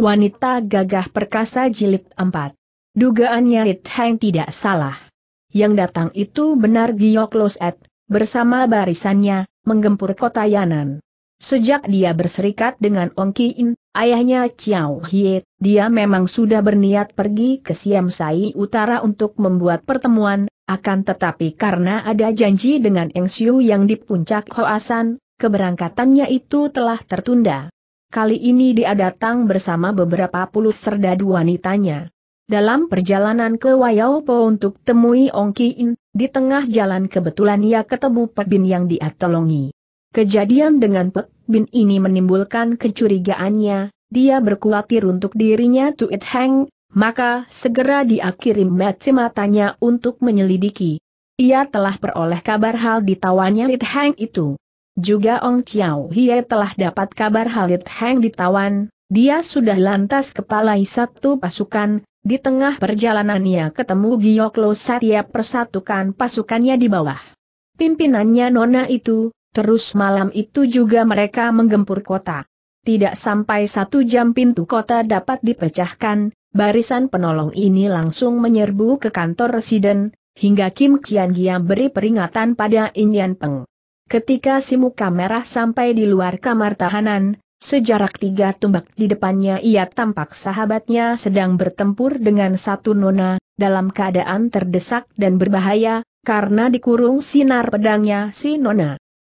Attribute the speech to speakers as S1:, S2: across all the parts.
S1: Wanita Gagah Perkasa Jilid 4. Dugaannya It Heng tidak salah. Yang datang itu benar Giyok Loset, bersama barisannya, menggempur kota Yanan. Sejak dia berserikat dengan Ong In, ayahnya Chiao Hie, dia memang sudah berniat pergi ke Siam Sai Utara untuk membuat pertemuan, akan tetapi karena ada janji dengan Eng Siu yang di puncak Hoasan, keberangkatannya itu telah tertunda. Kali ini dia datang bersama beberapa puluh serdadu wanitanya. Dalam perjalanan ke Wayopo untuk temui Ong Kiin, di tengah jalan kebetulan ia ketemu Pek Bin yang dia tolongi. Kejadian dengan Pek Bin ini menimbulkan kecurigaannya, dia berkhawatir untuk dirinya Tuit Heng, maka segera dia kirim mati matanya untuk menyelidiki. Ia telah peroleh kabar hal ditawannya Tuit Heng itu. Juga Ong Chiao Hie telah dapat kabar Halit Heng ditawan, dia sudah lantas kepala satu pasukan, di tengah perjalanannya ketemu Gioklo setiap persatukan pasukannya di bawah. Pimpinannya Nona itu, terus malam itu juga mereka menggempur kota. Tidak sampai satu jam pintu kota dapat dipecahkan, barisan penolong ini langsung menyerbu ke kantor residen, hingga Kim Kian giam beri peringatan pada Inyan Peng. Ketika si muka merah sampai di luar kamar tahanan, Sejarak tiga tumbak di depannya ia tampak sahabatnya sedang bertempur dengan satu nona, dalam keadaan terdesak dan berbahaya, karena dikurung sinar pedangnya si nona.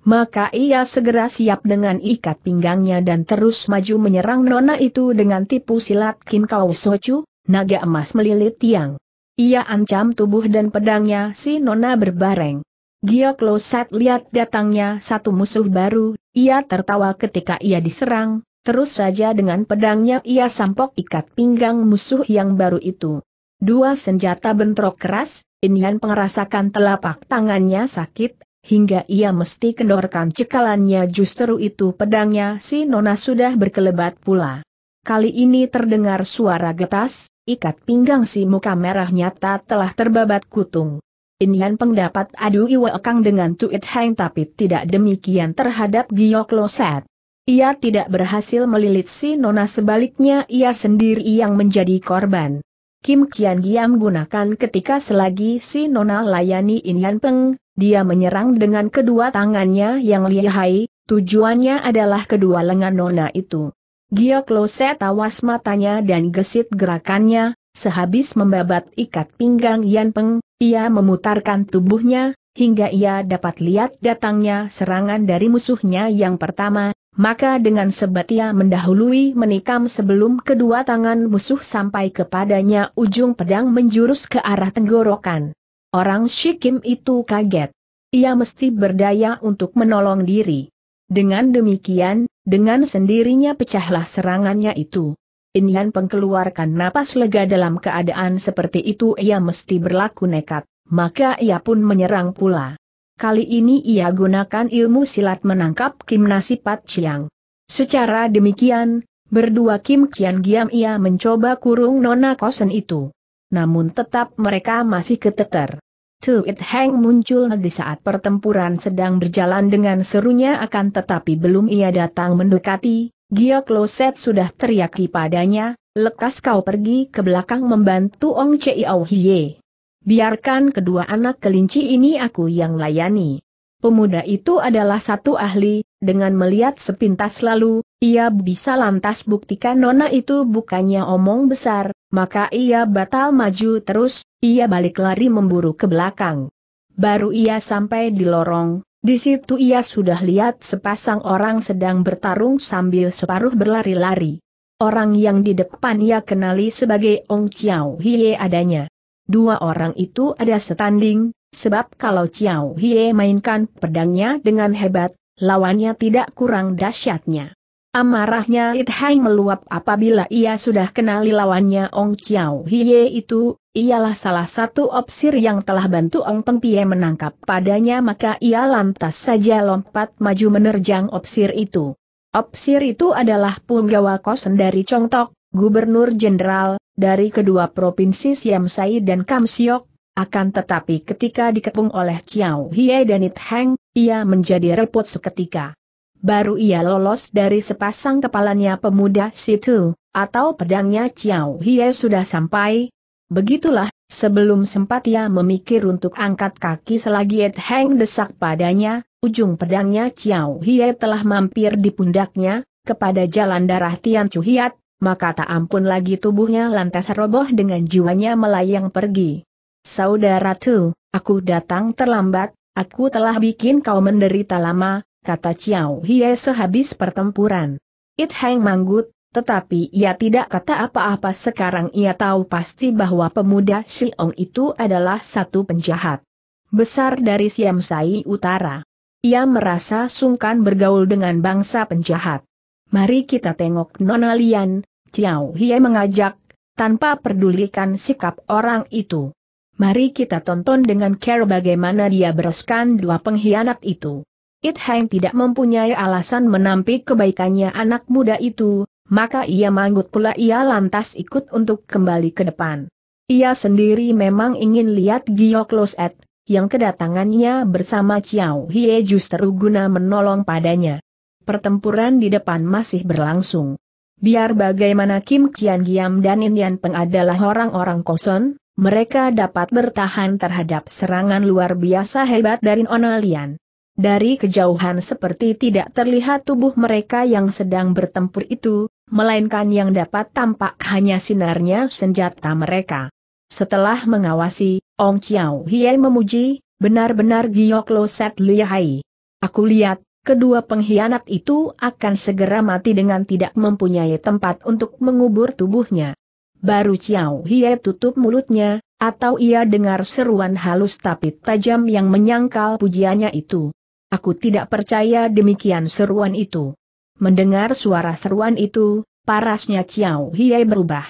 S1: Maka ia segera siap dengan ikat pinggangnya dan terus maju menyerang nona itu dengan tipu silat Kim Kau Sochu, naga emas melilit tiang. Ia ancam tubuh dan pedangnya si nona berbareng. Gio Lo lihat datangnya satu musuh baru, ia tertawa ketika ia diserang, terus saja dengan pedangnya ia sampok ikat pinggang musuh yang baru itu. Dua senjata bentrok keras, Inyan pengerasakan telapak tangannya sakit, hingga ia mesti kendorkan cekalannya justru itu pedangnya si Nona sudah berkelebat pula. Kali ini terdengar suara getas, ikat pinggang si muka merah nyata telah terbabat kutung. Peng pendapat adu Iwa Kang dengan Cuit Heng tapi tidak demikian terhadap Giok Loset. Ia tidak berhasil melilit si Nona sebaliknya ia sendiri yang menjadi korban. Kim Kian Giam gunakan ketika selagi si Nona layani Inian Peng, dia menyerang dengan kedua tangannya yang lihai, tujuannya adalah kedua lengan Nona itu. Giok Loset awas matanya dan gesit gerakannya, Sehabis membabat ikat pinggang Yan Peng, ia memutarkan tubuhnya, hingga ia dapat lihat datangnya serangan dari musuhnya yang pertama, maka dengan sebat ia mendahului menikam sebelum kedua tangan musuh sampai kepadanya ujung pedang menjurus ke arah tenggorokan. Orang Shikim itu kaget. Ia mesti berdaya untuk menolong diri. Dengan demikian, dengan sendirinya pecahlah serangannya itu. Inyan pengkeluarkan napas lega dalam keadaan seperti itu ia mesti berlaku nekat, maka ia pun menyerang pula. Kali ini ia gunakan ilmu silat menangkap Kim Nasipat Chiang. Secara demikian, berdua Kim Chiang Giam ia mencoba kurung nona kosen itu. Namun tetap mereka masih keteter. It Heng muncul di saat pertempuran sedang berjalan dengan serunya akan tetapi belum ia datang mendekati, Gio Kloset sudah teriaki padanya, lekas kau pergi ke belakang membantu Ong Chiao Hie. Biarkan kedua anak kelinci ini aku yang layani. Pemuda itu adalah satu ahli, dengan melihat sepintas lalu, ia bisa lantas buktikan nona itu bukannya omong besar, maka ia batal maju terus, ia balik lari memburu ke belakang. Baru ia sampai di lorong, di situ ia sudah lihat sepasang orang sedang bertarung sambil separuh berlari-lari. Orang yang di depan ia kenali sebagai Ong Chiao Hie adanya. Dua orang itu ada setanding, sebab kalau Chiao Hie mainkan pedangnya dengan hebat, lawannya tidak kurang dahsyatnya. Amarahnya It Hai meluap apabila ia sudah kenali lawannya Ong Chiao Hie itu, ialah salah satu opsir yang telah bantu Ong Peng Pie menangkap padanya maka ia lantas saja lompat maju menerjang opsir itu. Opsir itu adalah punggawa kosen dari Tok, Gubernur Jenderal, dari kedua provinsi Siam Sai dan Kam Siok, akan tetapi ketika dikepung oleh Chiao Hie dan It Heng, ia menjadi repot seketika. Baru ia lolos dari sepasang kepalanya pemuda situ, atau pedangnya Chiao Hie sudah sampai, Begitulah, sebelum sempat ia memikir untuk angkat kaki selagi Ed Heng desak padanya, ujung pedangnya Chiao Hie telah mampir di pundaknya, kepada jalan darah Tian Chu Hiat, maka tak ampun lagi tubuhnya lantas roboh dengan jiwanya melayang pergi. Saudara Tu, aku datang terlambat, aku telah bikin kau menderita lama, kata Chiao Hie sehabis pertempuran. It Heng manggut, tetapi ia tidak kata apa-apa sekarang ia tahu pasti bahwa pemuda Siong itu adalah satu penjahat. Besar dari Siam Sai Utara. Ia merasa sungkan bergaul dengan bangsa penjahat. Mari kita tengok Nona Lian, Chiao. Hie mengajak, tanpa pedulikan sikap orang itu. Mari kita tonton dengan care bagaimana dia bereskan dua pengkhianat itu. It Hang tidak mempunyai alasan menampik kebaikannya anak muda itu, maka ia manggut pula ia lantas ikut untuk kembali ke depan. Ia sendiri memang ingin lihat Gio Loset, yang kedatangannya bersama Chiao Hie justru guna menolong padanya. Pertempuran di depan masih berlangsung. Biar bagaimana Kim Kian Giam dan Indian Peng adalah orang-orang kosong, mereka dapat bertahan terhadap serangan luar biasa hebat dari Onalian. Dari kejauhan seperti tidak terlihat tubuh mereka yang sedang bertempur itu, melainkan yang dapat tampak hanya sinarnya senjata mereka. Setelah mengawasi, Ong Chiao Hie memuji, benar-benar Giok Lo Set Lihai. Aku lihat, kedua pengkhianat itu akan segera mati dengan tidak mempunyai tempat untuk mengubur tubuhnya. Baru Chiao Hie tutup mulutnya, atau ia dengar seruan halus tapi tajam yang menyangkal pujiannya itu. Aku tidak percaya demikian seruan itu. Mendengar suara seruan itu, parasnya Chiao Hiei berubah.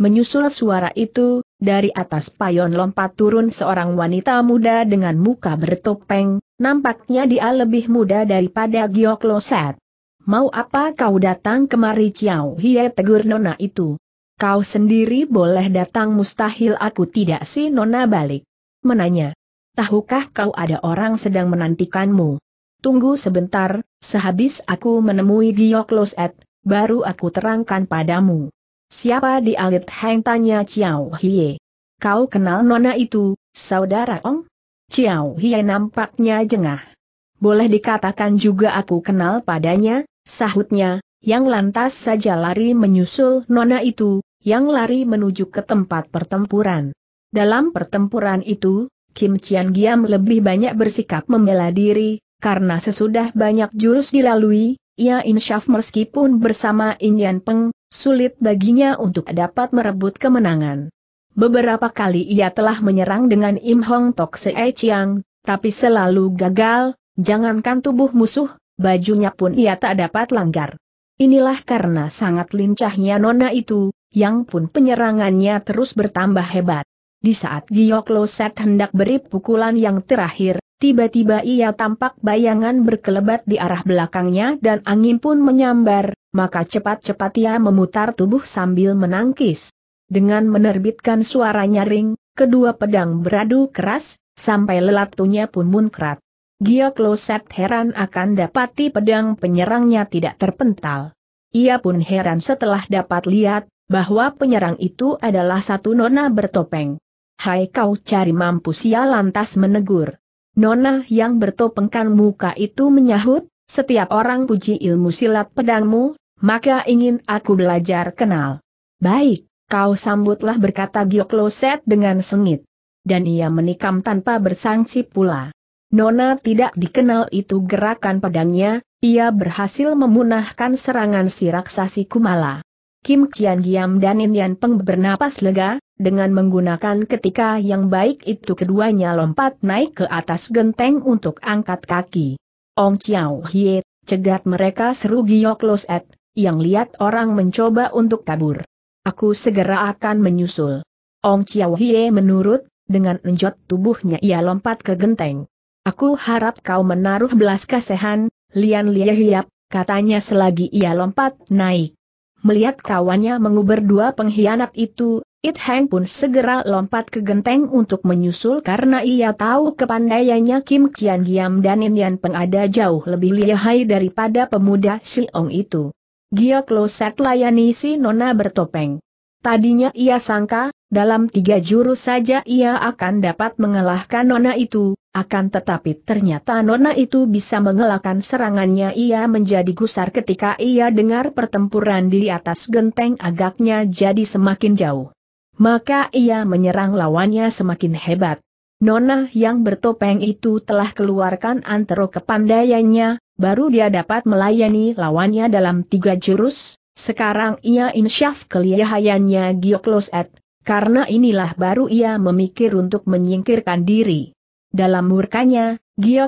S1: Menyusul suara itu, dari atas payon lompat turun seorang wanita muda dengan muka bertopeng, nampaknya dia lebih muda daripada Giok Loset. Mau apa kau datang kemari Chiao Hiei tegur nona itu? Kau sendiri boleh datang mustahil aku tidak si nona balik. Menanya. Tahukah kau ada orang sedang menantikanmu? Tunggu sebentar, sehabis aku menemui Giyok Loset, baru aku terangkan padamu. Siapa di alit Heng tanya Chiao Hie. Kau kenal nona itu, saudara Ong? Ciao Hie nampaknya jengah. Boleh dikatakan juga aku kenal padanya, sahutnya, yang lantas saja lari menyusul nona itu, yang lari menuju ke tempat pertempuran. Dalam pertempuran itu, Kim Chian Giam lebih banyak bersikap membela diri, karena sesudah banyak jurus dilalui, ia insyaf meskipun bersama Inyan Peng, sulit baginya untuk dapat merebut kemenangan. Beberapa kali ia telah menyerang dengan Im Hong Tok Sei Chiang, tapi selalu gagal, jangankan tubuh musuh, bajunya pun ia tak dapat langgar. Inilah karena sangat lincahnya nona itu, yang pun penyerangannya terus bertambah hebat. Di saat Giyok Loset hendak beri pukulan yang terakhir, Tiba-tiba ia tampak bayangan berkelebat di arah belakangnya dan angin pun menyambar, maka cepat-cepat ia memutar tubuh sambil menangkis. Dengan menerbitkan suara nyaring, kedua pedang beradu keras, sampai lelatunya pun munkrat. Giokloset heran akan dapati pedang penyerangnya tidak terpental. Ia pun heran setelah dapat lihat, bahwa penyerang itu adalah satu nona bertopeng. Hai kau cari mampu sia lantas menegur. Nona yang bertopengkan muka itu menyahut, setiap orang puji ilmu silat pedangmu, maka ingin aku belajar kenal. Baik, kau sambutlah berkata Giokloset dengan sengit. Dan ia menikam tanpa bersangsi pula. Nona tidak dikenal itu gerakan pedangnya, ia berhasil memunahkan serangan si raksasi Kumala. Kim Chian Giam dan Yan Peng bernapas lega, dengan menggunakan ketika yang baik itu keduanya lompat naik ke atas genteng untuk angkat kaki. Ong Chiao Hie, cegat mereka seru Giok Et, yang lihat orang mencoba untuk kabur. Aku segera akan menyusul. Ong Chiao Hie menurut, dengan enjot tubuhnya ia lompat ke genteng. Aku harap kau menaruh belas kasihan, Lian Lia Hiap, katanya selagi ia lompat naik. Melihat kawannya menguber dua pengkhianat itu, It Hang pun segera lompat ke genteng untuk menyusul karena ia tahu kepandaiannya Kim Kian Giam dan Indian ada jauh lebih lihai daripada pemuda Si Ong itu. Gia Kloset layani si Nona bertopeng. Tadinya ia sangka, dalam tiga jurus saja ia akan dapat mengalahkan Nona itu, akan tetapi ternyata Nona itu bisa mengelakkan serangannya ia menjadi gusar ketika ia dengar pertempuran di atas genteng agaknya jadi semakin jauh. Maka ia menyerang lawannya semakin hebat. Nona yang bertopeng itu telah keluarkan antero kepandaiannya, baru dia dapat melayani lawannya dalam tiga jurus, sekarang ia insyaf kelihayannya Et, karena inilah baru ia memikir untuk menyingkirkan diri. Dalam murkanya,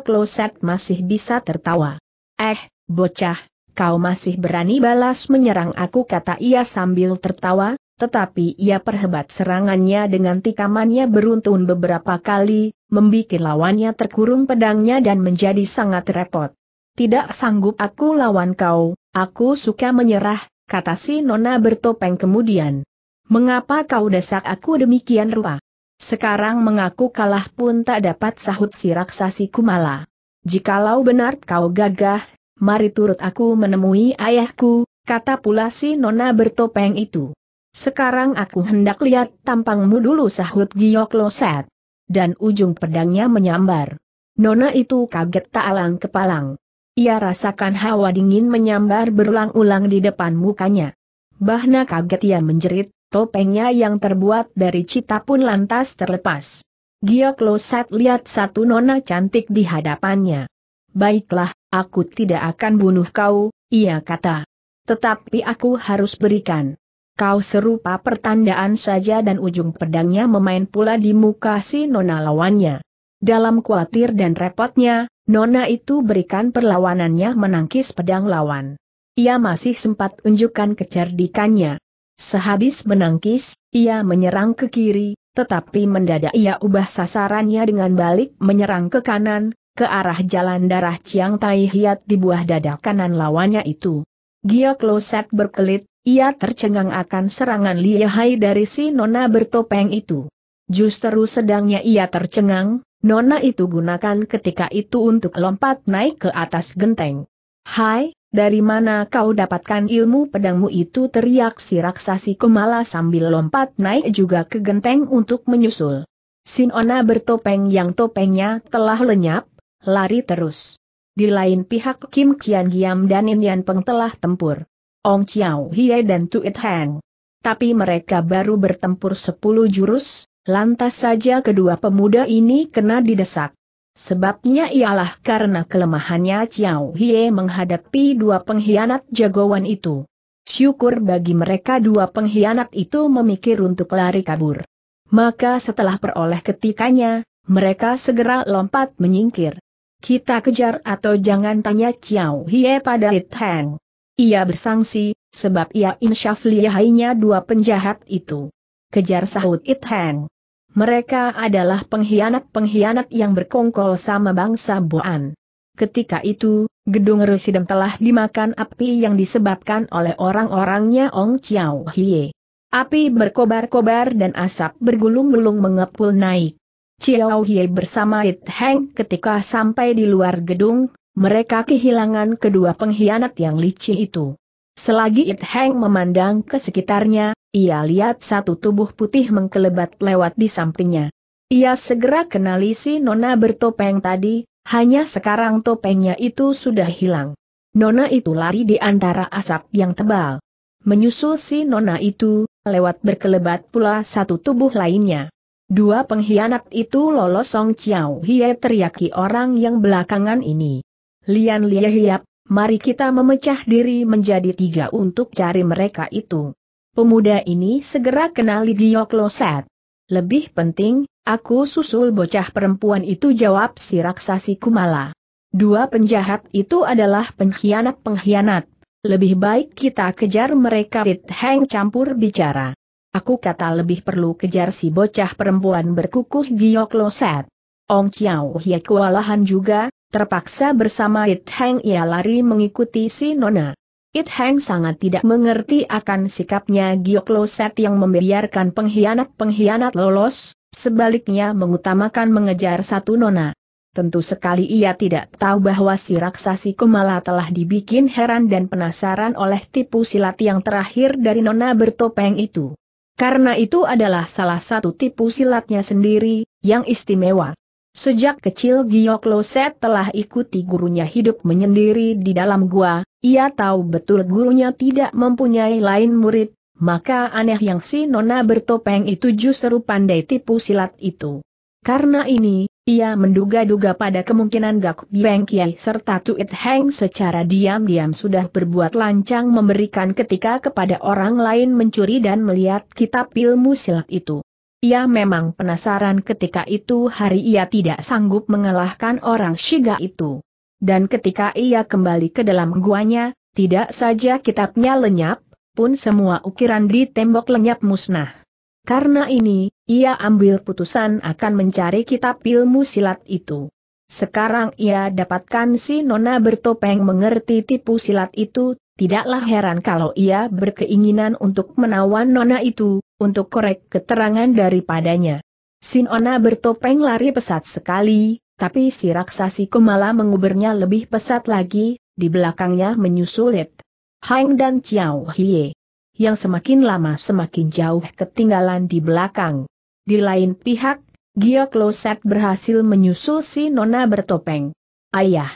S1: Loset masih bisa tertawa. Eh, bocah, kau masih berani balas menyerang aku kata ia sambil tertawa, tetapi ia perhebat serangannya dengan tikamannya beruntun beberapa kali, membuat lawannya terkurung pedangnya dan menjadi sangat repot. Tidak sanggup aku lawan kau, aku suka menyerah, kata si Nona bertopeng kemudian. Mengapa kau desak aku demikian rupa? Sekarang mengaku kalah pun tak dapat sahut si raksasi Kumala. Jikalau benar kau gagah, mari turut aku menemui ayahku, kata pula si nona bertopeng itu. Sekarang aku hendak lihat tampangmu dulu sahut Giok Loset. Dan ujung pedangnya menyambar. Nona itu kaget tak alang kepalang. Ia rasakan hawa dingin menyambar berulang-ulang di depan mukanya. Bahna kaget ia menjerit, topengnya yang terbuat dari cita pun lantas terlepas. Giok Loset lihat satu nona cantik di hadapannya. Baiklah, aku tidak akan bunuh kau, ia kata. Tetapi aku harus berikan. Kau serupa pertandaan saja dan ujung pedangnya memain pula di muka si nona lawannya. Dalam khawatir dan repotnya, nona itu berikan perlawanannya menangkis pedang lawan. Ia masih sempat unjukkan kecerdikannya. Sehabis menangkis, ia menyerang ke kiri, tetapi mendadak ia ubah sasarannya dengan balik menyerang ke kanan, ke arah jalan darah Chiang Tai Hiat di buah dada kanan lawannya itu. Gia Kloset berkelit, ia tercengang akan serangan lihai dari si Nona bertopeng itu. Justru sedangnya ia tercengang, Nona itu gunakan ketika itu untuk lompat naik ke atas genteng. Hai, dari mana kau dapatkan ilmu pedangmu itu teriak si raksasi Kumala sambil lompat naik juga ke genteng untuk menyusul. Sinona bertopeng yang topengnya telah lenyap, lari terus. Di lain pihak Kim Qian Giam dan Yan Peng telah tempur. Ong Chiao Hie dan Tuit Hang. Tapi mereka baru bertempur sepuluh jurus, lantas saja kedua pemuda ini kena didesak. Sebabnya ialah karena kelemahannya Chiao Hie menghadapi dua pengkhianat jagoan itu. Syukur bagi mereka dua pengkhianat itu memikir untuk lari kabur. Maka setelah peroleh ketikanya, mereka segera lompat menyingkir. Kita kejar atau jangan tanya Chiao Hie pada It Hang. Ia bersangsi, sebab ia insyaf lihainya dua penjahat itu. Kejar sahut It Hang. Mereka adalah pengkhianat-pengkhianat yang berkongkol sama bangsa Boan. Ketika itu, gedung Rusidem telah dimakan api yang disebabkan oleh orang-orangnya Ong Chiao Hie. Api berkobar-kobar dan asap bergulung-gulung mengepul naik. Chiao Hie bersama It Heng ketika sampai di luar gedung, mereka kehilangan kedua pengkhianat yang licin itu. Selagi It Heng memandang ke sekitarnya, ia lihat satu tubuh putih mengkelebat lewat di sampingnya. Ia segera kenali si Nona bertopeng tadi, hanya sekarang topengnya itu sudah hilang. Nona itu lari di antara asap yang tebal. Menyusul si Nona itu, lewat berkelebat pula satu tubuh lainnya. Dua pengkhianat itu lolos Song Chiao Hie teriaki orang yang belakangan ini. Lian Lie Hiap, mari kita memecah diri menjadi tiga untuk cari mereka itu. Pemuda ini segera kenali Loset. Lebih penting, aku susul bocah perempuan itu jawab si raksasi Kumala. Dua penjahat itu adalah pengkhianat-pengkhianat. Lebih baik kita kejar mereka Rit Heng campur bicara. Aku kata lebih perlu kejar si bocah perempuan berkukus Loset. Ong Chiao Hye kewalahan juga, terpaksa bersama Rit Heng ia lari mengikuti si Nona. It Heng sangat tidak mengerti akan sikapnya Giok Lo Set yang membiarkan pengkhianat-pengkhianat lolos, sebaliknya mengutamakan mengejar satu nona. Tentu sekali ia tidak tahu bahwa si raksasi Kumala telah dibikin heran dan penasaran oleh tipu silat yang terakhir dari nona bertopeng itu. Karena itu adalah salah satu tipu silatnya sendiri, yang istimewa. Sejak kecil Giok Lo Set telah ikuti gurunya hidup menyendiri di dalam gua, ia tahu betul gurunya tidak mempunyai lain murid, maka aneh yang si nona bertopeng itu justru pandai tipu silat itu. Karena ini, ia menduga-duga pada kemungkinan Gak Beng Kiai serta Tuit Heng secara diam-diam sudah berbuat lancang memberikan ketika kepada orang lain mencuri dan melihat kitab ilmu silat itu. Ia memang penasaran ketika itu hari ia tidak sanggup mengalahkan orang Shiga itu. Dan ketika ia kembali ke dalam guanya, tidak saja kitabnya lenyap, pun semua ukiran di tembok lenyap musnah. Karena ini, ia ambil putusan akan mencari kitab ilmu silat itu. Sekarang ia dapatkan si Nona bertopeng mengerti tipu silat itu, tidaklah heran kalau ia berkeinginan untuk menawan Nona itu, untuk korek keterangan daripadanya. Si Nona bertopeng lari pesat sekali, tapi si raksasi Kumala mengubernya lebih pesat lagi, di belakangnya menyusulit. Hang dan Chiao Hie. Yang semakin lama semakin jauh ketinggalan di belakang. Di lain pihak, Gio Kloset berhasil menyusul si Nona bertopeng. Ayah.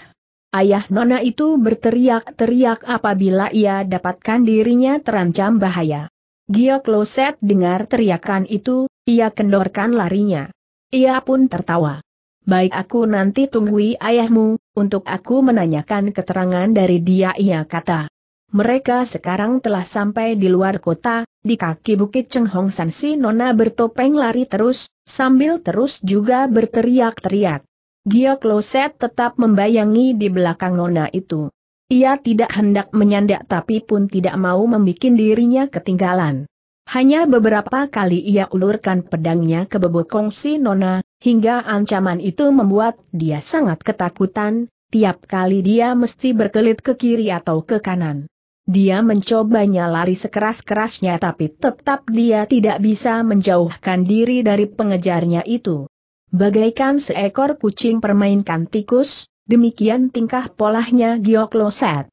S1: Ayah Nona itu berteriak-teriak apabila ia dapatkan dirinya terancam bahaya. Gio Kloset dengar teriakan itu, ia kendorkan larinya. Ia pun tertawa baik aku nanti tunggui ayahmu, untuk aku menanyakan keterangan dari dia ia kata. Mereka sekarang telah sampai di luar kota, di kaki bukit Cheng Hong San si Nona bertopeng lari terus, sambil terus juga berteriak-teriak. Giok Loset tetap membayangi di belakang Nona itu. Ia tidak hendak menyandak tapi pun tidak mau membuat dirinya ketinggalan. Hanya beberapa kali ia ulurkan pedangnya ke bebokong si Nona, hingga ancaman itu membuat dia sangat ketakutan, tiap kali dia mesti berkelit ke kiri atau ke kanan. Dia mencobanya lari sekeras-kerasnya tapi tetap dia tidak bisa menjauhkan diri dari pengejarnya itu. Bagaikan seekor kucing permainkan tikus, demikian tingkah polahnya Gioklo Set.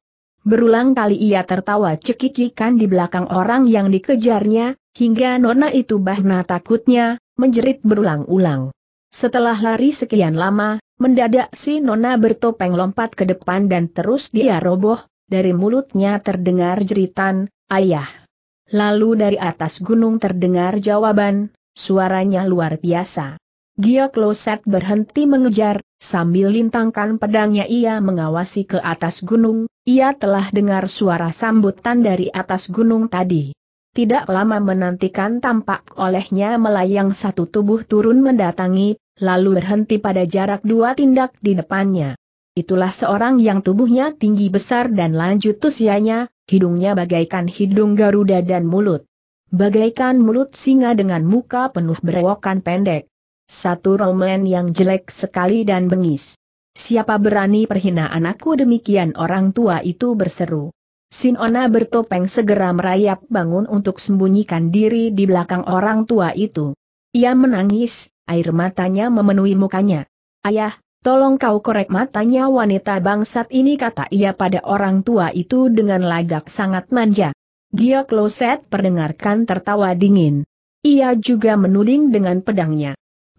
S1: Berulang kali ia tertawa cekikikan di belakang orang yang dikejarnya, hingga nona itu bahna takutnya, menjerit berulang-ulang. Setelah lari sekian lama, mendadak si nona bertopeng lompat ke depan dan terus dia roboh, dari mulutnya terdengar jeritan, ayah. Lalu dari atas gunung terdengar jawaban, suaranya luar biasa. Gia Kloset berhenti mengejar, sambil lintangkan pedangnya ia mengawasi ke atas gunung, ia telah dengar suara sambutan dari atas gunung tadi. Tidak lama menantikan tampak olehnya melayang satu tubuh turun mendatangi, lalu berhenti pada jarak dua tindak di depannya. Itulah seorang yang tubuhnya tinggi besar dan lanjut usianya, hidungnya bagaikan hidung Garuda dan mulut. Bagaikan mulut singa dengan muka penuh berewokan pendek. Satu romen yang jelek sekali dan bengis. Siapa berani perhina anakku demikian orang tua itu berseru. Sinona bertopeng segera merayap bangun untuk sembunyikan diri di belakang orang tua itu. Ia menangis, air matanya memenuhi mukanya. Ayah, tolong kau korek matanya wanita bangsat ini kata ia pada orang tua itu dengan lagak sangat manja. Gia Kloset perdengarkan tertawa dingin. Ia juga menuding dengan pedangnya.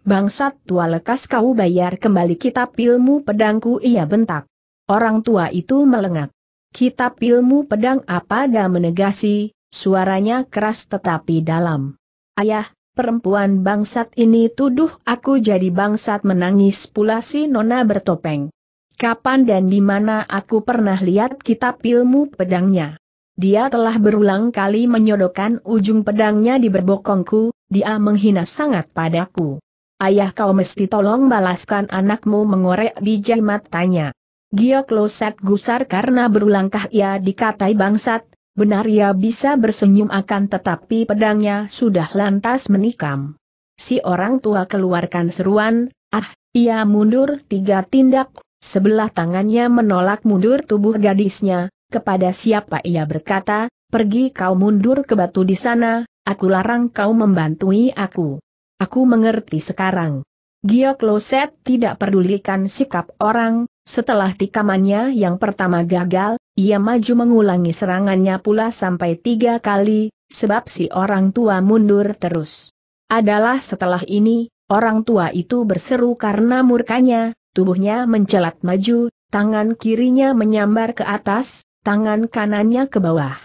S1: Bangsat tua lekas kau bayar kembali kitab ilmu pedangku ia bentak. Orang tua itu melengak. Kitab ilmu pedang apa dah menegasi, suaranya keras tetapi dalam. Ayah, perempuan bangsat ini tuduh aku jadi bangsat menangis pula si nona bertopeng. Kapan dan di mana aku pernah lihat kitab ilmu pedangnya? Dia telah berulang kali menyodokkan ujung pedangnya di berbokongku, dia menghina sangat padaku. Ayah kau mesti tolong balaskan anakmu mengorek biji matanya. Giok kloset gusar karena berulangkah ia dikatai bangsat, benar ia bisa bersenyum akan tetapi pedangnya sudah lantas menikam. Si orang tua keluarkan seruan, ah, ia mundur tiga tindak, sebelah tangannya menolak mundur tubuh gadisnya, kepada siapa ia berkata, pergi kau mundur ke batu di sana, aku larang kau membantui aku. Aku mengerti sekarang. Giok Loset tidak pedulikan sikap orang, setelah tikamannya yang pertama gagal, ia maju mengulangi serangannya pula sampai tiga kali, sebab si orang tua mundur terus. Adalah setelah ini, orang tua itu berseru karena murkanya, tubuhnya mencelat maju, tangan kirinya menyambar ke atas, tangan kanannya ke bawah.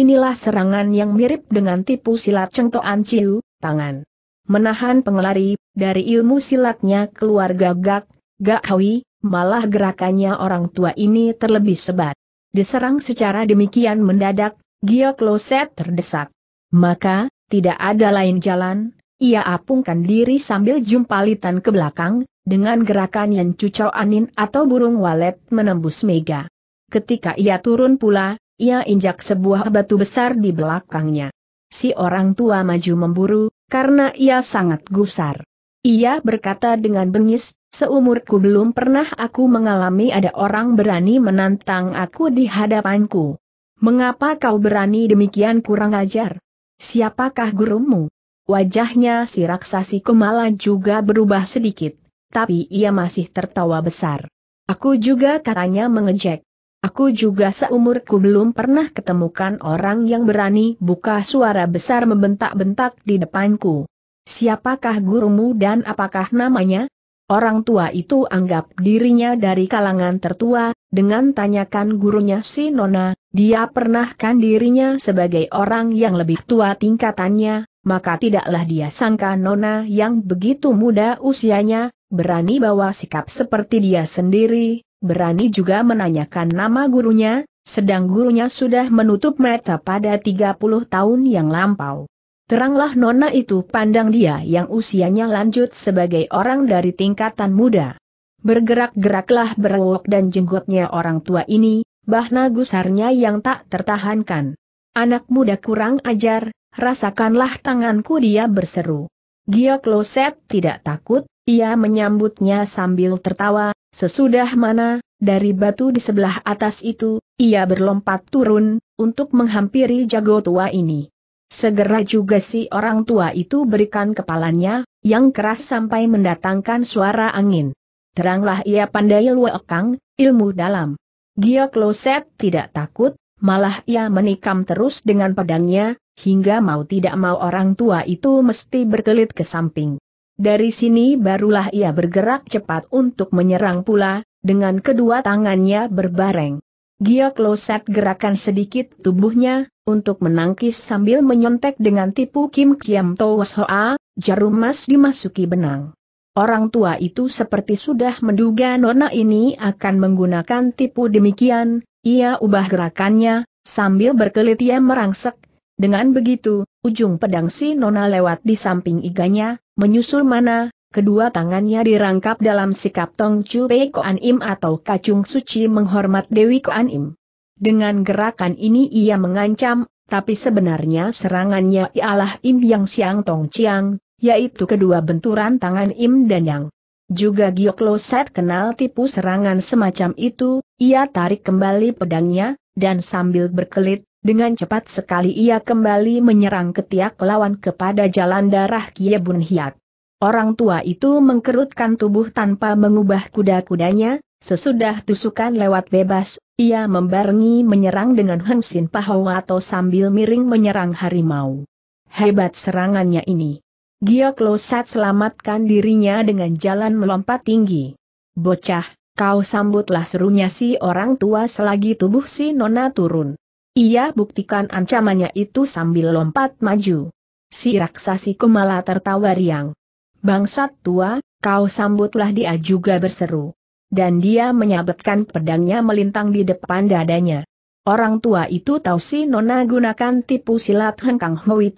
S1: Inilah serangan yang mirip dengan tipu silat Cengtoan Ciu, tangan menahan pengelari, dari ilmu silatnya keluarga Gak, Gak Hawi, malah gerakannya orang tua ini terlebih sebat. Diserang secara demikian mendadak, Gio Kloset terdesak. Maka, tidak ada lain jalan, ia apungkan diri sambil jumpalitan ke belakang, dengan gerakan yang cucau anin atau burung walet menembus mega. Ketika ia turun pula, ia injak sebuah batu besar di belakangnya. Si orang tua maju memburu, karena ia sangat gusar. Ia berkata dengan bengis, seumurku belum pernah aku mengalami ada orang berani menantang aku di hadapanku. Mengapa kau berani demikian kurang ajar? Siapakah gurumu? Wajahnya si raksasi Kumala juga berubah sedikit, tapi ia masih tertawa besar. Aku juga katanya mengejek. Aku juga seumurku belum pernah ketemukan orang yang berani buka suara besar membentak-bentak di depanku. Siapakah gurumu dan apakah namanya? Orang tua itu anggap dirinya dari kalangan tertua, dengan tanyakan gurunya si Nona, dia pernahkan dirinya sebagai orang yang lebih tua tingkatannya, maka tidaklah dia sangka Nona yang begitu muda usianya, berani bawa sikap seperti dia sendiri, berani juga menanyakan nama gurunya, sedang gurunya sudah menutup mata pada 30 tahun yang lampau. Teranglah nona itu pandang dia yang usianya lanjut sebagai orang dari tingkatan muda. Bergerak-geraklah berwok dan jenggotnya orang tua ini, bahna gusarnya yang tak tertahankan. Anak muda kurang ajar, rasakanlah tanganku dia berseru. Gio Kloset tidak takut, ia menyambutnya sambil tertawa, sesudah mana, dari batu di sebelah atas itu, ia berlompat turun, untuk menghampiri jago tua ini. Segera juga si orang tua itu berikan kepalanya, yang keras sampai mendatangkan suara angin. Teranglah ia pandai luekang, ilmu dalam. Gio Kloset tidak takut, malah ia menikam terus dengan pedangnya, hingga mau tidak mau orang tua itu mesti berkelit ke samping. Dari sini barulah ia bergerak cepat untuk menyerang pula, dengan kedua tangannya berbareng. Giok Loset gerakan sedikit tubuhnya, untuk menangkis sambil menyontek dengan tipu Kim Kiam Towas Hoa, jarum emas dimasuki benang. Orang tua itu seperti sudah menduga nona ini akan menggunakan tipu demikian, ia ubah gerakannya, sambil berkelit ia merangsek. Dengan begitu, ujung pedang si Nona lewat di samping iganya, menyusul mana, kedua tangannya dirangkap dalam sikap Tong Chu Pei Koan Im atau kacung suci menghormat Dewi Koan Im. Dengan gerakan ini ia mengancam, tapi sebenarnya serangannya ialah Im Yang Siang Tong Chiang, yaitu kedua benturan tangan Im dan Yang. Juga Loset kenal tipu serangan semacam itu, ia tarik kembali pedangnya, dan sambil berkelit, dengan cepat sekali ia kembali menyerang ketiak lawan kepada jalan darah Kiebun Hiat. Orang tua itu mengkerutkan tubuh tanpa mengubah kuda-kudanya, sesudah tusukan lewat bebas, ia membarengi menyerang dengan Heng Sin atau sambil miring menyerang harimau. Hebat serangannya ini. Giok Losat selamatkan dirinya dengan jalan melompat tinggi. Bocah, kau sambutlah serunya si orang tua selagi tubuh si nona turun. Ia buktikan ancamannya itu sambil lompat maju. Si raksasi kumala tertawa riang. Bangsat tua, kau sambutlah dia juga berseru. Dan dia menyabetkan pedangnya melintang di depan dadanya. Orang tua itu tahu si Nona gunakan tipu silat Hengkang Hui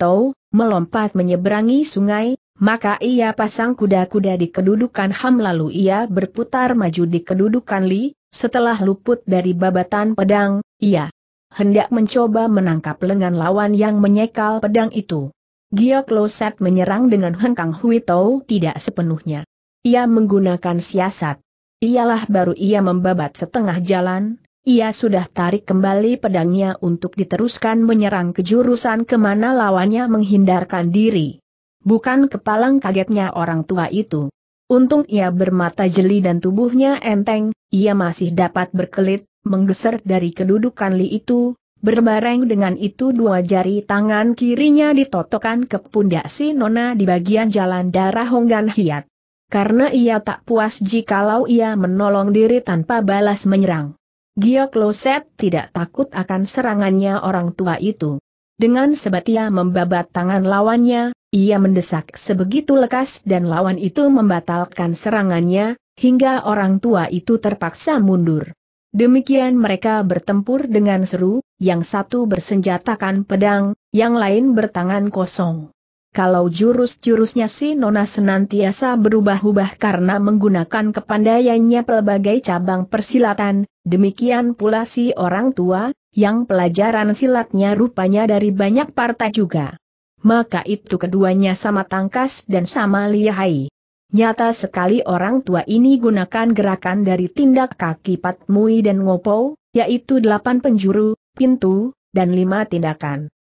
S1: melompat menyeberangi sungai, maka ia pasang kuda-kuda di kedudukan Ham lalu ia berputar maju di kedudukan Li, setelah luput dari babatan pedang, ia hendak mencoba menangkap lengan lawan yang menyekal pedang itu. Gia Kloset menyerang dengan Hengkang Hui tidak sepenuhnya. Ia menggunakan siasat. Ialah baru ia membabat setengah jalan, ia sudah tarik kembali pedangnya untuk diteruskan menyerang ke jurusan kemana lawannya menghindarkan diri. Bukan kepalang kagetnya orang tua itu. Untung ia bermata jeli dan tubuhnya enteng, ia masih dapat berkelit, menggeser dari kedudukan Li itu, berbareng dengan itu dua jari tangan kirinya ditotokan ke pundak si Nona di bagian jalan darah Honggan Hiat. Karena ia tak puas jikalau ia menolong diri tanpa balas menyerang. Gio Loset tidak takut akan serangannya orang tua itu. Dengan sebatia membabat tangan lawannya, ia mendesak sebegitu lekas dan lawan itu membatalkan serangannya, hingga orang tua itu terpaksa mundur. Demikian mereka bertempur dengan seru, yang satu bersenjatakan pedang, yang lain bertangan kosong kalau jurus-jurusnya si Nona senantiasa berubah-ubah karena menggunakan kepandaiannya pelbagai cabang persilatan, demikian pula si orang tua, yang pelajaran silatnya rupanya dari banyak partai juga. Maka itu keduanya sama tangkas dan sama lihai. Nyata sekali orang tua ini gunakan gerakan dari tindak kaki Patmui dan Ngopo, yaitu delapan penjuru, pintu, dan lima tindakan.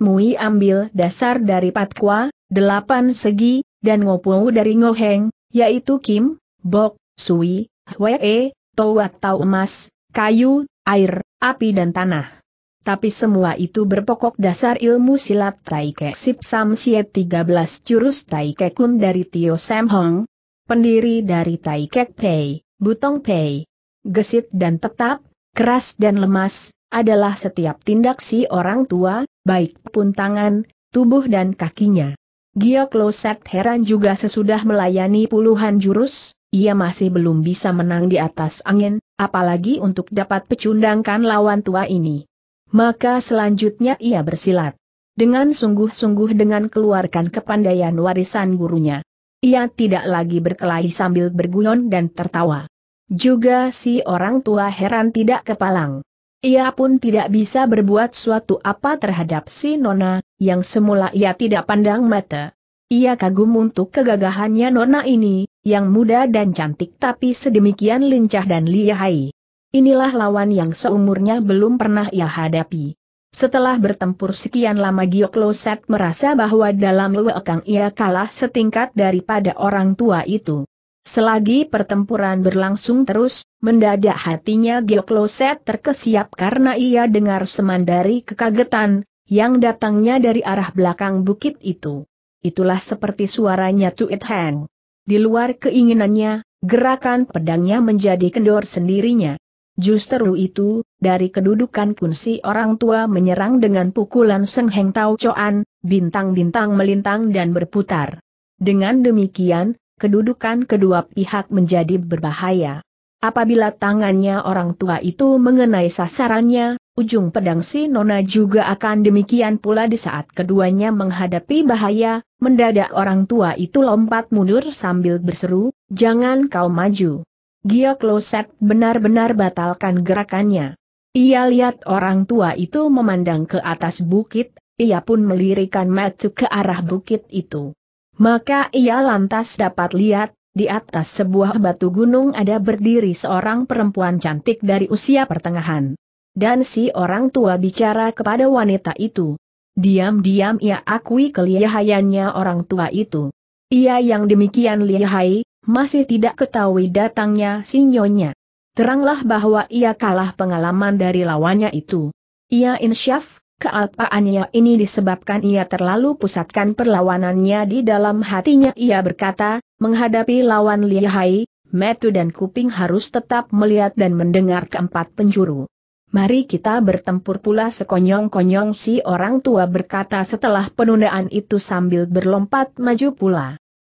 S1: Mui ambil dasar dari Padqua, delapan segi, dan ngopo dari Ngoheng, yaitu Kim, Bok, Sui, Hwee, Tau atau emas, kayu, air, api dan tanah. Tapi semua itu berpokok dasar ilmu silat Taike Sip Sam Siet 13 jurus Taike Kun dari Tio Sam Hong, pendiri dari Taike Pei, Butong Pei. Gesit dan tetap, keras dan lemas, adalah setiap tindak si orang tua, baik pun tangan, tubuh dan kakinya. Giok Loset heran juga sesudah melayani puluhan jurus, ia masih belum bisa menang di atas angin, apalagi untuk dapat pecundangkan lawan tua ini. Maka selanjutnya ia bersilat. Dengan sungguh-sungguh dengan keluarkan kepandaian warisan gurunya. Ia tidak lagi berkelahi sambil berguyon dan tertawa. Juga si orang tua heran tidak kepalang. Ia pun tidak bisa berbuat suatu apa terhadap si Nona, yang semula ia tidak pandang mata. Ia kagum untuk kegagahannya Nona ini, yang muda dan cantik tapi sedemikian lincah dan lihai. Inilah lawan yang seumurnya belum pernah ia hadapi. Setelah bertempur sekian lama Giokloset merasa bahwa dalam lewekang ia kalah setingkat daripada orang tua itu. Selagi pertempuran berlangsung terus, mendadak hatinya Geokloset terkesiap karena ia dengar semandari kekagetan, yang datangnya dari arah belakang bukit itu. Itulah seperti suaranya Tuit Heng. Di luar keinginannya, gerakan pedangnya menjadi kendor sendirinya. Justru itu, dari kedudukan kunci orang tua menyerang dengan pukulan Seng Heng Tau Coan, bintang-bintang melintang dan berputar. Dengan demikian, kedudukan kedua pihak menjadi berbahaya. Apabila tangannya orang tua itu mengenai sasarannya, ujung pedang si Nona juga akan demikian pula di saat keduanya menghadapi bahaya, mendadak orang tua itu lompat mundur sambil berseru, jangan kau maju. Gia Kloset benar-benar batalkan gerakannya. Ia lihat orang tua itu memandang ke atas bukit, ia pun melirikan mata ke arah bukit itu. Maka ia lantas dapat lihat, di atas sebuah batu gunung ada berdiri seorang perempuan cantik dari usia pertengahan. Dan si orang tua bicara kepada wanita itu. Diam-diam ia akui kelihayannya orang tua itu. Ia yang demikian lihai, masih tidak ketahui datangnya si nyonya. Teranglah bahwa ia kalah pengalaman dari lawannya itu. Ia insyaf, Kealpaannya ini disebabkan ia terlalu pusatkan perlawanannya di dalam hatinya ia berkata, menghadapi lawan lihai, metu dan kuping harus tetap melihat dan mendengar keempat penjuru. Mari kita bertempur pula sekonyong-konyong si orang tua berkata setelah penundaan itu sambil berlompat maju pula.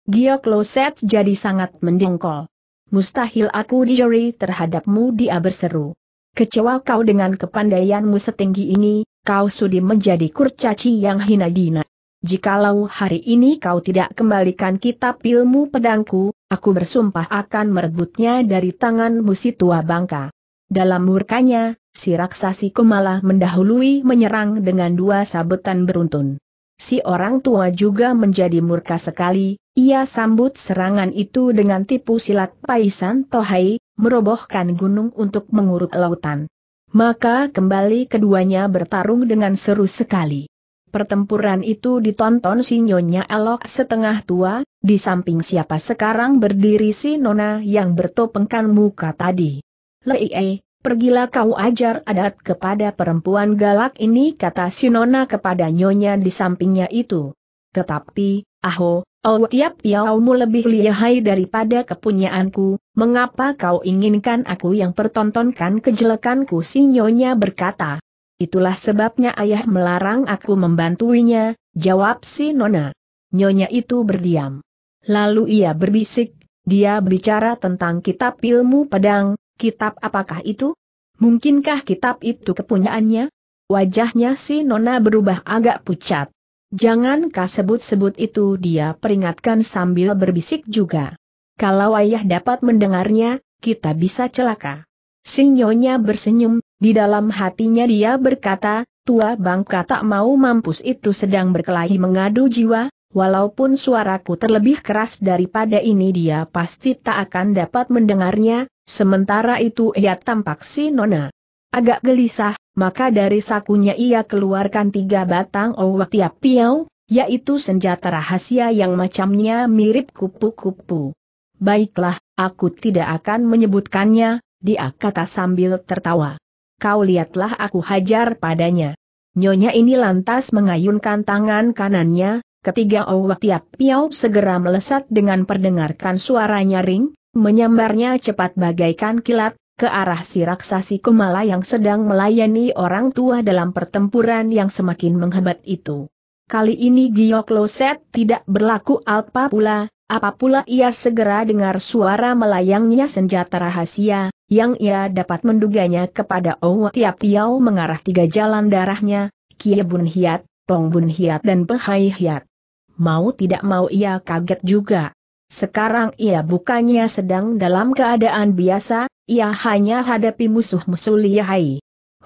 S1: Gio Kloset jadi sangat mendengkol. Mustahil aku dijeri terhadapmu dia berseru. Kecewa kau dengan kepandaianmu setinggi ini, kau sudi menjadi kurcaci yang hina dina. Jikalau hari ini kau tidak kembalikan kitab ilmu pedangku, aku bersumpah akan merebutnya dari tangan musi tua bangka. Dalam murkanya, si raksasi Kumala mendahului menyerang dengan dua sabetan beruntun. Si orang tua juga menjadi murka sekali, ia sambut serangan itu dengan tipu silat Paisan Tohai, merobohkan gunung untuk mengurut lautan. Maka kembali keduanya bertarung dengan seru sekali. Pertempuran itu ditonton si Nyonya Elok setengah tua, di samping siapa sekarang berdiri si Nona yang bertopengkan muka tadi. Lei, eh, pergilah kau ajar adat kepada perempuan galak ini kata si Nona kepada Nyonya di sampingnya itu. Tetapi, Aho, oh tiap piaumu lebih lihai daripada kepunyaanku, mengapa kau inginkan aku yang pertontonkan kejelekanku si nyonya berkata. Itulah sebabnya ayah melarang aku membantuinya, jawab si nona. Nyonya itu berdiam. Lalu ia berbisik, dia bicara tentang kitab ilmu pedang, kitab apakah itu? Mungkinkah kitab itu kepunyaannya? Wajahnya si Nona berubah agak pucat. Jangan kau sebut-sebut itu dia peringatkan sambil berbisik juga. Kalau ayah dapat mendengarnya, kita bisa celaka. Sinyonya bersenyum, di dalam hatinya dia berkata, tua bangka tak mau mampus itu sedang berkelahi mengadu jiwa, walaupun suaraku terlebih keras daripada ini dia pasti tak akan dapat mendengarnya, sementara itu ia tampak si Nona agak gelisah, maka dari sakunya ia keluarkan tiga batang owak tiap piau, yaitu senjata rahasia yang macamnya mirip kupu-kupu. Baiklah, aku tidak akan menyebutkannya, dia kata sambil tertawa. Kau lihatlah aku hajar padanya. Nyonya ini lantas mengayunkan tangan kanannya, ketiga owak tiap piau segera melesat dengan perdengarkan suara nyaring, menyambarnya cepat bagaikan kilat, ke arah si raksasi Kumala yang sedang melayani orang tua dalam pertempuran yang semakin menghebat itu. Kali ini Giok Loset tidak berlaku apa pula, apa pula ia segera dengar suara melayangnya senjata rahasia, yang ia dapat menduganya kepada Owa Tiap Piau mengarah tiga jalan darahnya, Kie Bun Hiat, Tong Bun Hiat dan Pehai Hiat. Mau tidak mau ia kaget juga. Sekarang ia bukannya sedang dalam keadaan biasa, ia hanya hadapi musuh-musuh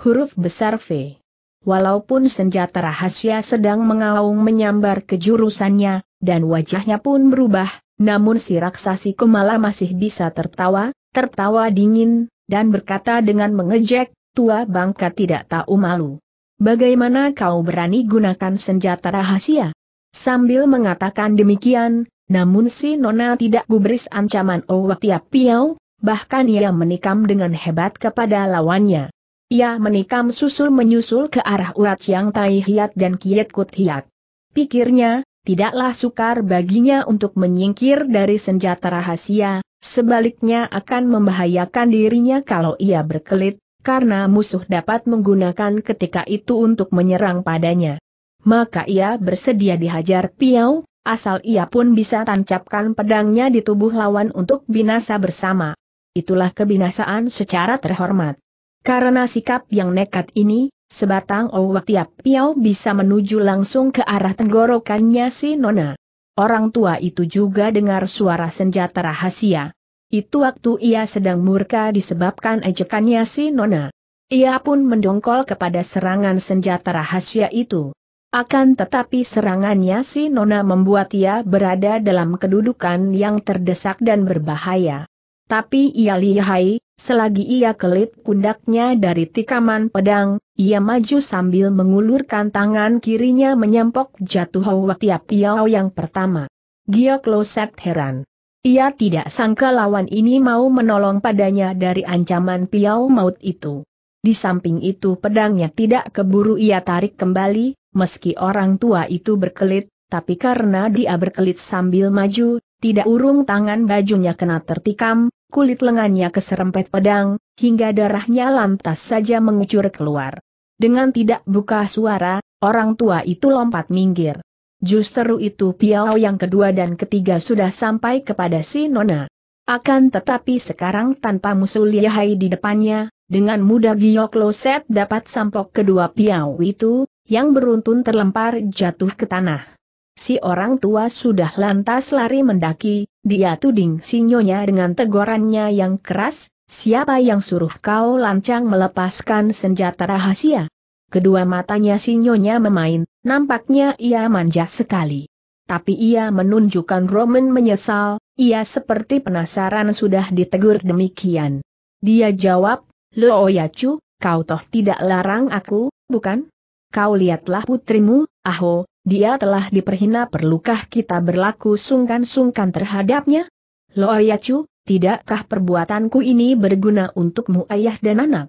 S1: Huruf besar V. Walaupun senjata rahasia sedang mengaung menyambar kejurusannya, dan wajahnya pun berubah, namun si raksasi Kumala masih bisa tertawa, tertawa dingin, dan berkata dengan mengejek, tua bangka tidak tahu malu. Bagaimana kau berani gunakan senjata rahasia? Sambil mengatakan demikian, namun si Nona tidak gubris ancaman Owa Tiap Piau, bahkan ia menikam dengan hebat kepada lawannya. Ia menikam susul-menyusul ke arah urat yang Tai Hiat dan Kiet Kut Hiat. Pikirnya, tidaklah sukar baginya untuk menyingkir dari senjata rahasia, sebaliknya akan membahayakan dirinya kalau ia berkelit, karena musuh dapat menggunakan ketika itu untuk menyerang padanya. Maka ia bersedia dihajar Piau, asal ia pun bisa tancapkan pedangnya di tubuh lawan untuk binasa bersama. Itulah kebinasaan secara terhormat. Karena sikap yang nekat ini, sebatang owak tiap piau bisa menuju langsung ke arah tenggorokannya si Nona. Orang tua itu juga dengar suara senjata rahasia. Itu waktu ia sedang murka disebabkan ejekannya si Nona. Ia pun mendongkol kepada serangan senjata rahasia itu. Akan tetapi serangannya si Nona membuat ia berada dalam kedudukan yang terdesak dan berbahaya. Tapi ia lihai, selagi ia kelit pundaknya dari tikaman pedang, ia maju sambil mengulurkan tangan kirinya menyempok jatuh hawa Tiap piau yang pertama. Giok Loset heran. Ia tidak sangka lawan ini mau menolong padanya dari ancaman piau maut itu. Di samping itu pedangnya tidak keburu ia tarik kembali, Meski orang tua itu berkelit, tapi karena dia berkelit sambil maju, tidak urung tangan bajunya kena tertikam, kulit lengannya keserempet pedang, hingga darahnya lantas saja mengucur keluar. Dengan tidak buka suara, orang tua itu lompat minggir. Justru itu Piao yang kedua dan ketiga sudah sampai kepada si Nona. Akan tetapi sekarang tanpa musuh lihai di depannya, dengan mudah Giyok Set dapat sampok kedua piau itu, yang beruntun terlempar jatuh ke tanah. Si orang tua sudah lantas lari mendaki, dia tuding sinyonya dengan tegorannya yang keras, siapa yang suruh kau lancang melepaskan senjata rahasia? Kedua matanya sinyonya memain, nampaknya ia manja sekali. Tapi ia menunjukkan Roman menyesal, ia seperti penasaran sudah ditegur demikian. Dia jawab, Lo oh Yacu, kau toh tidak larang aku, bukan? kau lihatlah putrimu, Aho, dia telah diperhina perlukah kita berlaku sungkan-sungkan terhadapnya? Loayacu, tidakkah perbuatanku ini berguna untukmu ayah dan anak?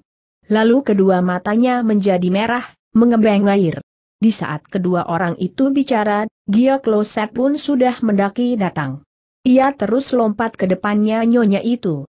S1: Lalu kedua matanya menjadi merah, mengembang air. Di saat kedua orang itu bicara, Gia Kloset pun sudah mendaki datang. Ia terus lompat ke depannya nyonya itu.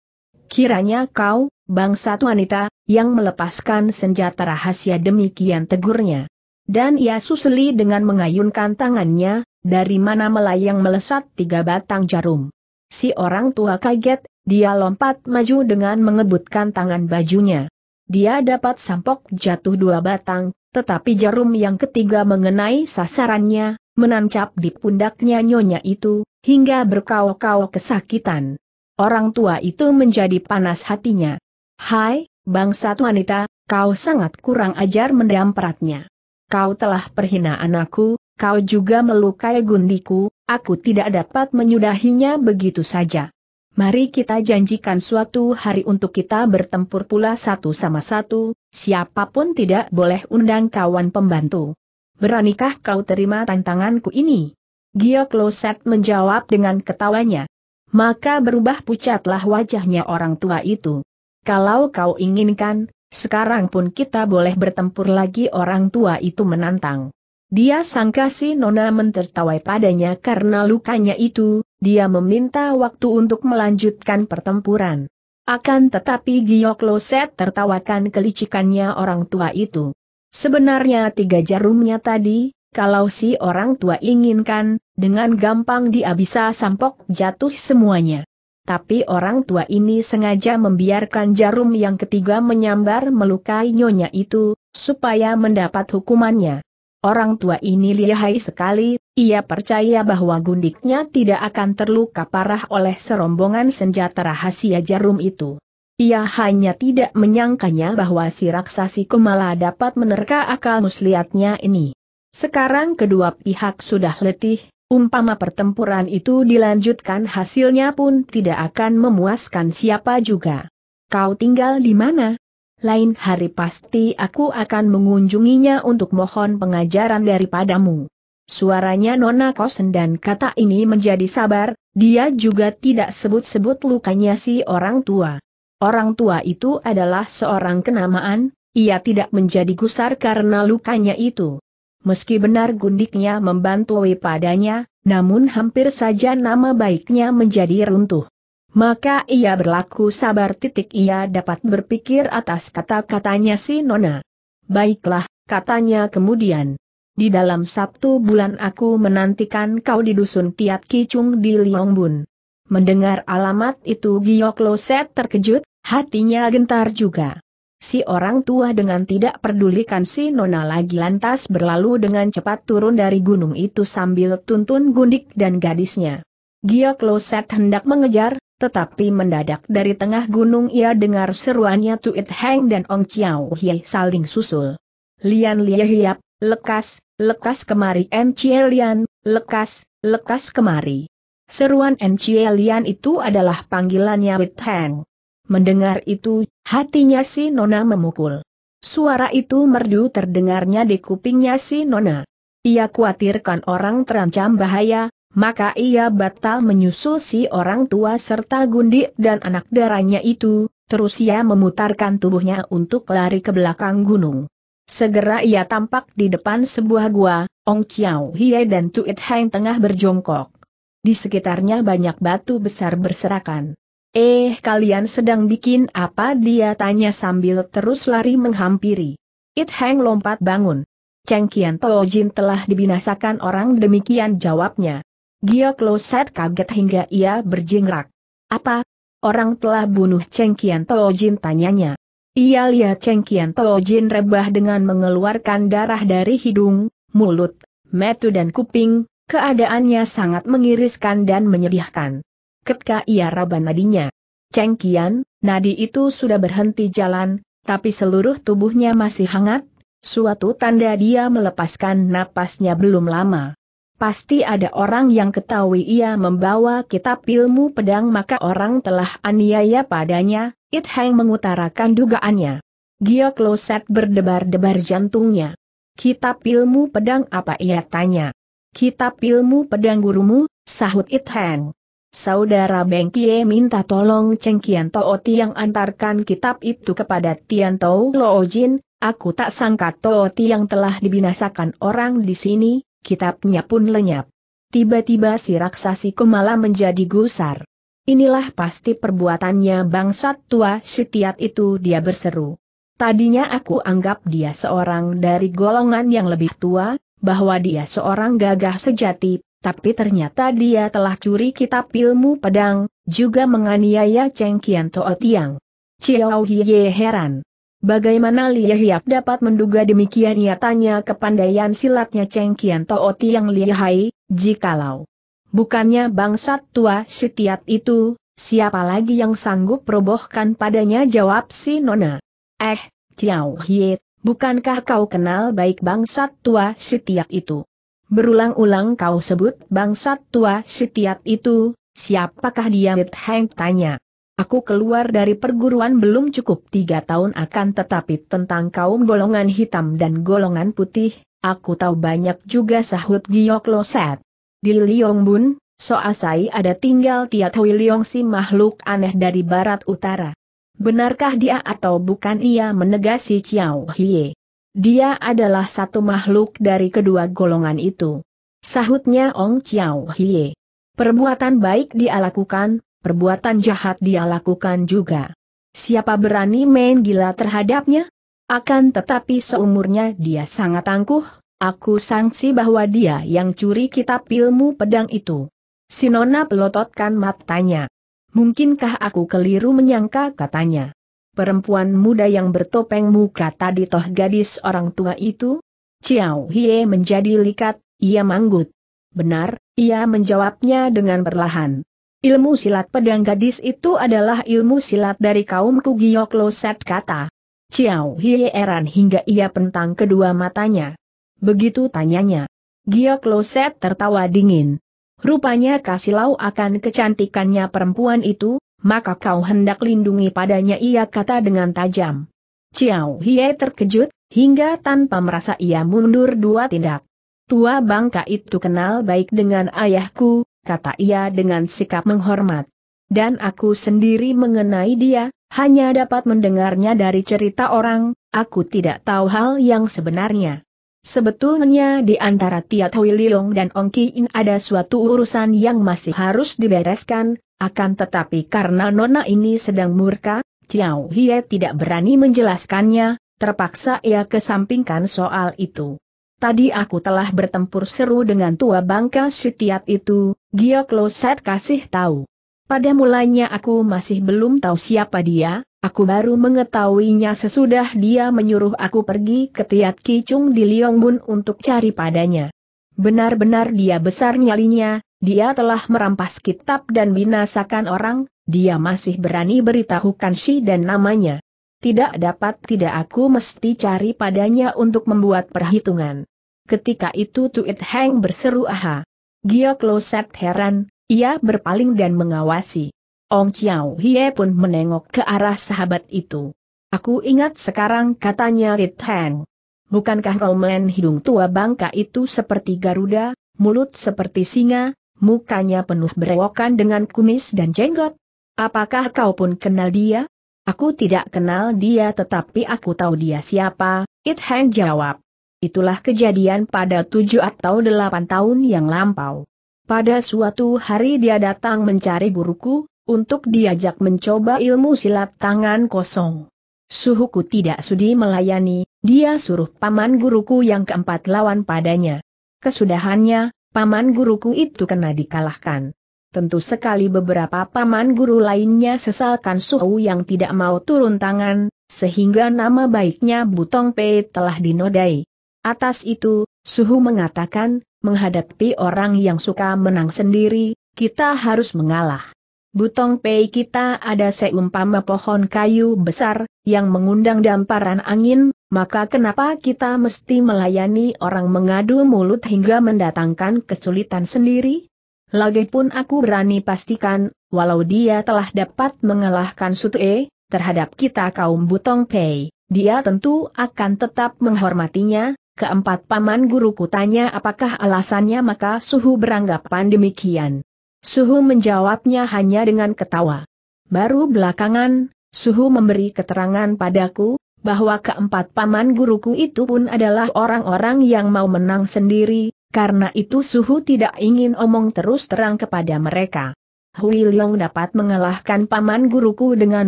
S1: Kiranya kau, bangsa wanita, yang melepaskan senjata rahasia demikian tegurnya. Dan ia susuli dengan mengayunkan tangannya, dari mana melayang melesat tiga batang jarum. Si orang tua kaget, dia lompat maju dengan mengebutkan tangan bajunya. Dia dapat sampok jatuh dua batang, tetapi jarum yang ketiga mengenai sasarannya, menancap di pundaknya nyonya itu, hingga berkau-kau kesakitan. Orang tua itu menjadi panas hatinya. Hai, bangsat wanita, kau sangat kurang ajar mendamperatnya. Kau telah perhinaan aku, kau juga melukai gundiku, aku tidak dapat menyudahinya begitu saja. Mari kita janjikan suatu hari untuk kita bertempur pula satu sama satu, siapapun tidak boleh undang kawan pembantu. Beranikah kau terima tantanganku ini? Gio Kloset menjawab dengan ketawanya. Maka berubah pucatlah wajahnya orang tua itu. Kalau kau inginkan, sekarang pun kita boleh bertempur lagi orang tua itu menantang. Dia sangka si Nona mentertawai padanya karena lukanya itu, dia meminta waktu untuk melanjutkan pertempuran. Akan tetapi Loset tertawakan kelicikannya orang tua itu. Sebenarnya tiga jarumnya tadi, kalau si orang tua inginkan, dengan gampang dia bisa sampok jatuh semuanya tapi orang tua ini sengaja membiarkan jarum yang ketiga menyambar melukai nyonya itu, supaya mendapat hukumannya. Orang tua ini lihai sekali, ia percaya bahwa gundiknya tidak akan terluka parah oleh serombongan senjata rahasia jarum itu. Ia hanya tidak menyangkanya bahwa si raksasi Kumala dapat menerka akal muslihatnya ini. Sekarang kedua pihak sudah letih, Umpama pertempuran itu dilanjutkan hasilnya pun tidak akan memuaskan siapa juga. Kau tinggal di mana? Lain hari pasti aku akan mengunjunginya untuk mohon pengajaran daripadamu. Suaranya Nona Kosen dan kata ini menjadi sabar, dia juga tidak sebut-sebut lukanya si orang tua. Orang tua itu adalah seorang kenamaan, ia tidak menjadi gusar karena lukanya itu. Meski benar gundiknya membantu padanya, namun hampir saja nama baiknya menjadi runtuh. Maka ia berlaku sabar titik ia dapat berpikir atas kata-katanya si Nona. Baiklah, katanya kemudian. Di dalam Sabtu bulan aku menantikan kau di dusun Tiat Kicung di Liongbun. Mendengar alamat itu Giyok Loset terkejut, hatinya gentar juga. Si orang tua dengan tidak pedulikan si Nona lagi lantas berlalu dengan cepat turun dari gunung itu sambil tuntun gundik dan gadisnya. Gia Kloset hendak mengejar, tetapi mendadak dari tengah gunung ia dengar seruannya Tuit Heng dan Ong Chiao Hie saling susul. Lian Lie Hiap, lekas, lekas kemari En Chie Lian, lekas, lekas kemari. Seruan En Chie Lian itu adalah panggilannya Wit Heng. Mendengar itu, hatinya si Nona memukul. Suara itu merdu terdengarnya di kupingnya si Nona. Ia khawatirkan orang terancam bahaya, maka ia batal menyusul si orang tua serta gundik dan anak darahnya itu, terus ia memutarkan tubuhnya untuk lari ke belakang gunung. Segera ia tampak di depan sebuah gua, Ong Chiao Hie dan Tuit Heng tengah berjongkok. Di sekitarnya banyak batu besar berserakan. Eh, kalian sedang bikin apa dia tanya sambil terus lari menghampiri. It Heng lompat bangun. Cheng Kian Jin telah dibinasakan orang demikian jawabnya. Gia Kloset kaget hingga ia berjingrak. Apa? Orang telah bunuh Cheng Kian Jin tanyanya. Ia lihat Cheng Kian Jin rebah dengan mengeluarkan darah dari hidung, mulut, metu dan kuping, keadaannya sangat mengiriskan dan menyedihkan. Ketika ia raba nadinya. Kian, nadi itu sudah berhenti jalan, tapi seluruh tubuhnya masih hangat, suatu tanda dia melepaskan napasnya belum lama. Pasti ada orang yang ketahui ia membawa kitab ilmu pedang maka orang telah aniaya padanya, It Heng mengutarakan dugaannya. Gio Kloset berdebar-debar jantungnya. Kitab ilmu pedang apa ia tanya? Kitab ilmu pedang gurumu, sahut It Heng. Saudara Beng Kie minta tolong Cheng Kian Tooti yang antarkan kitab itu kepada Tian Lo Loojin, aku tak sangka Tooti yang telah dibinasakan orang di sini, kitabnya pun lenyap. Tiba-tiba si raksasiku malah menjadi gusar. Inilah pasti perbuatannya bangsat tua setiap itu dia berseru. Tadinya aku anggap dia seorang dari golongan yang lebih tua, bahwa dia seorang gagah sejati, tapi ternyata dia telah curi kitab ilmu pedang, juga menganiaya Cheng Kian Toa Tiang. Chiao Hiye heran. Bagaimana Lie Hiap dapat menduga demikian ia tanya kepandaian silatnya Cheng Kian Tiang yang Hai, jikalau bukannya bangsat tua setiap itu, siapa lagi yang sanggup robohkan padanya jawab si Nona. Eh, Ciao Hiye. bukankah kau kenal baik bangsat tua setiap itu? Berulang-ulang kau sebut bangsat tua sitiat itu, siapakah dia Mit Heng tanya. Aku keluar dari perguruan belum cukup tiga tahun akan tetapi tentang kaum golongan hitam dan golongan putih, aku tahu banyak juga sahut Giok Loset. Di Liong Bun, Soasai ada tinggal Tiat Hui Liong si makhluk aneh dari barat utara. Benarkah dia atau bukan ia menegasi Chiao Hie? Dia adalah satu makhluk dari kedua golongan itu. Sahutnya Ong Chiao Hie. Perbuatan baik dia lakukan, perbuatan jahat dia lakukan juga. Siapa berani main gila terhadapnya? Akan tetapi seumurnya dia sangat tangguh, aku sangsi bahwa dia yang curi kitab ilmu pedang itu. Sinona pelototkan matanya. Mungkinkah aku keliru menyangka katanya perempuan muda yang bertopeng muka tadi toh gadis orang tua itu? Ciao Hie menjadi likat, ia manggut. Benar, ia menjawabnya dengan perlahan. Ilmu silat pedang gadis itu adalah ilmu silat dari kaum Kugiok Loset kata. Ciao Hie eran hingga ia pentang kedua matanya. Begitu tanyanya. Giok Loset tertawa dingin. Rupanya kasih Kasilau akan kecantikannya perempuan itu, maka kau hendak lindungi padanya ia kata dengan tajam. Ciao Hie terkejut, hingga tanpa merasa ia mundur dua tindak. Tua bangka itu kenal baik dengan ayahku, kata ia dengan sikap menghormat. Dan aku sendiri mengenai dia, hanya dapat mendengarnya dari cerita orang, aku tidak tahu hal yang sebenarnya. Sebetulnya di antara Tiat Hui Leong dan Ong Ki ada suatu urusan yang masih harus dibereskan, akan tetapi karena Nona ini sedang murka, Chiao Hie tidak berani menjelaskannya, terpaksa ia kesampingkan soal itu. Tadi aku telah bertempur seru dengan tua bangka setiap itu, Gio Kloset kasih tahu. Pada mulanya aku masih belum tahu siapa dia, Aku baru mengetahuinya sesudah dia menyuruh aku pergi ke Tiat Kicung di Liongbun untuk cari padanya. Benar-benar dia besar nyalinya, dia telah merampas kitab dan binasakan orang, dia masih berani beritahukan si dan namanya. Tidak dapat tidak aku mesti cari padanya untuk membuat perhitungan. Ketika itu Tuit Heng berseru aha. Gio Kloset heran, ia berpaling dan mengawasi. Ong Chiao Hie pun menengok ke arah sahabat itu. Aku ingat sekarang katanya Rit Heng. Bukankah Roman hidung tua bangka itu seperti Garuda, mulut seperti singa, mukanya penuh berewokan dengan kumis dan jenggot? Apakah kau pun kenal dia? Aku tidak kenal dia tetapi aku tahu dia siapa, It Heng jawab. Itulah kejadian pada tujuh atau delapan tahun yang lampau. Pada suatu hari dia datang mencari guruku, untuk diajak mencoba ilmu silat tangan kosong. Suhuku tidak sudi melayani, dia suruh paman guruku yang keempat lawan padanya. Kesudahannya, paman guruku itu kena dikalahkan. Tentu sekali beberapa paman guru lainnya sesalkan Suhu yang tidak mau turun tangan, sehingga nama baiknya Butong Pei telah dinodai. Atas itu, Suhu mengatakan, menghadapi orang yang suka menang sendiri, kita harus mengalah. Butong Pei kita ada seumpama pohon kayu besar, yang mengundang damparan angin, maka kenapa kita mesti melayani orang mengadu mulut hingga mendatangkan kesulitan sendiri? Lagipun aku berani pastikan, walau dia telah dapat mengalahkan Sutue, terhadap kita kaum Butong Pei, dia tentu akan tetap menghormatinya, keempat paman guruku tanya apakah alasannya maka suhu beranggapan demikian. Suhu menjawabnya hanya dengan ketawa. Baru belakangan, Suhu memberi keterangan padaku, bahwa keempat paman guruku itu pun adalah orang-orang yang mau menang sendiri, karena itu Suhu tidak ingin omong terus terang kepada mereka. Hui Leong dapat mengalahkan paman guruku dengan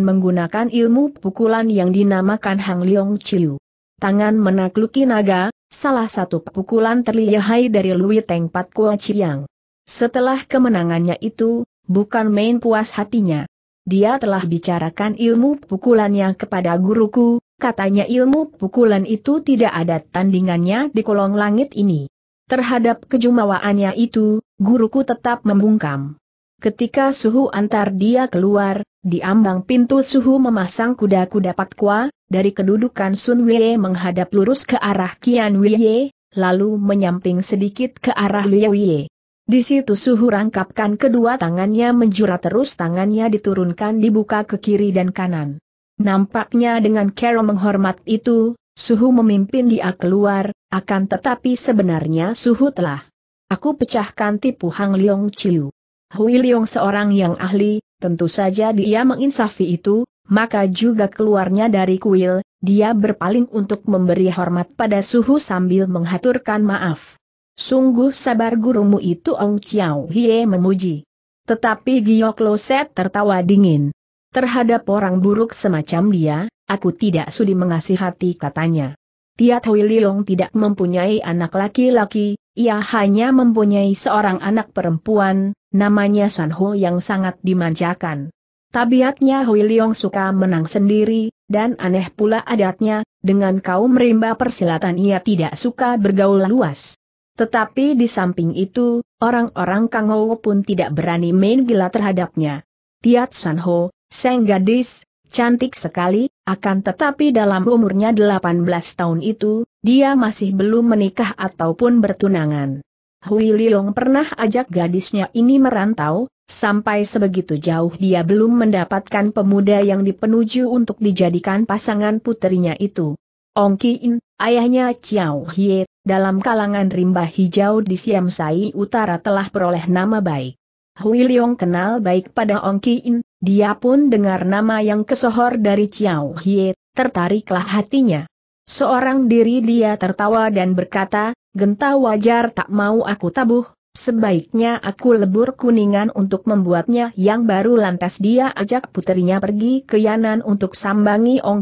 S1: menggunakan ilmu pukulan yang dinamakan Hang Leong Chiu. Tangan menakluki naga, salah satu pukulan terlihai dari Lui Teng Pat Kua Chiang. Setelah kemenangannya itu, bukan main puas hatinya. Dia telah bicarakan ilmu pukulannya kepada guruku, katanya ilmu pukulan itu tidak ada tandingannya di kolong langit ini. Terhadap kejumawaannya itu, guruku tetap membungkam. Ketika suhu antar dia keluar, di ambang pintu suhu memasang kuda-kuda patqua, dari kedudukan Sun Wei menghadap lurus ke arah Kian Wei, lalu menyamping sedikit ke arah Liu Wei. Di situ suhu rangkapkan kedua tangannya menjura terus tangannya diturunkan dibuka ke kiri dan kanan. Nampaknya dengan cara menghormat itu, suhu memimpin dia keluar, akan tetapi sebenarnya suhu telah. Aku pecahkan tipu Hang Leong Chiu. Hui Leong seorang yang ahli, tentu saja dia menginsafi itu, maka juga keluarnya dari kuil, dia berpaling untuk memberi hormat pada suhu sambil menghaturkan maaf. Sungguh sabar gurumu itu Ong Chiao Hie memuji. Tetapi Giok Loset tertawa dingin. Terhadap orang buruk semacam dia, aku tidak sudi mengasihati katanya. Tiat Hui Leong tidak mempunyai anak laki-laki, ia hanya mempunyai seorang anak perempuan, namanya San Ho yang sangat dimanjakan. Tabiatnya Hui Leong suka menang sendiri, dan aneh pula adatnya, dengan kaum rimba persilatan ia tidak suka bergaul luas. Tetapi di samping itu, orang-orang Kang Ho pun tidak berani main gila terhadapnya. Tiat San Ho, sang gadis, cantik sekali, akan tetapi dalam umurnya 18 tahun itu, dia masih belum menikah ataupun bertunangan. Hui Long pernah ajak gadisnya ini merantau, sampai sebegitu jauh dia belum mendapatkan pemuda yang dipenuju untuk dijadikan pasangan putrinya itu. Ong Kiin, ayahnya Chiao Hie, dalam kalangan rimba hijau di Siam Sai Utara telah peroleh nama baik. Hui Leong kenal baik pada Ong Kiin, dia pun dengar nama yang kesohor dari Chiao Hie, tertariklah hatinya. Seorang diri dia tertawa dan berkata, Genta wajar tak mau aku tabuh, Sebaiknya aku lebur kuningan untuk membuatnya yang baru lantas dia ajak puterinya pergi ke Yanan untuk sambangi Ong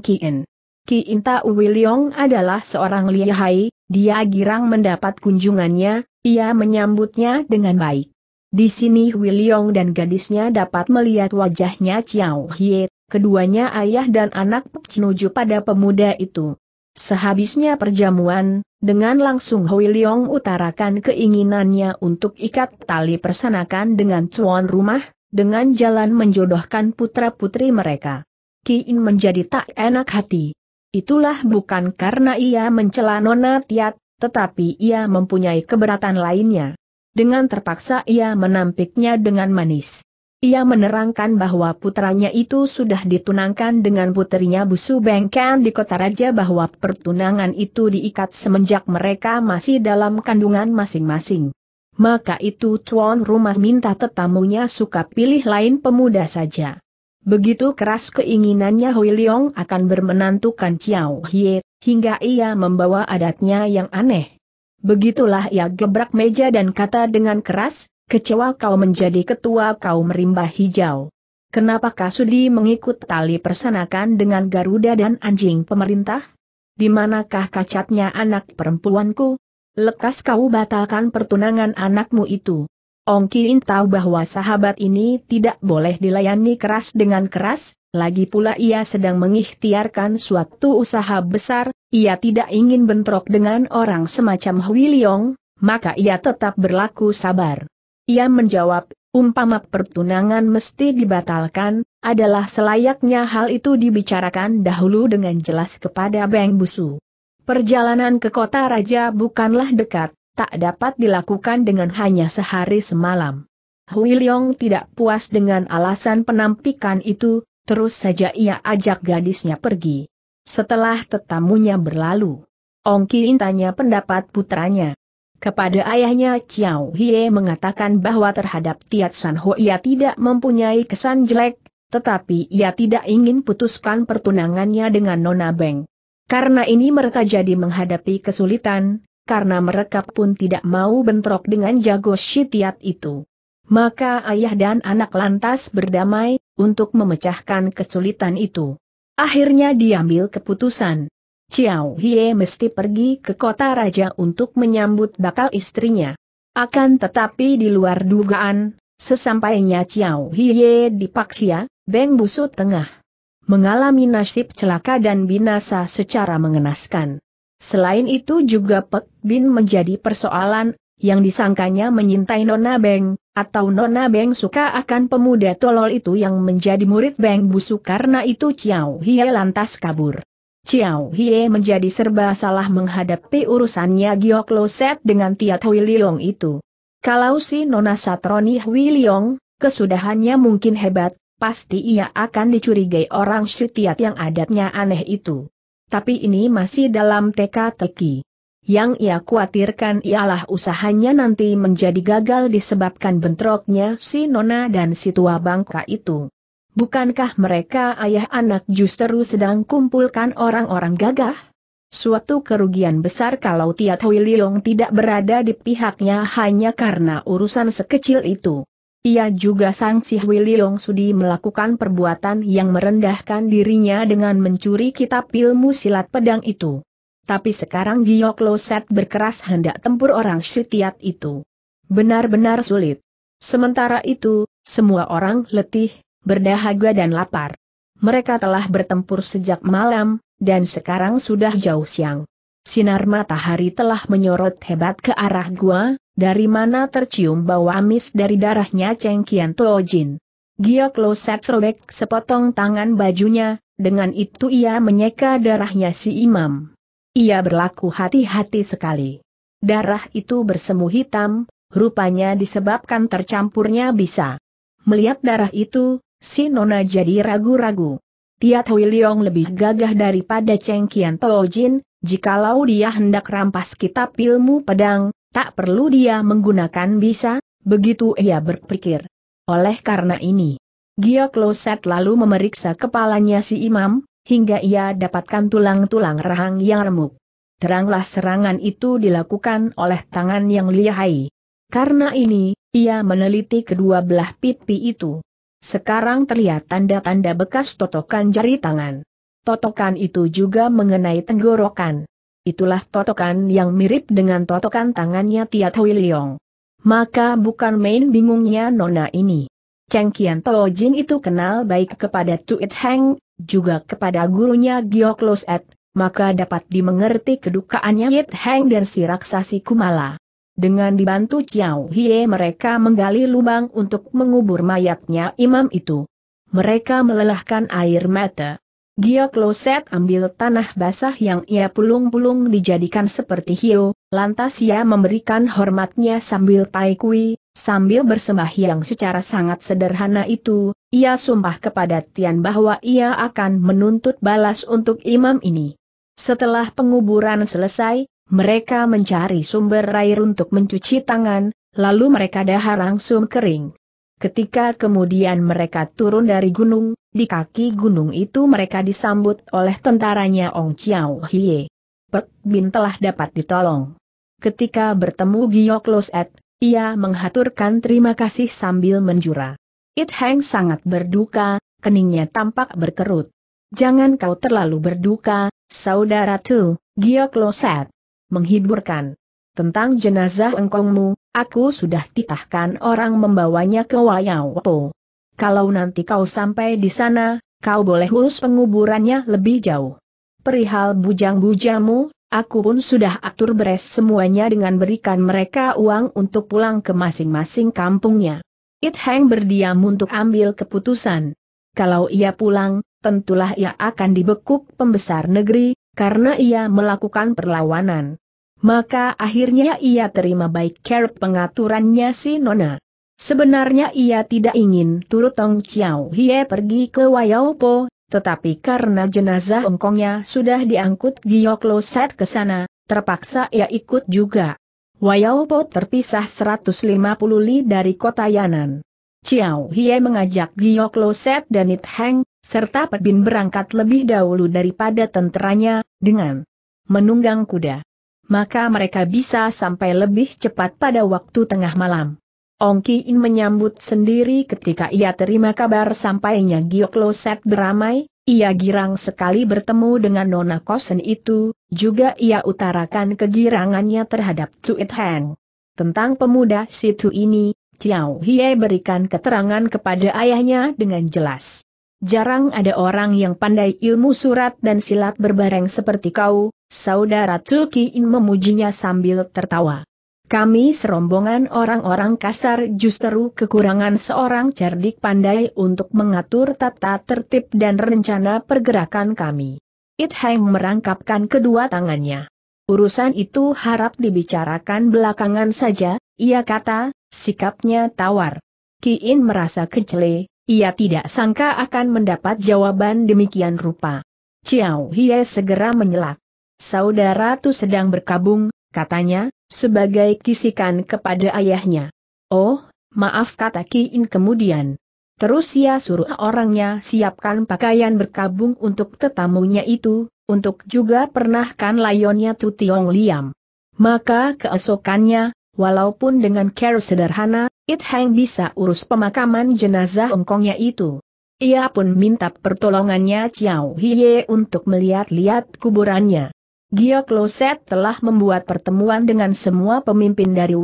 S1: Ki Inta Uwiliong adalah seorang lihai, dia girang mendapat kunjungannya, ia menyambutnya dengan baik. Di sini Wiliong dan gadisnya dapat melihat wajahnya Chiao Hie, keduanya ayah dan anak menuju pada pemuda itu. Sehabisnya perjamuan, dengan langsung Wiliong utarakan keinginannya untuk ikat tali persanakan dengan Cuan rumah, dengan jalan menjodohkan putra-putri mereka. Ki In menjadi tak enak hati. Itulah bukan karena ia mencela Nona Tiat, tetapi ia mempunyai keberatan lainnya. Dengan terpaksa ia menampiknya dengan manis. Ia menerangkan bahwa putranya itu sudah ditunangkan dengan putrinya Busu Bengkan di kota raja bahwa pertunangan itu diikat semenjak mereka masih dalam kandungan masing-masing. Maka itu tuan rumah minta tetamunya suka pilih lain pemuda saja. Begitu keras keinginannya Hui Leong akan bermenantukan Chiao Hie, hingga ia membawa adatnya yang aneh. Begitulah ia gebrak meja dan kata dengan keras, kecewa kau menjadi ketua kau merimba hijau. Kenapa Kasudi mengikut tali persenakan dengan Garuda dan anjing pemerintah? Di manakah kacatnya anak perempuanku? Lekas kau batalkan pertunangan anakmu itu. Ong Kiin tahu bahwa sahabat ini tidak boleh dilayani keras dengan keras, lagi pula ia sedang mengikhtiarkan suatu usaha besar, ia tidak ingin bentrok dengan orang semacam Hui Leong, maka ia tetap berlaku sabar. Ia menjawab, umpama pertunangan mesti dibatalkan, adalah selayaknya hal itu dibicarakan dahulu dengan jelas kepada Beng Busu. Perjalanan ke kota raja bukanlah dekat, tak dapat dilakukan dengan hanya sehari semalam. Hui Leong tidak puas dengan alasan penampikan itu, terus saja ia ajak gadisnya pergi. Setelah tetamunya berlalu, Ong Kiin tanya pendapat putranya. Kepada ayahnya Chiao Hie mengatakan bahwa terhadap Tiat San Ho ia tidak mempunyai kesan jelek, tetapi ia tidak ingin putuskan pertunangannya dengan Nona Beng. Karena ini mereka jadi menghadapi kesulitan, karena mereka pun tidak mau bentrok dengan jago syitiat itu. Maka ayah dan anak lantas berdamai, untuk memecahkan kesulitan itu. Akhirnya diambil keputusan. Chiao Hie mesti pergi ke kota raja untuk menyambut bakal istrinya. Akan tetapi di luar dugaan, sesampainya Chiao Hie di Pakhia, Beng Busu Tengah mengalami nasib celaka dan binasa secara mengenaskan. Selain itu juga Pek Bin menjadi persoalan, yang disangkanya menyintai Nona Beng, atau Nona Beng suka akan pemuda tolol itu yang menjadi murid Beng Busu karena itu Ciao Hie lantas kabur. Ciao Hie menjadi serba salah menghadapi urusannya Giok Loset dengan Tiat Hui Liong itu. Kalau si Nona Satroni Hui Liong, kesudahannya mungkin hebat, pasti ia akan dicurigai orang si Tiat yang adatnya aneh itu tapi ini masih dalam teka-teki. Yang ia khawatirkan ialah usahanya nanti menjadi gagal disebabkan bentroknya si Nona dan si tua bangka itu. Bukankah mereka ayah anak justru sedang kumpulkan orang-orang gagah? Suatu kerugian besar kalau Tia Tawiliong tidak berada di pihaknya hanya karena urusan sekecil itu. Ia juga sanksi Wiliong Sudi melakukan perbuatan yang merendahkan dirinya dengan mencuri kitab ilmu silat pedang itu. Tapi sekarang Giok Loset berkeras hendak tempur orang setiat itu. Benar-benar sulit. Sementara itu, semua orang letih, berdahaga dan lapar. Mereka telah bertempur sejak malam, dan sekarang sudah jauh siang. Sinar matahari telah menyorot hebat ke arah gua, dari mana tercium bau amis dari darahnya Cheng Kian Jin? Giok Lo Set robek sepotong tangan bajunya, dengan itu ia menyeka darahnya si imam. Ia berlaku hati-hati sekali. Darah itu bersemu hitam, rupanya disebabkan tercampurnya bisa. Melihat darah itu, si Nona jadi ragu-ragu. Tiat Hui Leong lebih gagah daripada Cheng Kian Jin, jikalau dia hendak rampas kitab ilmu pedang, Tak perlu dia menggunakan bisa, begitu ia berpikir. Oleh karena ini, Giok Loset lalu memeriksa kepalanya si imam, hingga ia dapatkan tulang-tulang rahang yang remuk. Teranglah serangan itu dilakukan oleh tangan yang lihai. Karena ini, ia meneliti kedua belah pipi itu. Sekarang terlihat tanda-tanda bekas totokan jari tangan. Totokan itu juga mengenai tenggorokan itulah totokan yang mirip dengan totokan tangannya Tiat Hui Leong. Maka bukan main bingungnya nona ini. Cheng Kian Tao Jin itu kenal baik kepada Tuit Heng, juga kepada gurunya Giok Los maka dapat dimengerti kedukaannya Yit Heng dan si raksasi Kumala. Dengan dibantu Chiao Hie mereka menggali lubang untuk mengubur mayatnya imam itu. Mereka melelahkan air mata. Gio Kloset ambil tanah basah yang ia pulung-pulung dijadikan seperti hiu, lantas ia memberikan hormatnya sambil tai kui, sambil bersembahyang secara sangat sederhana itu, ia sumpah kepada Tian bahwa ia akan menuntut balas untuk imam ini. Setelah penguburan selesai, mereka mencari sumber air untuk mencuci tangan, lalu mereka dahar langsung kering. Ketika kemudian mereka turun dari gunung, di kaki gunung itu mereka disambut oleh tentaranya Ong Chiao Hie. Pek Bin telah dapat ditolong. Ketika bertemu Giok Loset, ia menghaturkan terima kasih sambil menjura. It Heng sangat berduka, keningnya tampak berkerut. Jangan kau terlalu berduka, saudara tu, Giok Loset. Menghiburkan. Tentang jenazah engkongmu, aku sudah titahkan orang membawanya ke Wayao Po. Kalau nanti kau sampai di sana, kau boleh urus penguburannya lebih jauh. Perihal bujang-bujamu, aku pun sudah atur beres semuanya dengan berikan mereka uang untuk pulang ke masing-masing kampungnya. It Heng berdiam untuk ambil keputusan. Kalau ia pulang, tentulah ia akan dibekuk pembesar negeri, karena ia melakukan perlawanan. Maka akhirnya ia terima baik care pengaturannya si Nona. Sebenarnya ia tidak ingin turut Tong Chiao Hie pergi ke Wayao Po, tetapi karena jenazah Hongkongnya sudah diangkut Giok Lo Set ke sana, terpaksa ia ikut juga. Wayao Po terpisah 150 li dari kota Yanan. Chiao Hie mengajak Giok Lo Set dan It Heng, serta Pebin berangkat lebih dahulu daripada tenteranya, dengan menunggang kuda. Maka mereka bisa sampai lebih cepat pada waktu tengah malam. Ong Kiin menyambut sendiri ketika ia terima kabar sampainya Gioklo Set beramai, ia girang sekali bertemu dengan Nona Kosen itu, juga ia utarakan kegirangannya terhadap It Heng. Tentang pemuda situ ini, Chiao Hie berikan keterangan kepada ayahnya dengan jelas. Jarang ada orang yang pandai ilmu surat dan silat berbareng seperti kau, saudara Cukiin memujinya sambil tertawa. Kami serombongan orang-orang kasar justru kekurangan seorang cerdik pandai untuk mengatur tata tertib dan rencana pergerakan kami. It Heng merangkapkan kedua tangannya. Urusan itu harap dibicarakan belakangan saja, ia kata, sikapnya tawar. Kiin merasa kecele, ia tidak sangka akan mendapat jawaban demikian rupa. Ciao Hie segera menyelak. Saudara Tu sedang berkabung, katanya, sebagai kisikan kepada ayahnya. Oh, maaf kata Kiin kemudian. Terus ia suruh orangnya siapkan pakaian berkabung untuk tetamunya itu, untuk juga pernahkan layonnya Tu Tiong Liam. Maka keesokannya, walaupun dengan care sederhana, It Hang bisa urus pemakaman jenazah Hongkongnya itu. Ia pun minta pertolongannya Chiao Hiye untuk melihat-lihat kuburannya. Giokloset telah membuat pertemuan dengan semua pemimpin dari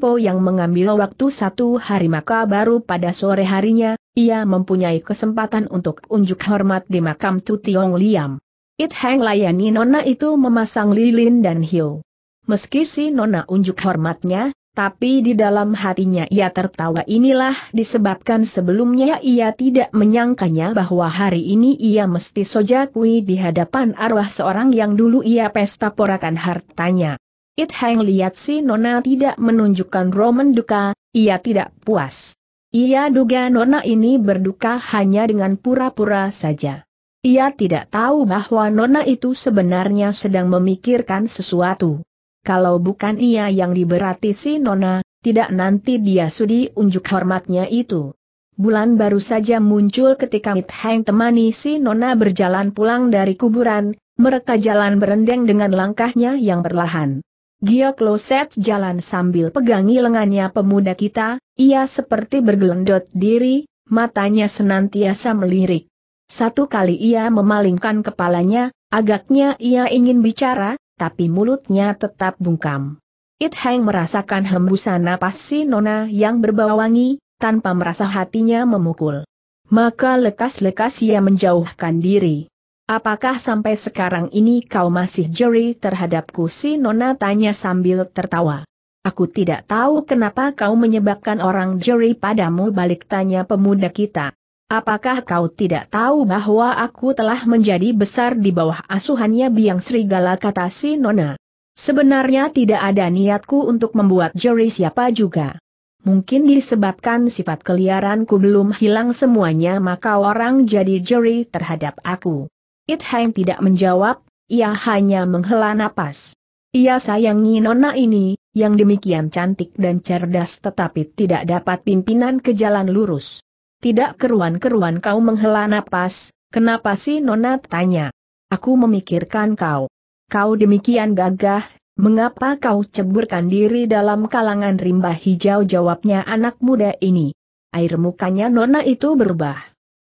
S1: Po yang mengambil waktu satu hari maka baru pada sore harinya, ia mempunyai kesempatan untuk unjuk hormat di makam Tutiong Liam. It Hang layani Nona itu memasang lilin dan hiu. Meski si Nona unjuk hormatnya, tapi di dalam hatinya ia tertawa inilah disebabkan sebelumnya ia tidak menyangkanya bahwa hari ini ia mesti sojakui di hadapan arwah seorang yang dulu ia pesta porakan hartanya. It Hang lihat si Nona tidak menunjukkan Roman duka, ia tidak puas. Ia duga Nona ini berduka hanya dengan pura-pura saja. Ia tidak tahu bahwa Nona itu sebenarnya sedang memikirkan sesuatu kalau bukan ia yang diberati si Nona, tidak nanti dia sudi unjuk hormatnya itu. Bulan baru saja muncul ketika Mit Heng temani si Nona berjalan pulang dari kuburan, mereka jalan berendeng dengan langkahnya yang perlahan. Giok Loset jalan sambil pegangi lengannya pemuda kita, ia seperti bergelendot diri, matanya senantiasa melirik. Satu kali ia memalingkan kepalanya, agaknya ia ingin bicara, tapi mulutnya tetap bungkam. It Hang merasakan hembusan napas si Nona yang berbau wangi, tanpa merasa hatinya memukul. Maka lekas-lekas ia menjauhkan diri. Apakah sampai sekarang ini kau masih jeri terhadapku si Nona tanya sambil tertawa. Aku tidak tahu kenapa kau menyebabkan orang jeri padamu balik tanya pemuda kita. Apakah kau tidak tahu bahwa aku telah menjadi besar di bawah asuhannya biang serigala kata si Nona? Sebenarnya tidak ada niatku untuk membuat juri siapa juga. Mungkin disebabkan sifat keliaranku belum hilang semuanya maka orang jadi juri terhadap aku. It Heng tidak menjawab, ia hanya menghela napas. Ia sayangi Nona ini, yang demikian cantik dan cerdas tetapi tidak dapat pimpinan ke jalan lurus. Tidak keruan-keruan kau menghela napas, kenapa sih Nona tanya? Aku memikirkan kau. Kau demikian gagah, mengapa kau ceburkan diri dalam kalangan rimba hijau jawabnya anak muda ini? Air mukanya Nona itu berubah.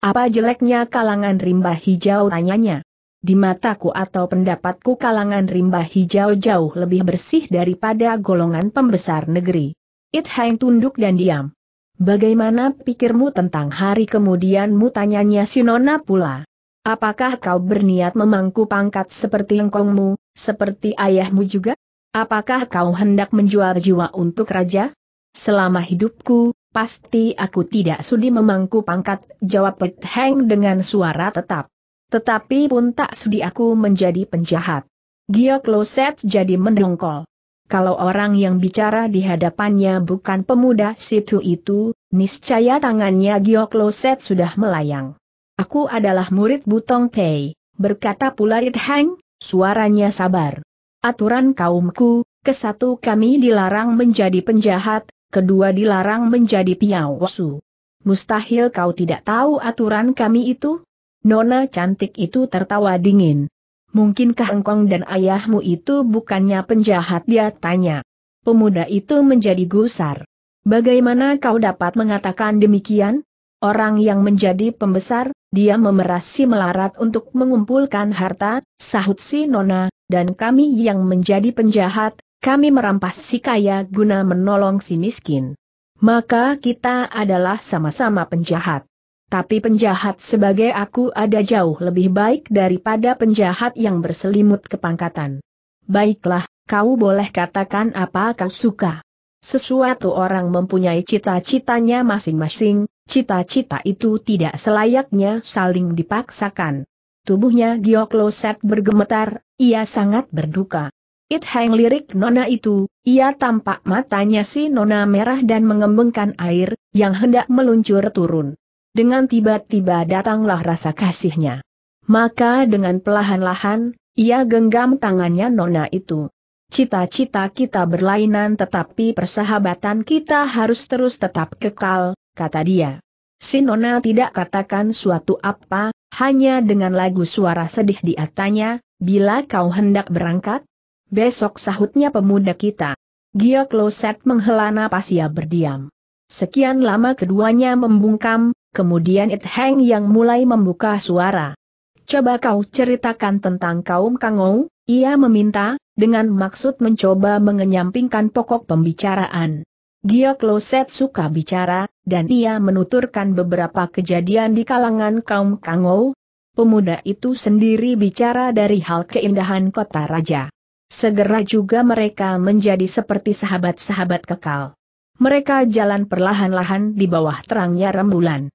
S1: Apa jeleknya kalangan rimba hijau tanyanya? Di mataku atau pendapatku kalangan rimba hijau jauh lebih bersih daripada golongan pembesar negeri. It Hang tunduk dan diam. Bagaimana pikirmu tentang hari mu tanyanya si Nona pula? Apakah kau berniat memangku pangkat seperti engkongmu, seperti ayahmu juga? Apakah kau hendak menjual jiwa untuk raja? Selama hidupku, pasti aku tidak sudi memangku pangkat, jawab Pet Heng dengan suara tetap. Tetapi pun tak sudi aku menjadi penjahat. Gio Kloset jadi mendongkol kalau orang yang bicara di hadapannya bukan pemuda situ itu, niscaya tangannya Giokloset sudah melayang. Aku adalah murid Butong Pei, berkata pula It Heng, suaranya sabar. Aturan kaumku, kesatu kami dilarang menjadi penjahat, kedua dilarang menjadi piawasu. Mustahil kau tidak tahu aturan kami itu? Nona cantik itu tertawa dingin, Mungkinkah engkong dan ayahmu itu bukannya penjahat? Dia tanya. Pemuda itu menjadi gusar. Bagaimana kau dapat mengatakan demikian? Orang yang menjadi pembesar, dia memerasi melarat untuk mengumpulkan harta, sahut si nona, dan kami yang menjadi penjahat, kami merampas si kaya guna menolong si miskin. Maka kita adalah sama-sama penjahat. Tapi penjahat sebagai aku ada jauh lebih baik daripada penjahat yang berselimut kepangkatan. Baiklah, kau boleh katakan apa kau suka. Sesuatu orang mempunyai cita-citanya masing-masing, cita-cita itu tidak selayaknya saling dipaksakan. Tubuhnya Giokloset bergemetar, ia sangat berduka. It Hang lirik Nona itu, ia tampak matanya si Nona merah dan mengembengkan air, yang hendak meluncur turun dengan tiba-tiba datanglah rasa kasihnya. Maka dengan pelahan-lahan, ia genggam tangannya Nona itu. Cita-cita kita berlainan tetapi persahabatan kita harus terus tetap kekal, kata dia. Si Nona tidak katakan suatu apa, hanya dengan lagu suara sedih di atanya, bila kau hendak berangkat? Besok sahutnya pemuda kita. Gia Kloset menghela napas ia berdiam. Sekian lama keduanya membungkam, kemudian It Heng yang mulai membuka suara. Coba kau ceritakan tentang kaum Kangou, ia meminta, dengan maksud mencoba mengenyampingkan pokok pembicaraan. Giok Loset suka bicara, dan ia menuturkan beberapa kejadian di kalangan kaum Kangou. Pemuda itu sendiri bicara dari hal keindahan kota raja. Segera juga mereka menjadi seperti sahabat-sahabat kekal. Mereka jalan perlahan-lahan di bawah terangnya rembulan.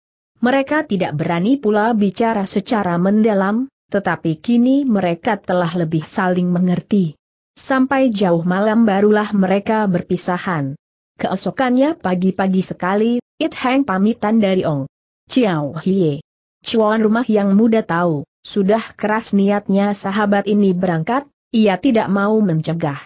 S1: Mereka tidak berani pula bicara secara mendalam, tetapi kini mereka telah lebih saling mengerti. Sampai jauh malam barulah mereka berpisahan. Keesokannya pagi-pagi sekali, It Hang pamitan dari Ong Ciao Hie. Cuan rumah yang muda tahu, sudah keras niatnya sahabat ini berangkat, ia tidak mau mencegah.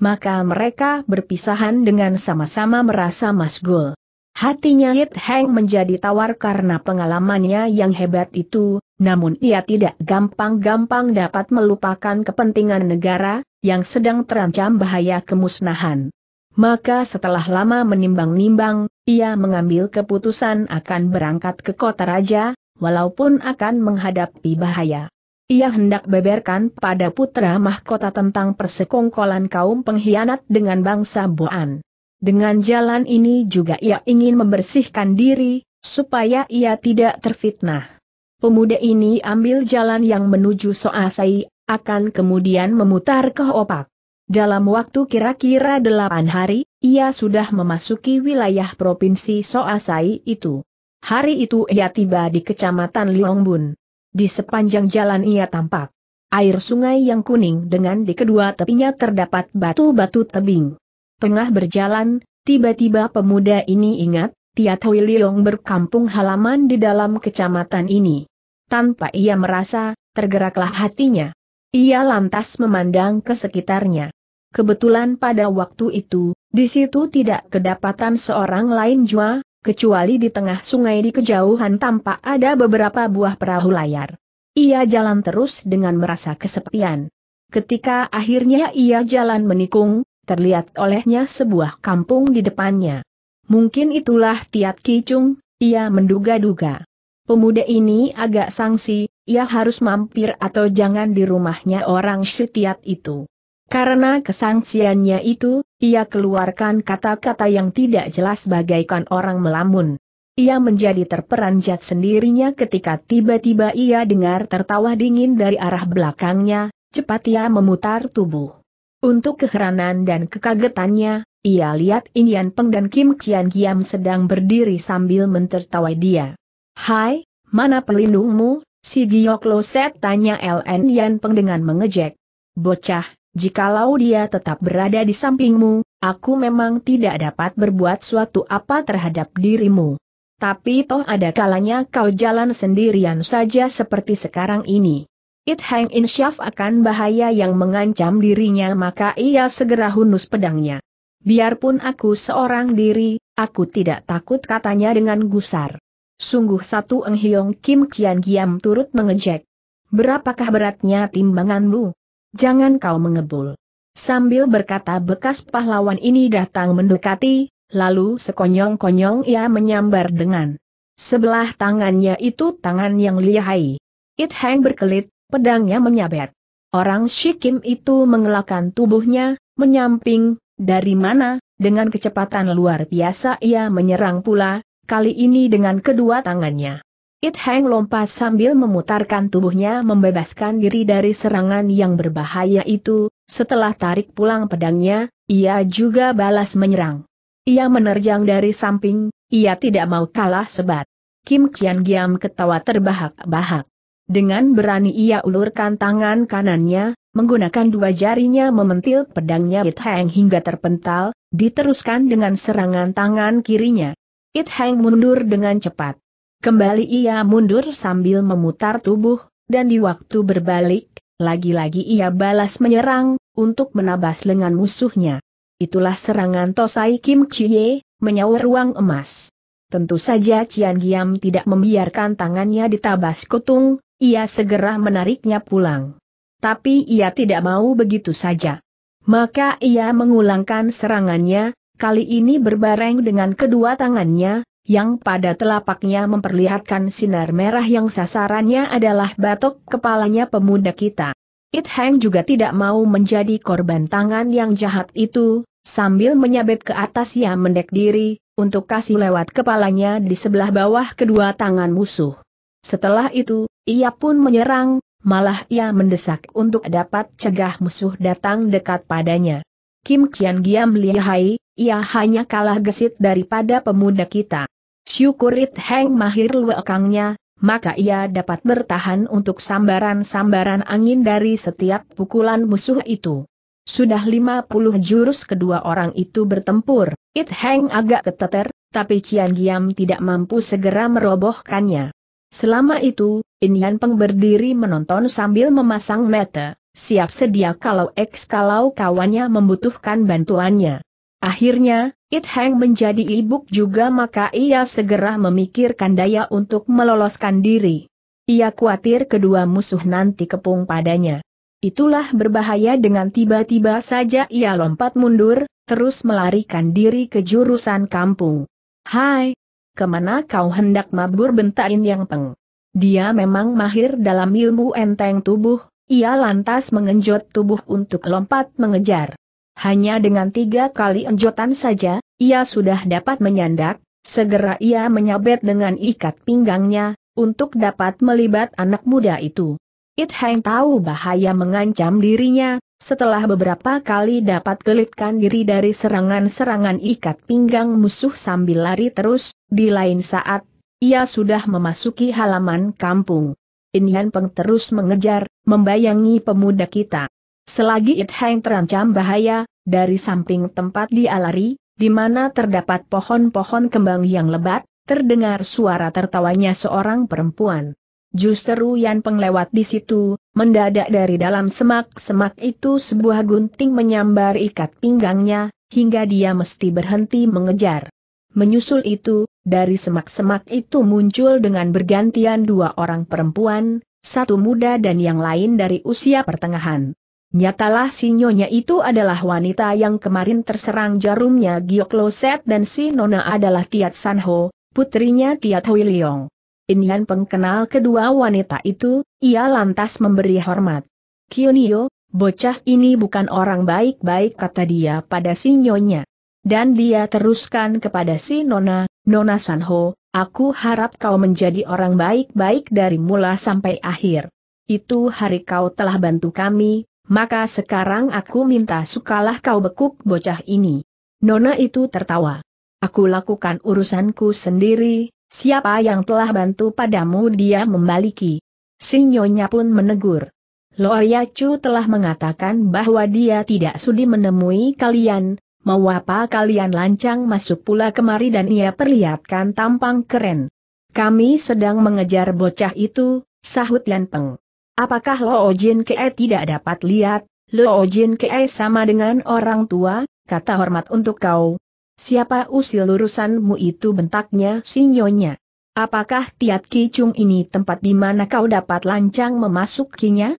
S1: Maka mereka berpisahan dengan sama-sama merasa masgul. Hatinya Yit Heng menjadi tawar karena pengalamannya yang hebat itu, namun ia tidak gampang-gampang dapat melupakan kepentingan negara, yang sedang terancam bahaya kemusnahan. Maka setelah lama menimbang-nimbang, ia mengambil keputusan akan berangkat ke kota raja, walaupun akan menghadapi bahaya. Ia hendak beberkan pada putra mahkota tentang persekongkolan kaum pengkhianat dengan bangsa Boan. Dengan jalan ini juga ia ingin membersihkan diri, supaya ia tidak terfitnah. Pemuda ini ambil jalan yang menuju Soasai, akan kemudian memutar ke Opak. Dalam waktu kira-kira delapan hari, ia sudah memasuki wilayah provinsi Soasai itu. Hari itu ia tiba di kecamatan Liongbun. Di sepanjang jalan ia tampak air sungai yang kuning dengan di kedua tepinya terdapat batu-batu tebing. Tengah berjalan, tiba-tiba pemuda ini ingat, tiat Hui Leong berkampung halaman di dalam kecamatan ini. Tanpa ia merasa, tergeraklah hatinya. Ia lantas memandang ke sekitarnya. Kebetulan pada waktu itu, di situ tidak kedapatan seorang lain jua, kecuali di tengah sungai di kejauhan tampak ada beberapa buah perahu layar. Ia jalan terus dengan merasa kesepian. Ketika akhirnya ia jalan menikung, terlihat olehnya sebuah kampung di depannya. Mungkin itulah Tiat Kicung, ia menduga-duga. Pemuda ini agak sangsi, ia harus mampir atau jangan di rumahnya orang setiat itu. Karena kesangsiannya itu, ia keluarkan kata-kata yang tidak jelas bagaikan orang melamun. Ia menjadi terperanjat sendirinya ketika tiba-tiba ia dengar tertawa dingin dari arah belakangnya, cepat ia memutar tubuh. Untuk keheranan dan kekagetannya, ia lihat Inian Peng dan Kim Kian Giam sedang berdiri sambil mentertawai dia. Hai, mana pelindungmu? Si Giok Loset tanya LN Yan Peng dengan mengejek. Bocah, jikalau dia tetap berada di sampingmu, aku memang tidak dapat berbuat suatu apa terhadap dirimu. Tapi toh ada kalanya kau jalan sendirian saja seperti sekarang ini. It Hang In Syaf akan bahaya yang mengancam dirinya maka ia segera hunus pedangnya. Biarpun aku seorang diri, aku tidak takut katanya dengan gusar. Sungguh satu Eng Hiong Kim Chian Giam turut mengejek. Berapakah beratnya timbanganmu? Jangan kau mengebul. Sambil berkata bekas pahlawan ini datang mendekati, lalu sekonyong-konyong ia menyambar dengan sebelah tangannya itu tangan yang lihai. It Hang berkelit, pedangnya menyabet. Orang Shikim itu mengelakkan tubuhnya, menyamping, dari mana, dengan kecepatan luar biasa ia menyerang pula, kali ini dengan kedua tangannya. It heng lompat sambil memutarkan tubuhnya membebaskan diri dari serangan yang berbahaya itu, setelah tarik pulang pedangnya, ia juga balas menyerang. Ia menerjang dari samping, ia tidak mau kalah sebat. Kim Kian Giam ketawa terbahak-bahak. Dengan berani ia ulurkan tangan kanannya, menggunakan dua jarinya mementil pedangnya It Hang hingga terpental, diteruskan dengan serangan tangan kirinya. It Hang mundur dengan cepat. Kembali ia mundur sambil memutar tubuh, dan di waktu berbalik, lagi-lagi ia balas menyerang, untuk menabas lengan musuhnya. Itulah serangan Tosai Kim Chie, menyawar ruang emas. Tentu saja Cian Giam tidak membiarkan tangannya ditabas kutung, ia segera menariknya pulang. Tapi ia tidak mau begitu saja. Maka ia mengulangkan serangannya, kali ini berbareng dengan kedua tangannya, yang pada telapaknya memperlihatkan sinar merah yang sasarannya adalah batok kepalanya pemuda kita. It Hang juga tidak mau menjadi korban tangan yang jahat itu, sambil menyabet ke atas ia mendek diri, untuk kasih lewat kepalanya di sebelah bawah kedua tangan musuh. Setelah itu, ia pun menyerang, malah ia mendesak untuk dapat cegah musuh datang dekat padanya. Kim Kian Giam lihai, ia hanya kalah gesit daripada pemuda kita. Syukurit Heng Mahir Luekangnya, maka ia dapat bertahan untuk sambaran-sambaran angin dari setiap pukulan musuh itu. Sudah 50 jurus kedua orang itu bertempur, It Heng agak keteter, tapi Cian Giam tidak mampu segera merobohkannya. Selama itu, Inyan Peng berdiri menonton sambil memasang mata, siap sedia kalau ex kalau kawannya membutuhkan bantuannya. Akhirnya, It Hang menjadi ibuk juga maka ia segera memikirkan daya untuk meloloskan diri. Ia khawatir kedua musuh nanti kepung padanya. Itulah berbahaya dengan tiba-tiba saja ia lompat mundur, terus melarikan diri ke jurusan kampung. Hai, kemana kau hendak mabur bentain yang peng. Dia memang mahir dalam ilmu enteng tubuh, ia lantas mengenjot tubuh untuk lompat mengejar. Hanya dengan tiga kali enjotan saja, ia sudah dapat menyandak, segera ia menyabet dengan ikat pinggangnya, untuk dapat melibat anak muda itu. It Hang tahu bahaya mengancam dirinya, setelah beberapa kali dapat kelitkan diri dari serangan-serangan ikat pinggang musuh sambil lari terus, di lain saat, ia sudah memasuki halaman kampung. Inian Peng terus mengejar, membayangi pemuda kita. Selagi It Hang terancam bahaya, dari samping tempat dia lari, di mana terdapat pohon-pohon kembang yang lebat, terdengar suara tertawanya seorang perempuan. Justru Yan Penglewat di situ, mendadak dari dalam semak-semak itu sebuah gunting menyambar ikat pinggangnya, hingga dia mesti berhenti mengejar. Menyusul itu, dari semak-semak itu muncul dengan bergantian dua orang perempuan, satu muda dan yang lain dari usia pertengahan. Nyatalah si nyonya itu adalah wanita yang kemarin terserang jarumnya Giokloset dan si nona adalah Tiat Sanho, putrinya Tiat Huiliong. Inian pengkenal kedua wanita itu, ia lantas memberi hormat. Kionio, bocah ini bukan orang baik-baik kata dia pada si nyonya. Dan dia teruskan kepada si Nona, Nona Sanho, aku harap kau menjadi orang baik-baik dari mula sampai akhir. Itu hari kau telah bantu kami, maka sekarang aku minta sukalah kau bekuk bocah ini. Nona itu tertawa. Aku lakukan urusanku sendiri, Siapa yang telah bantu padamu dia membaliki. Sinyonya pun menegur. Loya Chu telah mengatakan bahwa dia tidak sudi menemui kalian, mau apa kalian lancang masuk pula kemari dan ia perlihatkan tampang keren. Kami sedang mengejar bocah itu, sahut Lan Peng. Apakah Lo Jin Ke tidak dapat lihat, Lo Jin Ke sama dengan orang tua, kata hormat untuk kau, Siapa usil lurusanmu itu bentaknya si nyonya? Apakah Tiat Kicung ini tempat di mana kau dapat lancang memasukinya?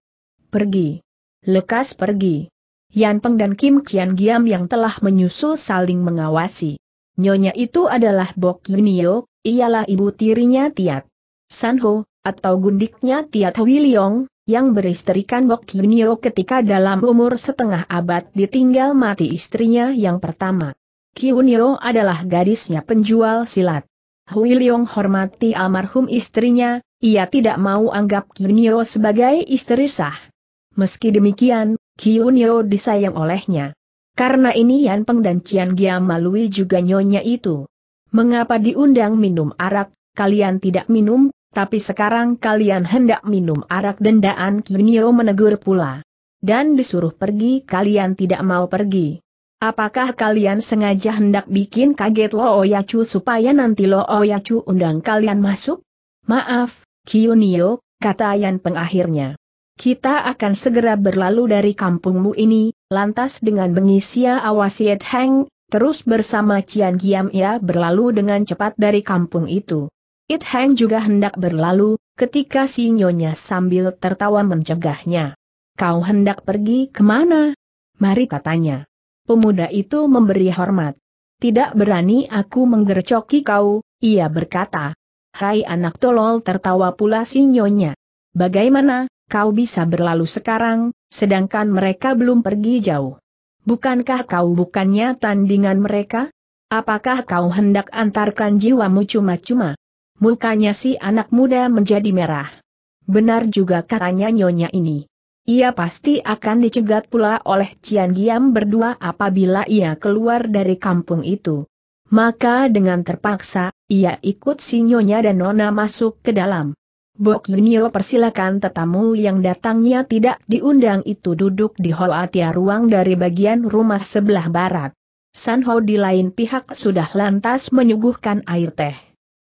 S1: Pergi. Lekas pergi. Yan Peng dan Kim Qian Giam yang telah menyusul saling mengawasi. Nyonya itu adalah Bok Yunio, ialah ibu tirinya Tiat. Sanho, atau gundiknya Tiat Wiliong, yang beristerikan Bok Yunio ketika dalam umur setengah abad ditinggal mati istrinya yang pertama. Kiunio adalah gadisnya penjual silat. Hui Leong hormati almarhum istrinya, ia tidak mau anggap Kiunio sebagai istri sah. Meski demikian, Kiunio disayang olehnya. Karena ini Yan Peng dan Cian Gia malui juga nyonya itu. Mengapa diundang minum arak, kalian tidak minum, tapi sekarang kalian hendak minum arak dendaan Kiunio menegur pula. Dan disuruh pergi kalian tidak mau pergi. Apakah kalian sengaja hendak bikin kaget Lo Oyacu supaya nanti Lo Oyacu undang kalian masuk? Maaf, Kiyunio, kata Yan pengakhirnya. Kita akan segera berlalu dari kampungmu ini, lantas dengan bengisia awasi Heng, terus bersama Cian Giam ia berlalu dengan cepat dari kampung itu. It Heng juga hendak berlalu, ketika si nyonya sambil tertawa mencegahnya. Kau hendak pergi kemana? Mari katanya. Pemuda itu memberi hormat. Tidak berani aku menggercoki kau, ia berkata. Hai anak tolol tertawa pula si nyonya. Bagaimana, kau bisa berlalu sekarang, sedangkan mereka belum pergi jauh. Bukankah kau bukannya tandingan mereka? Apakah kau hendak antarkan jiwamu cuma-cuma? Mukanya si anak muda menjadi merah. Benar juga katanya nyonya ini. Ia pasti akan dicegat pula oleh Cian Giam berdua apabila ia keluar dari kampung itu. Maka dengan terpaksa, ia ikut si Nyonya dan Nona masuk ke dalam. Bok Yunio persilakan tetamu yang datangnya tidak diundang itu duduk di hall atia ruang dari bagian rumah sebelah barat. San Ho di lain pihak sudah lantas menyuguhkan air teh.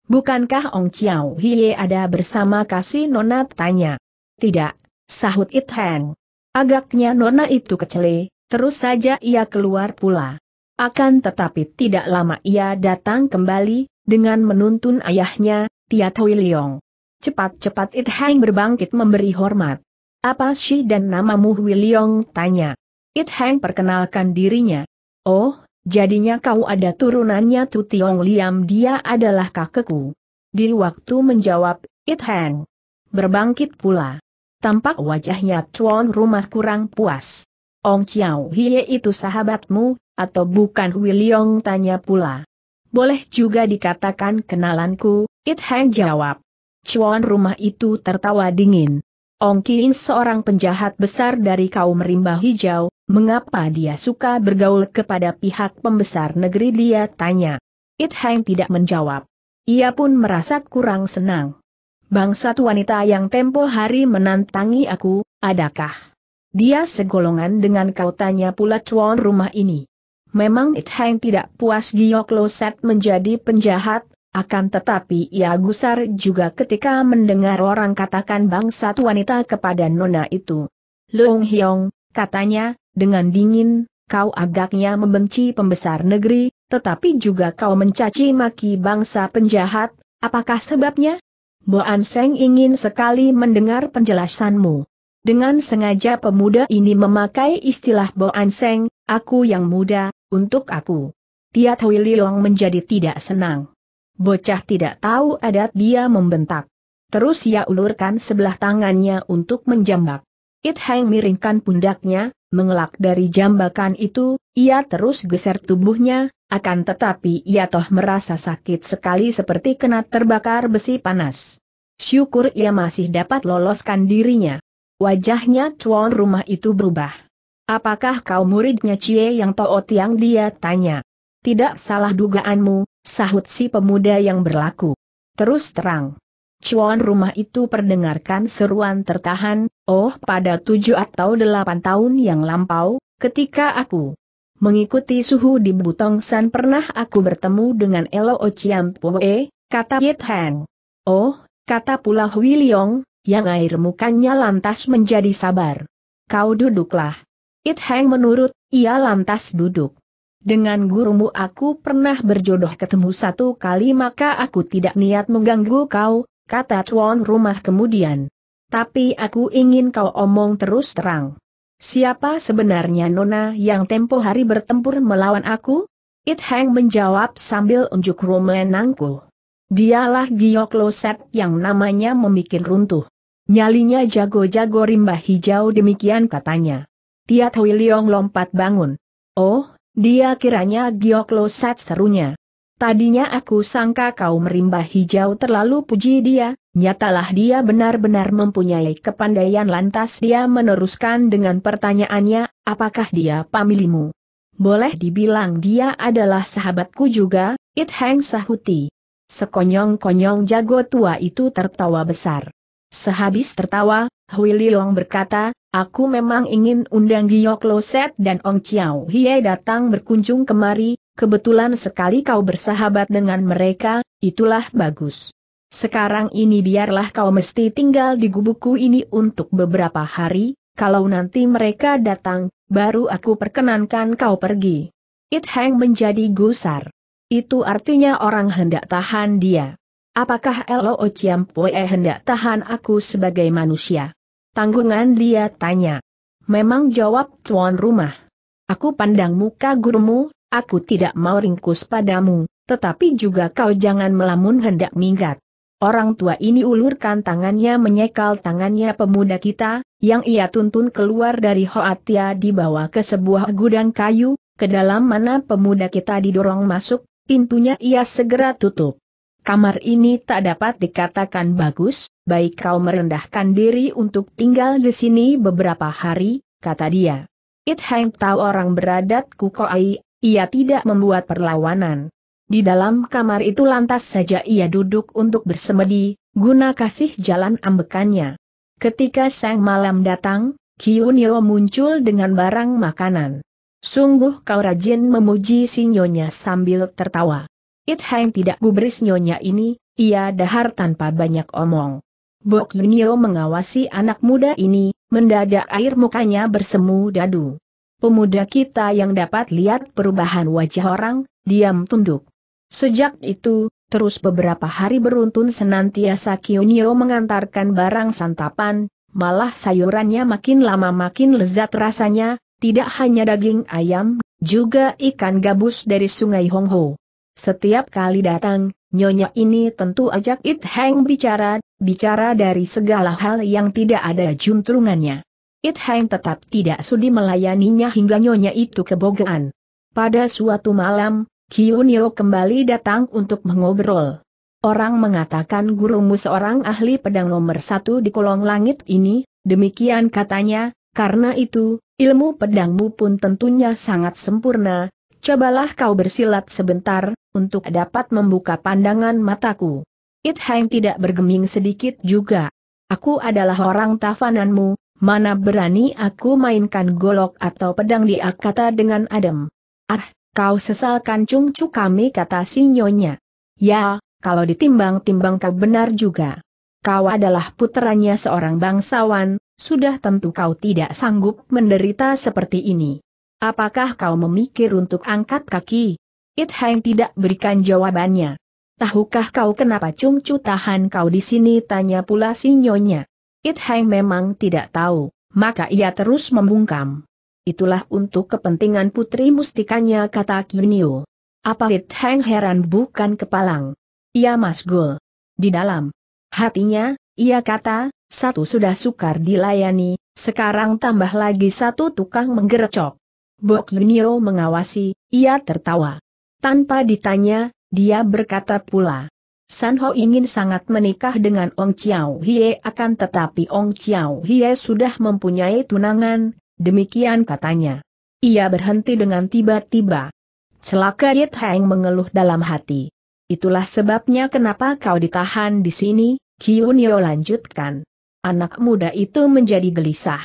S1: Bukankah Ong Chiao Hiye ada bersama kasih Nona tanya? Tidak, sahut Itheng. Agaknya nona itu kecele, terus saja ia keluar pula. Akan tetapi tidak lama ia datang kembali, dengan menuntun ayahnya, Tia Tui Leong. Cepat-cepat It Hang berbangkit memberi hormat. Apa sih dan namamu Hui Leong tanya. It Hang perkenalkan dirinya. Oh, jadinya kau ada turunannya Tu Tiong Liam dia adalah kakekku. Di waktu menjawab, It Hang berbangkit pula. Tampak wajahnya Chuan Rumah kurang puas. Ong Chiao Hie itu sahabatmu, atau bukan William tanya pula. Boleh juga dikatakan kenalanku, It Hang jawab. Chuan rumah itu tertawa dingin. Ong Kiin seorang penjahat besar dari kaum rimba hijau, mengapa dia suka bergaul kepada pihak pembesar negeri dia tanya. It Hang tidak menjawab. Ia pun merasa kurang senang bangsat wanita yang tempo hari menantangi aku, adakah? Dia segolongan dengan kau tanya pula cuan rumah ini. Memang It Hang tidak puas Giok Loset menjadi penjahat, akan tetapi ia gusar juga ketika mendengar orang katakan bangsat wanita kepada nona itu. Leung Hiong, katanya, dengan dingin, kau agaknya membenci pembesar negeri, tetapi juga kau mencaci maki bangsa penjahat, apakah sebabnya? Boan Seng ingin sekali mendengar penjelasanmu. Dengan sengaja pemuda ini memakai istilah Boan Seng, aku yang muda, untuk aku. Tiat Hui Liong menjadi tidak senang. Bocah tidak tahu adat dia membentak. Terus ia ulurkan sebelah tangannya untuk menjambak. It Hang miringkan pundaknya, mengelak dari jambakan itu, ia terus geser tubuhnya, akan tetapi ia toh merasa sakit sekali seperti kena terbakar besi panas. Syukur ia masih dapat loloskan dirinya. Wajahnya cuan rumah itu berubah. Apakah kau muridnya Cie yang Tao Tiang dia tanya. Tidak salah dugaanmu, sahut si pemuda yang berlaku. Terus terang, Cuan rumah itu perdengarkan seruan tertahan, oh pada tujuh atau delapan tahun yang lampau, ketika aku mengikuti suhu di Butongsan pernah aku bertemu dengan Elo Ociam Poe, kata Yit Heng. Oh, kata pula Hui Leong, yang air mukanya lantas menjadi sabar. Kau duduklah. It Heng menurut, ia lantas duduk. Dengan gurumu aku pernah berjodoh ketemu satu kali maka aku tidak niat mengganggu kau, kata Tuan Rumah kemudian. Tapi aku ingin kau omong terus terang. Siapa sebenarnya Nona yang tempo hari bertempur melawan aku? It Hang menjawab sambil unjuk nangku. Dialah Giok Loset yang namanya memikir runtuh. Nyalinya jago-jago rimba hijau demikian katanya. Tiat Hui Leong lompat bangun. Oh, dia kiranya Giok Loset serunya. Tadinya aku sangka kau merimba hijau terlalu puji dia, nyatalah dia benar-benar mempunyai kepandaian lantas dia meneruskan dengan pertanyaannya, apakah dia pamilimu? Boleh dibilang dia adalah sahabatku juga, It Hang Sahuti. Sekonyong-konyong jago tua itu tertawa besar. Sehabis tertawa, Hui Liong berkata, aku memang ingin undang Giyok Loset dan Ong Chiao Hie datang berkunjung kemari, Kebetulan sekali kau bersahabat dengan mereka, itulah bagus. Sekarang ini biarlah kau mesti tinggal di gubuku ini untuk beberapa hari, kalau nanti mereka datang, baru aku perkenankan kau pergi. It Hang menjadi gusar. Itu artinya orang hendak tahan dia. Apakah Lo Chiampoe hendak tahan aku sebagai manusia? Tanggungan dia tanya. Memang jawab tuan rumah. Aku pandang muka gurumu, Aku tidak mau ringkus padamu, tetapi juga kau jangan melamun hendak minggat. Orang tua ini ulurkan tangannya menyekal tangannya pemuda kita, yang ia tuntun keluar dari Hoatia dibawa ke sebuah gudang kayu, ke dalam mana pemuda kita didorong masuk, pintunya ia segera tutup. Kamar ini tak dapat dikatakan bagus, baik kau merendahkan diri untuk tinggal di sini beberapa hari, kata dia. It hang tahu orang beradat kukoai, ia tidak membuat perlawanan. Di dalam kamar itu lantas saja ia duduk untuk bersemedi, guna kasih jalan ambekannya. Ketika sang malam datang, Kiyunio muncul dengan barang makanan. Sungguh kau rajin memuji si nyonya sambil tertawa. It Hang tidak gubris nyonya ini, ia dahar tanpa banyak omong. Bokinio mengawasi anak muda ini, mendadak air mukanya bersemu dadu. Pemuda kita yang dapat lihat perubahan wajah orang, diam tunduk. Sejak itu, terus beberapa hari beruntun senantiasa Kionio mengantarkan barang santapan, malah sayurannya makin lama makin lezat rasanya, tidak hanya daging ayam, juga ikan gabus dari sungai Hongho. Setiap kali datang, Nyonya ini tentu ajak It Heng bicara, bicara dari segala hal yang tidak ada juntrungannya. It tetap tidak sudi melayaninya hingga nyonya itu kebogaan. Pada suatu malam, Kiyunio kembali datang untuk mengobrol. Orang mengatakan gurumu seorang ahli pedang nomor satu di kolong langit ini, demikian katanya, karena itu, ilmu pedangmu pun tentunya sangat sempurna, cobalah kau bersilat sebentar, untuk dapat membuka pandangan mataku. It tidak bergeming sedikit juga. Aku adalah orang tafananmu, Mana berani aku mainkan golok atau pedang dia kata dengan adem. Ah, kau sesalkan cungcu kami kata si nyonya. Ya, kalau ditimbang-timbang kau benar juga. Kau adalah puteranya seorang bangsawan, sudah tentu kau tidak sanggup menderita seperti ini. Apakah kau memikir untuk angkat kaki? It Hang tidak berikan jawabannya. Tahukah kau kenapa Cung tahan kau di sini? Tanya pula si nyonya. It Hang memang tidak tahu, maka ia terus membungkam. Itulah untuk kepentingan putri mustikanya kata Kinio. Apa It Hang heran bukan kepalang? Ia masgul. Di dalam hatinya, ia kata, satu sudah sukar dilayani, sekarang tambah lagi satu tukang menggerecok. Bok Yunio mengawasi, ia tertawa. Tanpa ditanya, dia berkata pula, San Ho ingin sangat menikah dengan Ong Chiao Hie akan tetapi Ong Chiao Hie sudah mempunyai tunangan, demikian katanya. Ia berhenti dengan tiba-tiba. Celaka Yit Heng mengeluh dalam hati. Itulah sebabnya kenapa kau ditahan di sini, Kiyunio lanjutkan. Anak muda itu menjadi gelisah.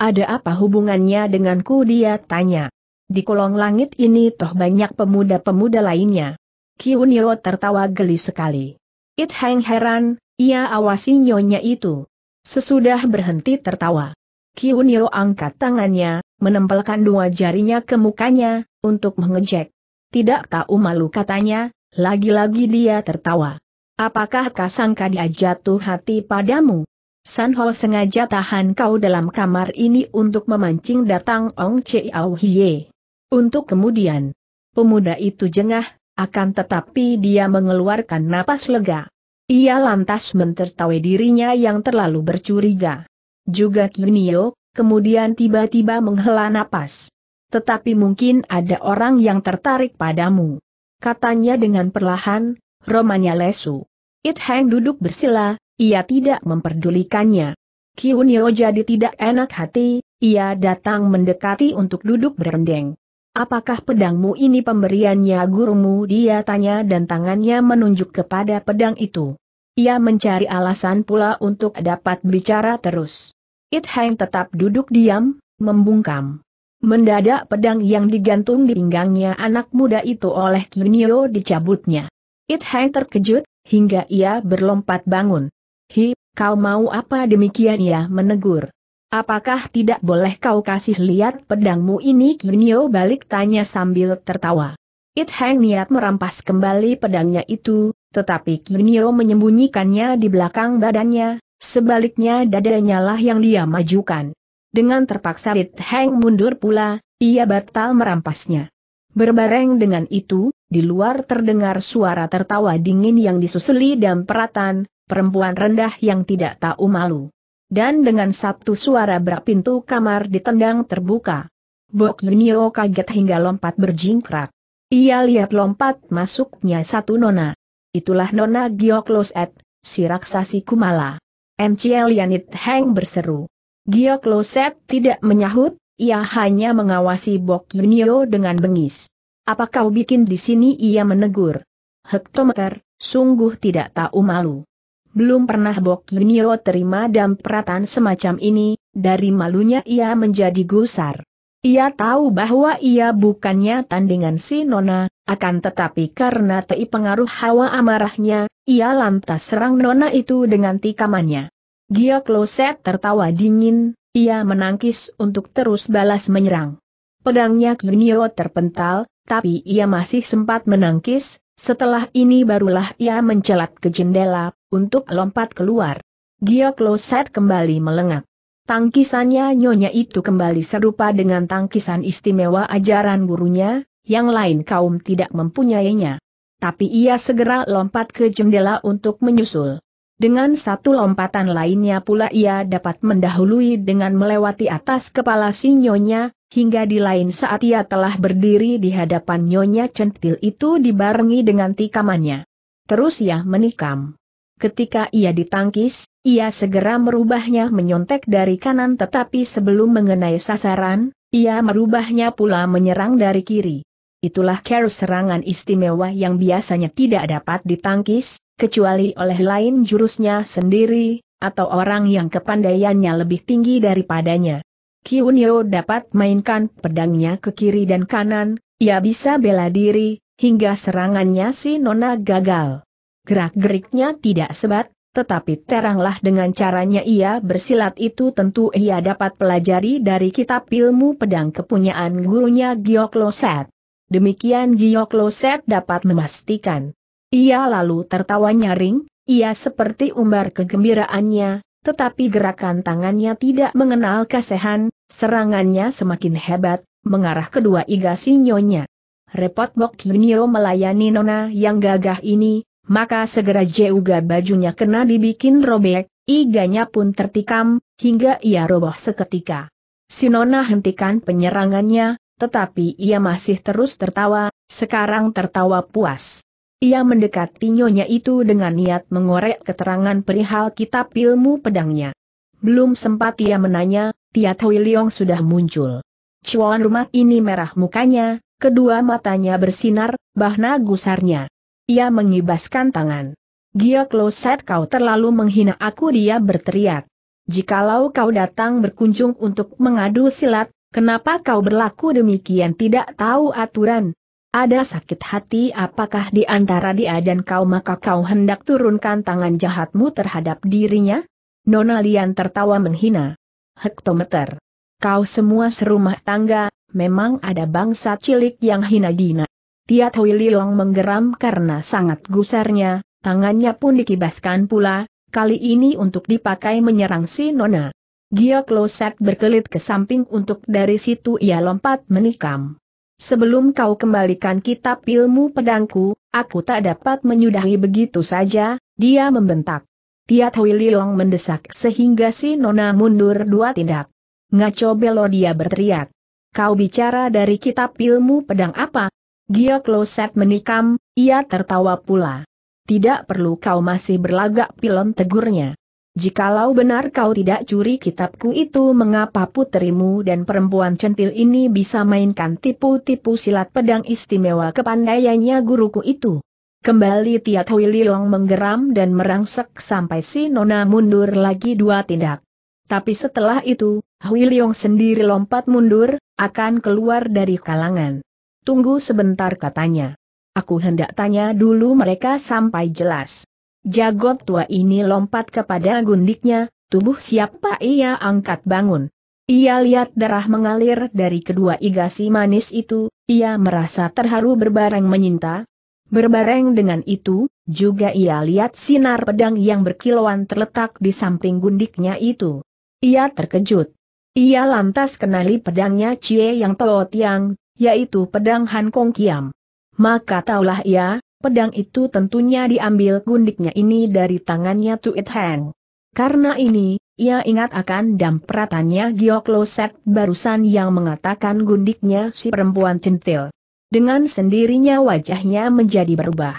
S1: Ada apa hubungannya denganku dia tanya. Di kolong langit ini toh banyak pemuda-pemuda lainnya. Kiunio tertawa geli sekali. It Heng heran, ia awasi nyonya itu. Sesudah berhenti tertawa. Kiunio angkat tangannya, menempelkan dua jarinya ke mukanya, untuk mengejek. Tidak tahu malu katanya, lagi-lagi dia tertawa. Apakah kasangka dia jatuh hati padamu? Sanho sengaja tahan kau dalam kamar ini untuk memancing datang Ong Chiao Hie. Untuk kemudian, pemuda itu jengah, akan tetapi dia mengeluarkan napas lega. Ia lantas mentertawai dirinya yang terlalu bercuriga. Juga Kinio, kemudian tiba-tiba menghela napas. Tetapi mungkin ada orang yang tertarik padamu. Katanya dengan perlahan, romanya lesu. It Hang duduk bersila, ia tidak memperdulikannya. Kiunio jadi tidak enak hati, ia datang mendekati untuk duduk berendeng. Apakah pedangmu ini pemberiannya gurumu? Dia tanya dan tangannya menunjuk kepada pedang itu. Ia mencari alasan pula untuk dapat bicara terus. It Heng tetap duduk diam, membungkam. Mendadak pedang yang digantung di pinggangnya anak muda itu oleh Kinyo dicabutnya. It Heng terkejut, hingga ia berlompat bangun. Hi, kau mau apa demikian ia menegur. Apakah tidak boleh kau kasih lihat pedangmu ini? Kinyo balik tanya sambil tertawa. It Hang niat merampas kembali pedangnya itu, tetapi Kinyo menyembunyikannya di belakang badannya, sebaliknya dadanya lah yang dia majukan. Dengan terpaksa It Hang mundur pula, ia batal merampasnya. Berbareng dengan itu, di luar terdengar suara tertawa dingin yang disusuli dan peratan, perempuan rendah yang tidak tahu malu dan dengan satu suara berak pintu kamar ditendang terbuka. Bok Junio kaget hingga lompat berjingkrak. Ia lihat lompat masuknya satu nona. Itulah nona Giokloset, si raksasi Kumala. MCL Yanit Heng berseru. Giokloset tidak menyahut, ia hanya mengawasi Bok Junio dengan bengis. Apa kau bikin di sini ia menegur. Hektometer, sungguh tidak tahu malu. Belum pernah Bok Junio terima dampratan semacam ini, dari malunya ia menjadi gusar. Ia tahu bahwa ia bukannya tandingan si Nona, akan tetapi karena tei pengaruh hawa amarahnya, ia lantas serang Nona itu dengan tikamannya. Gia Kloset tertawa dingin, ia menangkis untuk terus balas menyerang. Pedangnya Junio terpental, tapi ia masih sempat menangkis, setelah ini barulah ia mencelat ke jendela, untuk lompat keluar. Gio Kloset kembali melengak. Tangkisannya nyonya itu kembali serupa dengan tangkisan istimewa ajaran gurunya, yang lain kaum tidak mempunyainya. Tapi ia segera lompat ke jendela untuk menyusul. Dengan satu lompatan lainnya pula ia dapat mendahului dengan melewati atas kepala si nyonya, Hingga di lain saat ia telah berdiri di hadapan Nyonya Centil itu dibarengi dengan tikamannya. Terus ia menikam. Ketika ia ditangkis, ia segera merubahnya menyontek dari kanan tetapi sebelum mengenai sasaran, ia merubahnya pula menyerang dari kiri. Itulah care serangan istimewa yang biasanya tidak dapat ditangkis, kecuali oleh lain jurusnya sendiri, atau orang yang kepandaiannya lebih tinggi daripadanya. Kiun Yeo dapat mainkan pedangnya ke kiri dan kanan, ia bisa bela diri, hingga serangannya si Nona gagal. Gerak-geriknya tidak sebat, tetapi teranglah dengan caranya ia bersilat itu tentu ia dapat pelajari dari kitab ilmu pedang kepunyaan gurunya Giok Loset. Demikian Giok Loset dapat memastikan. Ia lalu tertawa nyaring, ia seperti umbar kegembiraannya, tetapi gerakan tangannya tidak mengenal kasehan, serangannya semakin hebat, mengarah kedua iga sinyonya. Repot Bok Yunio melayani nona yang gagah ini, maka segera juga bajunya kena dibikin robek, iganya pun tertikam, hingga ia roboh seketika. Sinona hentikan penyerangannya, tetapi ia masih terus tertawa, sekarang tertawa puas. Ia mendekati nyonya itu dengan niat mengorek keterangan perihal kitab ilmu pedangnya. Belum sempat ia menanya, Tia Tui Leong sudah muncul. Cuan rumah ini merah mukanya, kedua matanya bersinar, bahna gusarnya. Ia mengibaskan tangan. Gia Kloset kau terlalu menghina aku dia berteriak. Jikalau kau datang berkunjung untuk mengadu silat, kenapa kau berlaku demikian tidak tahu aturan, ada sakit hati apakah di antara dia dan kau maka kau hendak turunkan tangan jahatmu terhadap dirinya? Nona Lian tertawa menghina. Hektometer. Kau semua serumah tangga, memang ada bangsa cilik yang hina dina. Tiat Hui Liong menggeram karena sangat gusarnya, tangannya pun dikibaskan pula, kali ini untuk dipakai menyerang si Nona. Gia Kloset berkelit ke samping untuk dari situ ia lompat menikam. Sebelum kau kembalikan kitab ilmu pedangku, aku tak dapat menyudahi begitu saja, dia membentak. Tiat Hui Leong mendesak sehingga si Nona mundur dua tindak. Ngaco belo dia berteriak. Kau bicara dari kitab ilmu pedang apa? Gio Kloset menikam, ia tertawa pula. Tidak perlu kau masih berlagak pilon tegurnya. Jikalau benar kau tidak curi kitabku itu mengapa puterimu dan perempuan centil ini bisa mainkan tipu-tipu silat pedang istimewa kepandaiannya guruku itu? Kembali Tiat Hui Liong menggeram dan merangsek sampai si Nona mundur lagi dua tindak. Tapi setelah itu, Hui Liong sendiri lompat mundur, akan keluar dari kalangan. Tunggu sebentar katanya. Aku hendak tanya dulu mereka sampai jelas. Jagot tua ini lompat kepada gundiknya, tubuh siapa ia angkat bangun. Ia lihat darah mengalir dari kedua igasi manis itu, ia merasa terharu berbareng menyinta. Berbareng dengan itu, juga ia lihat sinar pedang yang berkilauan terletak di samping gundiknya itu. Ia terkejut. Ia lantas kenali pedangnya Cie Yang Toot Yang, yaitu pedang Han Kong Kiam. Maka taulah ia, Pedang itu tentunya diambil gundiknya ini dari tangannya Tuit Heng. Karena ini, ia ingat akan dampratannya Giok Loset barusan yang mengatakan gundiknya si perempuan centil. Dengan sendirinya wajahnya menjadi berubah.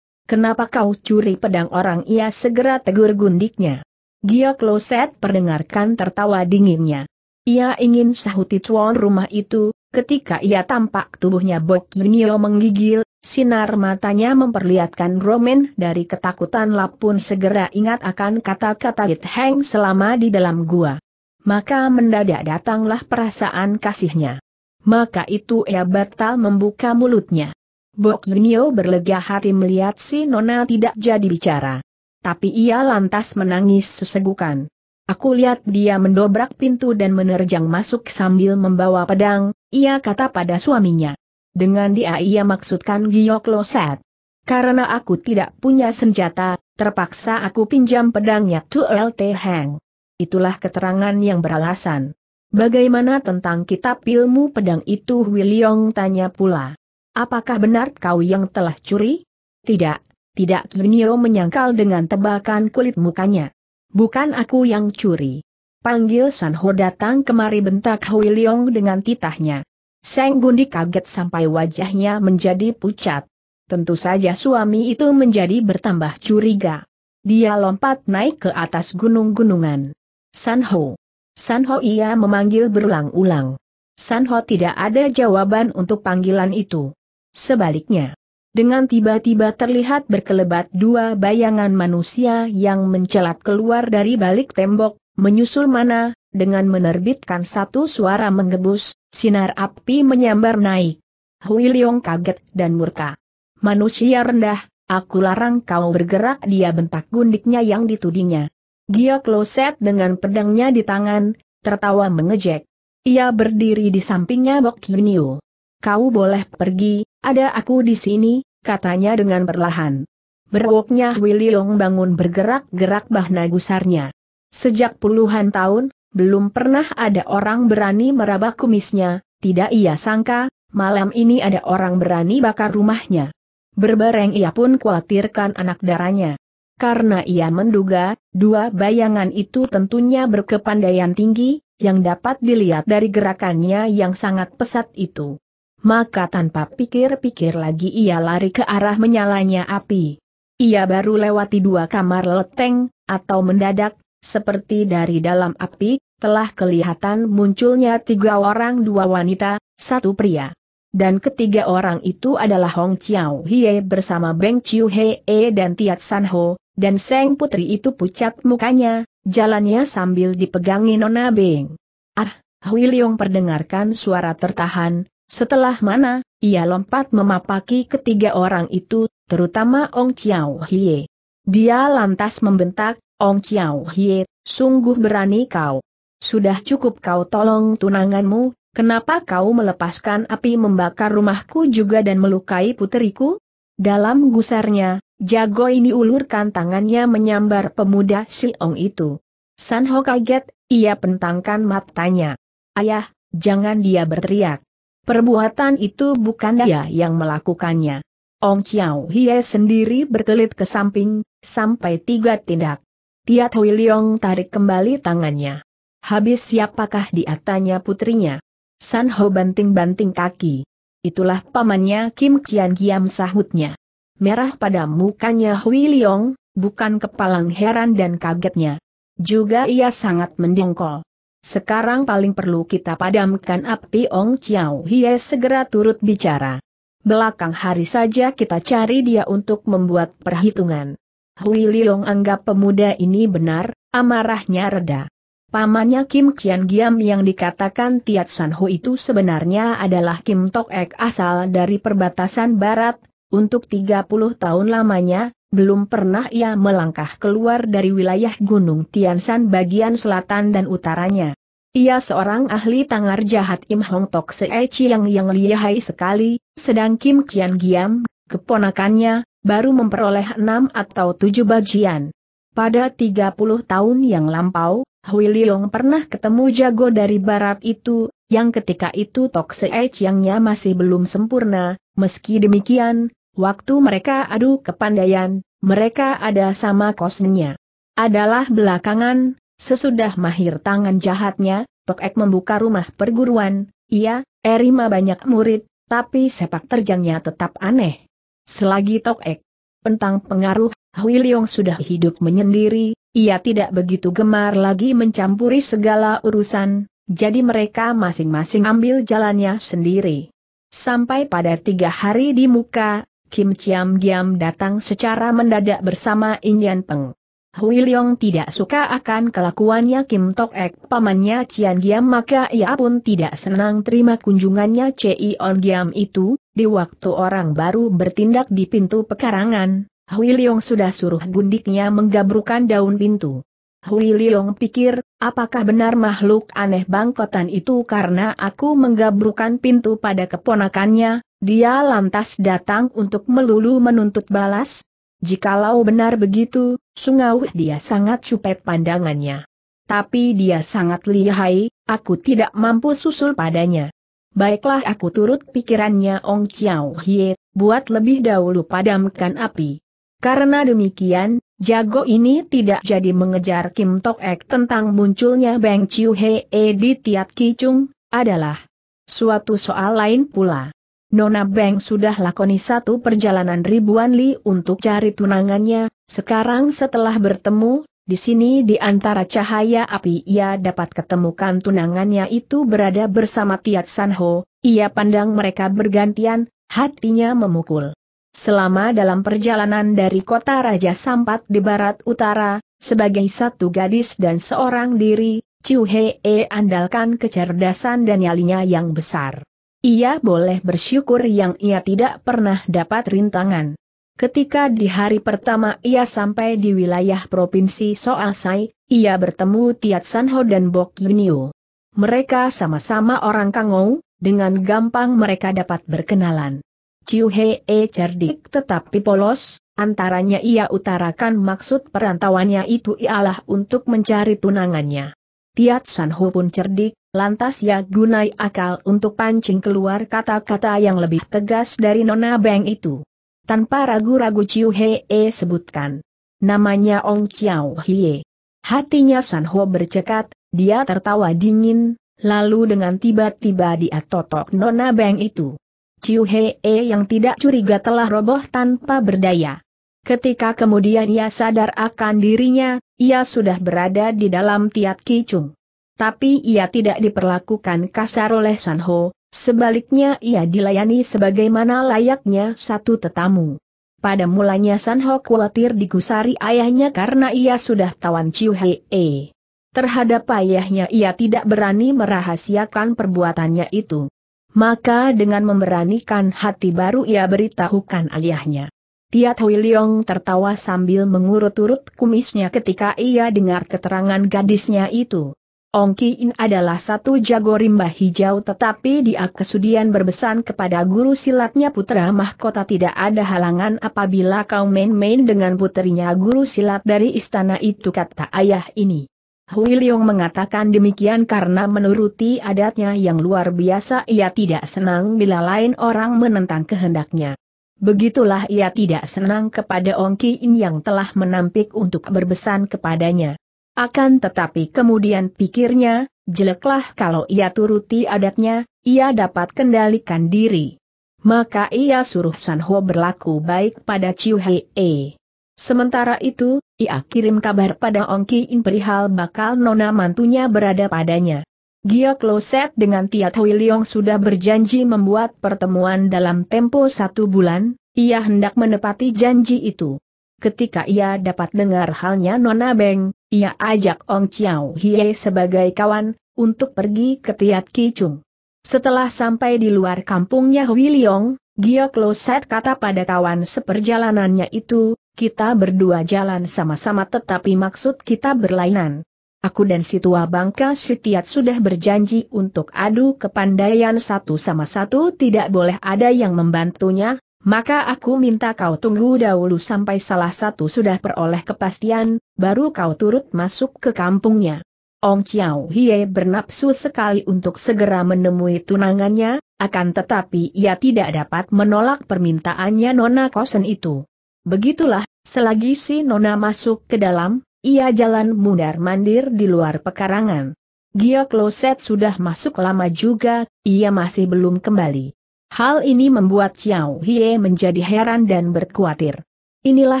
S1: Kenapa kau curi pedang orang ia segera tegur gundiknya. Giok Loset perdengarkan tertawa dinginnya. Ia ingin sahuti tuan rumah itu, ketika ia tampak tubuhnya Bok Junio menggigil, Sinar matanya memperlihatkan Roman dari ketakutan lapun segera ingat akan kata-kata It Heng selama di dalam gua. Maka mendadak datanglah perasaan kasihnya. Maka itu ia batal membuka mulutnya. Bok Junio berlega hati melihat si Nona tidak jadi bicara. Tapi ia lantas menangis sesegukan. Aku lihat dia mendobrak pintu dan menerjang masuk sambil membawa pedang, ia kata pada suaminya. Dengan dia ia maksudkan Giok Loset. Karena aku tidak punya senjata, terpaksa aku pinjam pedangnya Tu LT Hang. Itulah keterangan yang beralasan. Bagaimana tentang kitab ilmu pedang itu Wiliong tanya pula. Apakah benar kau yang telah curi? Tidak, tidak Kinio menyangkal dengan tebakan kulit mukanya. Bukan aku yang curi. Panggil Sanho datang kemari bentak Wiliong dengan titahnya. Seng Bundi kaget sampai wajahnya menjadi pucat. Tentu saja suami itu menjadi bertambah curiga. Dia lompat naik ke atas gunung-gunungan. Sanho. Sanho ia memanggil berulang-ulang. Sanho tidak ada jawaban untuk panggilan itu. Sebaliknya, dengan tiba-tiba terlihat berkelebat dua bayangan manusia yang mencelat keluar dari balik tembok, menyusul mana, dengan menerbitkan satu suara menggebus, sinar api menyambar naik. Hui Leong kaget dan murka. Manusia rendah, aku larang kau bergerak dia bentak gundiknya yang ditudingnya. Dia kloset dengan pedangnya di tangan, tertawa mengejek. Ia berdiri di sampingnya Bok Yunio. Kau boleh pergi, ada aku di sini, katanya dengan perlahan. Berwoknya Leong bangun bergerak-gerak bahna gusarnya. Sejak puluhan tahun, belum pernah ada orang berani meraba kumisnya, tidak ia sangka, malam ini ada orang berani bakar rumahnya. Berbareng ia pun khawatirkan anak darahnya. Karena ia menduga, dua bayangan itu tentunya berkepandaian tinggi, yang dapat dilihat dari gerakannya yang sangat pesat itu. Maka tanpa pikir-pikir lagi ia lari ke arah menyalanya api. Ia baru lewati dua kamar leteng, atau mendadak, seperti dari dalam api, telah kelihatan munculnya tiga orang dua wanita, satu pria. Dan ketiga orang itu adalah Hong Chiao Hie bersama Beng Chiu Hee dan Tiat San Ho, dan Seng Putri itu pucat mukanya, jalannya sambil dipegangi Nona Beng. Ah, Hui Leong perdengarkan suara tertahan, setelah mana, ia lompat memapaki ketiga orang itu, terutama Hong Chiao Hie. Dia lantas membentak, Ong Chiao Hie, sungguh berani kau. Sudah cukup kau tolong tunanganmu, kenapa kau melepaskan api membakar rumahku juga dan melukai puteriku? Dalam gusarnya, jago ini ulurkan tangannya menyambar pemuda si Ong itu. San Ho kaget, ia pentangkan matanya. Ayah, jangan dia berteriak. Perbuatan itu bukan dia yang melakukannya. Ong Chiao Hie sendiri berkelit ke samping, sampai tiga tindak. Tiat Hui Leong tarik kembali tangannya. Habis siapakah dia tanya putrinya? San Ho banting-banting kaki. Itulah pamannya Kim Kian Giam sahutnya. Merah pada mukanya Hui Leong, bukan kepalang heran dan kagetnya. Juga ia sangat mendengkol. Sekarang paling perlu kita padamkan api Ong Chiao Hie segera turut bicara. Belakang hari saja kita cari dia untuk membuat perhitungan. Hui Liong anggap pemuda ini benar, amarahnya reda. Pamannya Kim Qian Giam yang dikatakan Tiat San Ho itu sebenarnya adalah Kim Tok Ek asal dari perbatasan barat, untuk 30 tahun lamanya, belum pernah ia melangkah keluar dari wilayah Gunung Tiansan bagian selatan dan utaranya. Ia seorang ahli tangar jahat Im Hong Tok Se Chiang yang lihai sekali, sedang Kim Qian Giam, keponakannya, baru memperoleh enam atau tujuh bagian. Pada 30 tahun yang lampau, Hui Liong pernah ketemu jago dari barat itu, yang ketika itu Tokse yangnya masih belum sempurna, meski demikian, waktu mereka adu kepandaian, mereka ada sama kosnya. Adalah belakangan, sesudah mahir tangan jahatnya, Tok Ek membuka rumah perguruan, ia, Erima banyak murid, tapi sepak terjangnya tetap aneh. Selagi Tok Ek pentang pengaruh, Hui Leong sudah hidup menyendiri, ia tidak begitu gemar lagi mencampuri segala urusan, jadi mereka masing-masing ambil jalannya sendiri. Sampai pada tiga hari di muka, Kim Chiam Giam datang secara mendadak bersama Indian Peng. Hui Leong tidak suka akan kelakuannya Kim Tok Ek pamannya Cian Giam maka ia pun tidak senang terima kunjungannya Chei Giam itu, di waktu orang baru bertindak di pintu pekarangan, Hui Leong sudah suruh gundiknya menggabrukan daun pintu. Hui Leong pikir, apakah benar makhluk aneh bangkotan itu karena aku menggabrukan pintu pada keponakannya, dia lantas datang untuk melulu menuntut balas? Jikalau benar begitu, sungau dia sangat cupet pandangannya. Tapi dia sangat lihai, aku tidak mampu susul padanya. Baiklah aku turut pikirannya Ong Chiao Hie, buat lebih dahulu padamkan api. Karena demikian, jago ini tidak jadi mengejar Kim Tok Ek tentang munculnya Beng Chiu Hee di Tiat kichung, adalah suatu soal lain pula. Nona Beng sudah lakoni satu perjalanan ribuan li untuk cari tunangannya, sekarang setelah bertemu, di sini di antara cahaya api ia dapat ketemukan tunangannya itu berada bersama Tiat Sanho, ia pandang mereka bergantian, hatinya memukul. Selama dalam perjalanan dari kota Raja Sampat di barat utara, sebagai satu gadis dan seorang diri, Chiu Hee andalkan kecerdasan dan nyalinya yang besar. Ia boleh bersyukur yang ia tidak pernah dapat rintangan. Ketika di hari pertama ia sampai di wilayah Provinsi Soasai, ia bertemu Tiat Sanho dan Bok Yunio. Mereka sama-sama orang Kangou, dengan gampang mereka dapat berkenalan. Ciu Hee cerdik tetapi polos, antaranya ia utarakan maksud perantauannya itu ialah untuk mencari tunangannya. Tiat Sanho pun cerdik, lantas ia gunai akal untuk pancing keluar kata-kata yang lebih tegas dari Nona Beng itu. Tanpa ragu-ragu Chiu Hee sebutkan. Namanya Ong Chiao Hie. Hatinya San Ho bercekat, dia tertawa dingin, lalu dengan tiba-tiba dia totok Nona Beng itu. Chiu Hee yang tidak curiga telah roboh tanpa berdaya. Ketika kemudian ia sadar akan dirinya, ia sudah berada di dalam Tiat Kicung tapi ia tidak diperlakukan kasar oleh Sanho, sebaliknya ia dilayani sebagaimana layaknya satu tetamu. Pada mulanya Sanho khawatir digusari ayahnya karena ia sudah tawan Chiu Hei. E. Terhadap ayahnya ia tidak berani merahasiakan perbuatannya itu. Maka dengan memberanikan hati baru ia beritahukan ayahnya. Tiat Hui Leong tertawa sambil mengurut-urut kumisnya ketika ia dengar keterangan gadisnya itu. Ong Kiin adalah satu jago rimba hijau tetapi dia kesudian berbesan kepada guru silatnya putra mahkota tidak ada halangan apabila kau main-main dengan putrinya guru silat dari istana itu kata ayah ini. Hui Leong mengatakan demikian karena menuruti adatnya yang luar biasa ia tidak senang bila lain orang menentang kehendaknya. Begitulah ia tidak senang kepada Ong Kiin yang telah menampik untuk berbesan kepadanya. Akan tetapi kemudian pikirnya, jeleklah kalau ia turuti adatnya, ia dapat kendalikan diri. Maka ia suruh Sanho berlaku baik pada Chiu Hei. Sementara itu, ia kirim kabar pada Ongki In perihal bakal nona mantunya berada padanya. Gia Kloset dengan Tiat Hui Leong sudah berjanji membuat pertemuan dalam tempo satu bulan, ia hendak menepati janji itu ketika ia dapat dengar halnya Nona Beng, ia ajak Ong Chiao Hie sebagai kawan, untuk pergi ke Tiat Kicung. Setelah sampai di luar kampungnya Hui Liong, Lo Kloset kata pada kawan seperjalanannya itu, kita berdua jalan sama-sama tetapi maksud kita berlainan. Aku dan si tua bangka Tiat sudah berjanji untuk adu kepandaian satu sama satu tidak boleh ada yang membantunya, maka aku minta kau tunggu dahulu sampai salah satu sudah peroleh kepastian, baru kau turut masuk ke kampungnya. Ong Chiao Hie bernapsu sekali untuk segera menemui tunangannya, akan tetapi ia tidak dapat menolak permintaannya Nona Kosen itu. Begitulah, selagi si Nona masuk ke dalam, ia jalan mundar-mandir di luar pekarangan. Gia Kloset sudah masuk lama juga, ia masih belum kembali. Hal ini membuat Xiao Hie menjadi heran dan berkuatir. Inilah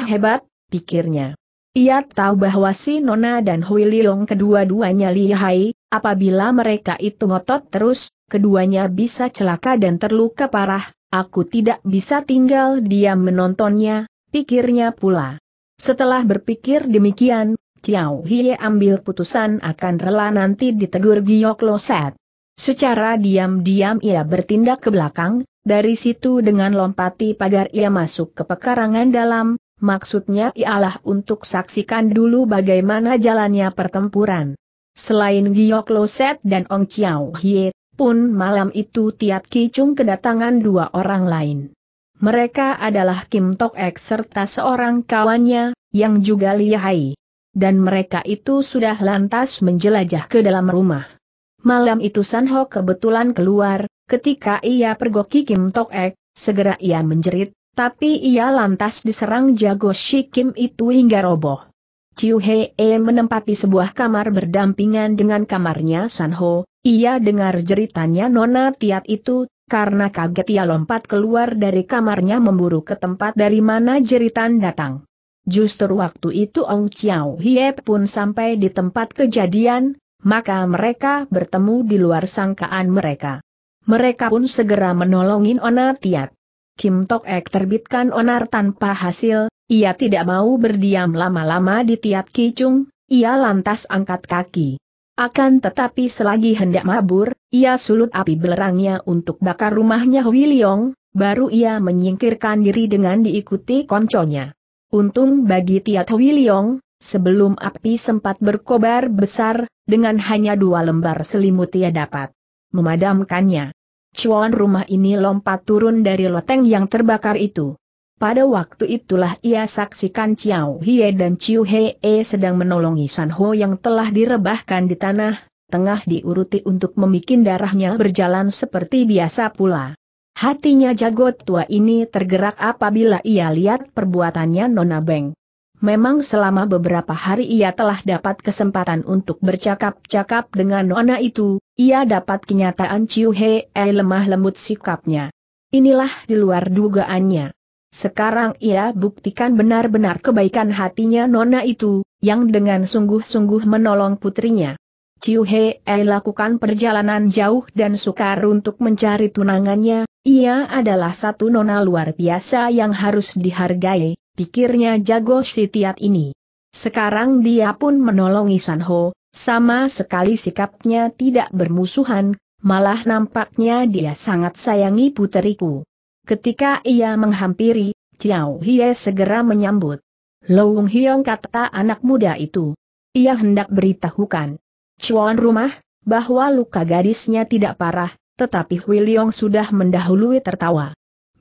S1: hebat, pikirnya. Ia tahu bahwa si Nona dan Hui Liong kedua-duanya lihai, apabila mereka itu ngotot terus, keduanya bisa celaka dan terluka parah, aku tidak bisa tinggal diam menontonnya, pikirnya pula. Setelah berpikir demikian, Xiao Hie ambil putusan akan rela nanti ditegur Giok Loset. Secara diam-diam ia bertindak ke belakang, dari situ dengan lompati pagar ia masuk ke pekarangan dalam, maksudnya ialah untuk saksikan dulu bagaimana jalannya pertempuran. Selain Giok Loset dan Ong Chiao Hie, pun malam itu Tiat Kicung kedatangan dua orang lain. Mereka adalah Kim Tok Ek serta seorang kawannya, yang juga Li Hai, Dan mereka itu sudah lantas menjelajah ke dalam rumah. Malam itu Sanho kebetulan keluar, ketika ia pergoki Kim Tok Ek, segera ia menjerit, tapi ia lantas diserang jago Shi Kim itu hingga roboh. Chiu Hee menempati sebuah kamar berdampingan dengan kamarnya Sanho, ia dengar jeritannya Nona Tiat itu karena kaget ia lompat keluar dari kamarnya memburu ke tempat dari mana jeritan datang. Justru waktu itu Ong Chiao Hie pun sampai di tempat kejadian, maka mereka bertemu di luar sangkaan mereka. Mereka pun segera menolongin Onar Tiat. Kim Tok Ek terbitkan Onar tanpa hasil, ia tidak mau berdiam lama-lama di Tiat Kicung, ia lantas angkat kaki. Akan tetapi selagi hendak mabur, ia sulut api belerangnya untuk bakar rumahnya Wiliong, baru ia menyingkirkan diri dengan diikuti konconya. Untung bagi Tiat Wiliong, sebelum api sempat berkobar besar, dengan hanya dua lembar selimut ia dapat memadamkannya. Cuan rumah ini lompat turun dari loteng yang terbakar itu. Pada waktu itulah ia saksikan Chiao Hie dan Chiu Hee sedang menolongi San Ho yang telah direbahkan di tanah, tengah diuruti untuk memikin darahnya berjalan seperti biasa pula. Hatinya jago tua ini tergerak apabila ia lihat perbuatannya Nona Beng. Memang selama beberapa hari ia telah dapat kesempatan untuk bercakap-cakap dengan Nona itu, ia dapat kenyataan Ciu Hei eh, lemah lembut sikapnya. Inilah di luar dugaannya. Sekarang ia buktikan benar-benar kebaikan hatinya Nona itu, yang dengan sungguh-sungguh menolong putrinya. Ciu Hei eh, lakukan perjalanan jauh dan sukar untuk mencari tunangannya, ia adalah satu nona luar biasa yang harus dihargai pikirnya jago si Tiat ini. Sekarang dia pun menolongi Sanho, sama sekali sikapnya tidak bermusuhan, malah nampaknya dia sangat sayangi puteriku. Ketika ia menghampiri, Chiao Hie segera menyambut. Loung Hiong kata anak muda itu. Ia hendak beritahukan. Cuan rumah, bahwa luka gadisnya tidak parah, tetapi Huiliong sudah mendahului tertawa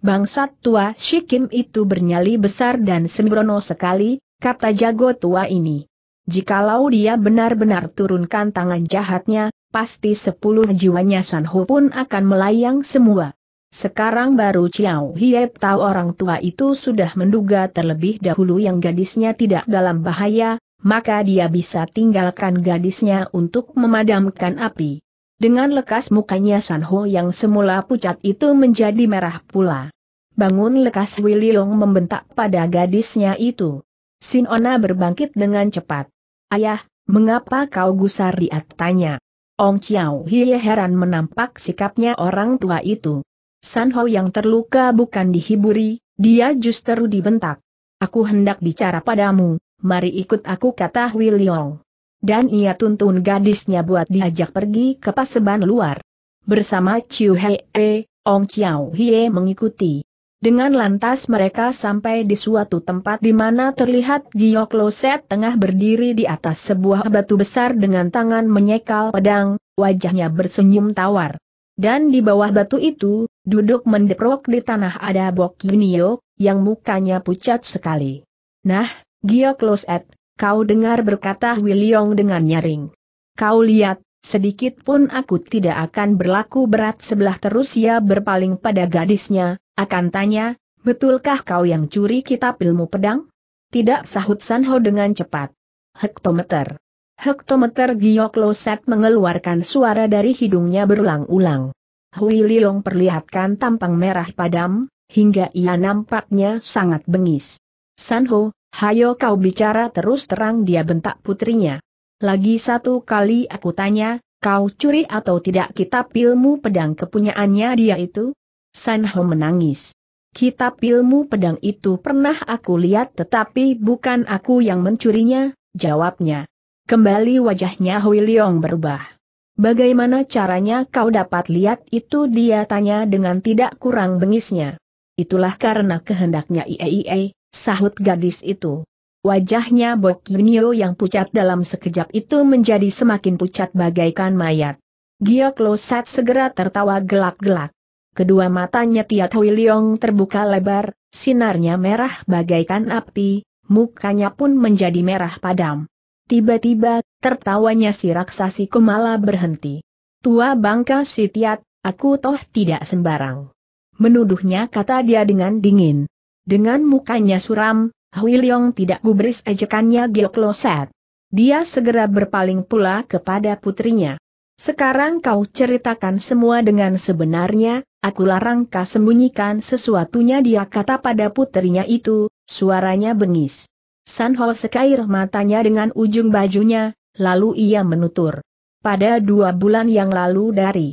S1: bangsat tua Shikim itu bernyali besar dan sembrono sekali, kata jago tua ini. Jikalau dia benar-benar turunkan tangan jahatnya, pasti sepuluh jiwanya Sanho pun akan melayang semua. Sekarang baru Chiao Hiep tahu orang tua itu sudah menduga terlebih dahulu yang gadisnya tidak dalam bahaya, maka dia bisa tinggalkan gadisnya untuk memadamkan api. Dengan lekas mukanya San Ho yang semula pucat itu menjadi merah pula. Bangun lekas Wiliong membentak pada gadisnya itu. Sinona berbangkit dengan cepat. Ayah, mengapa kau gusar riat tanya? Ong Chiao Hie heran menampak sikapnya orang tua itu. San Ho yang terluka bukan dihiburi, dia justru dibentak. Aku hendak bicara padamu, mari ikut aku kata Wiliong dan ia tuntun gadisnya buat diajak pergi ke paseban luar. Bersama Chiu Hei, -e, Ong Chiao Hie mengikuti. Dengan lantas mereka sampai di suatu tempat di mana terlihat Gio Kloset tengah berdiri di atas sebuah batu besar dengan tangan menyekal pedang, wajahnya bersenyum tawar. Dan di bawah batu itu, duduk mendeprok di tanah ada Bok Yunio, yang mukanya pucat sekali. Nah, Gio Kloset, Kau dengar berkata Wiliong dengan nyaring. Kau lihat, sedikit pun aku tidak akan berlaku berat sebelah terus ia berpaling pada gadisnya, akan tanya, betulkah kau yang curi kitab ilmu pedang? Tidak sahut Sanho dengan cepat. Hektometer. Hektometer Giok Loset mengeluarkan suara dari hidungnya berulang-ulang. Hui Liong perlihatkan tampang merah padam, hingga ia nampaknya sangat bengis. Sanho, Hayo kau bicara terus terang dia bentak putrinya. Lagi satu kali aku tanya, kau curi atau tidak kitab ilmu pedang kepunyaannya dia itu? Sanho menangis. Kitab ilmu pedang itu pernah aku lihat tetapi bukan aku yang mencurinya, jawabnya. Kembali wajahnya Hui Leong berubah. Bagaimana caranya kau dapat lihat itu dia tanya dengan tidak kurang bengisnya. Itulah karena kehendaknya IEIE, sahut gadis itu. Wajahnya Bok Yunio yang pucat dalam sekejap itu menjadi semakin pucat bagaikan mayat. Giok Losat segera tertawa gelak-gelak. Kedua matanya Tiat Hui Leong terbuka lebar, sinarnya merah bagaikan api, mukanya pun menjadi merah padam. Tiba-tiba, tertawanya si raksasi Kumala berhenti. Tua bangka si Tiat, aku toh tidak sembarang. Menuduhnya kata dia dengan dingin. Dengan mukanya suram, Hui tidak gubris ejekannya Geokloset. Dia segera berpaling pula kepada putrinya. Sekarang kau ceritakan semua dengan sebenarnya, aku larang kau sembunyikan sesuatunya dia kata pada putrinya itu, suaranya bengis. San sekair matanya dengan ujung bajunya, lalu ia menutur. Pada dua bulan yang lalu dari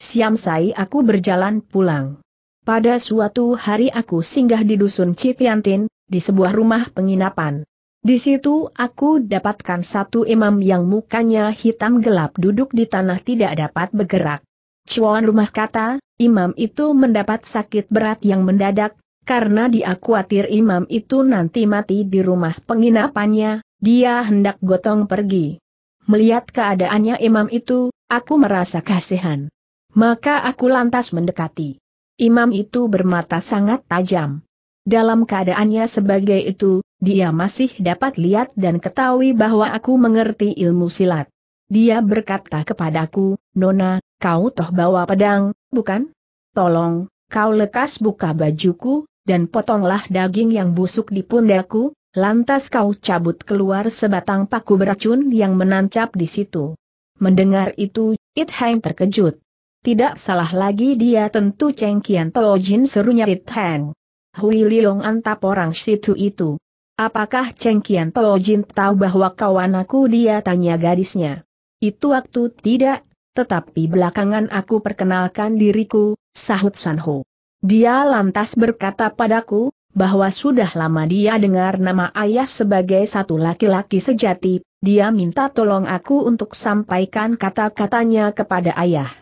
S1: Siam Sai aku berjalan pulang. Pada suatu hari aku singgah di dusun Cipiantin, di sebuah rumah penginapan. Di situ aku dapatkan satu imam yang mukanya hitam gelap duduk di tanah tidak dapat bergerak. Cuan rumah kata, imam itu mendapat sakit berat yang mendadak, karena dia khawatir imam itu nanti mati di rumah penginapannya, dia hendak gotong pergi. Melihat keadaannya imam itu, aku merasa kasihan. Maka aku lantas mendekati. Imam itu bermata sangat tajam. Dalam keadaannya sebagai itu, dia masih dapat lihat dan ketahui bahwa aku mengerti ilmu silat. Dia berkata kepadaku, Nona, kau toh bawa pedang, bukan? Tolong, kau lekas buka bajuku, dan potonglah daging yang busuk di pundaku, lantas kau cabut keluar sebatang paku beracun yang menancap di situ. Mendengar itu, It Hang terkejut. Tidak salah lagi dia tentu Cheng Kian Tojin serunya Rit Heng. Hui Liong antap orang situ itu. Apakah Cheng Kian Tojin tahu bahwa kawan aku dia tanya gadisnya. Itu waktu tidak, tetapi belakangan aku perkenalkan diriku, sahut Sanho. Dia lantas berkata padaku, bahwa sudah lama dia dengar nama ayah sebagai satu laki-laki sejati, dia minta tolong aku untuk sampaikan kata-katanya kepada ayah.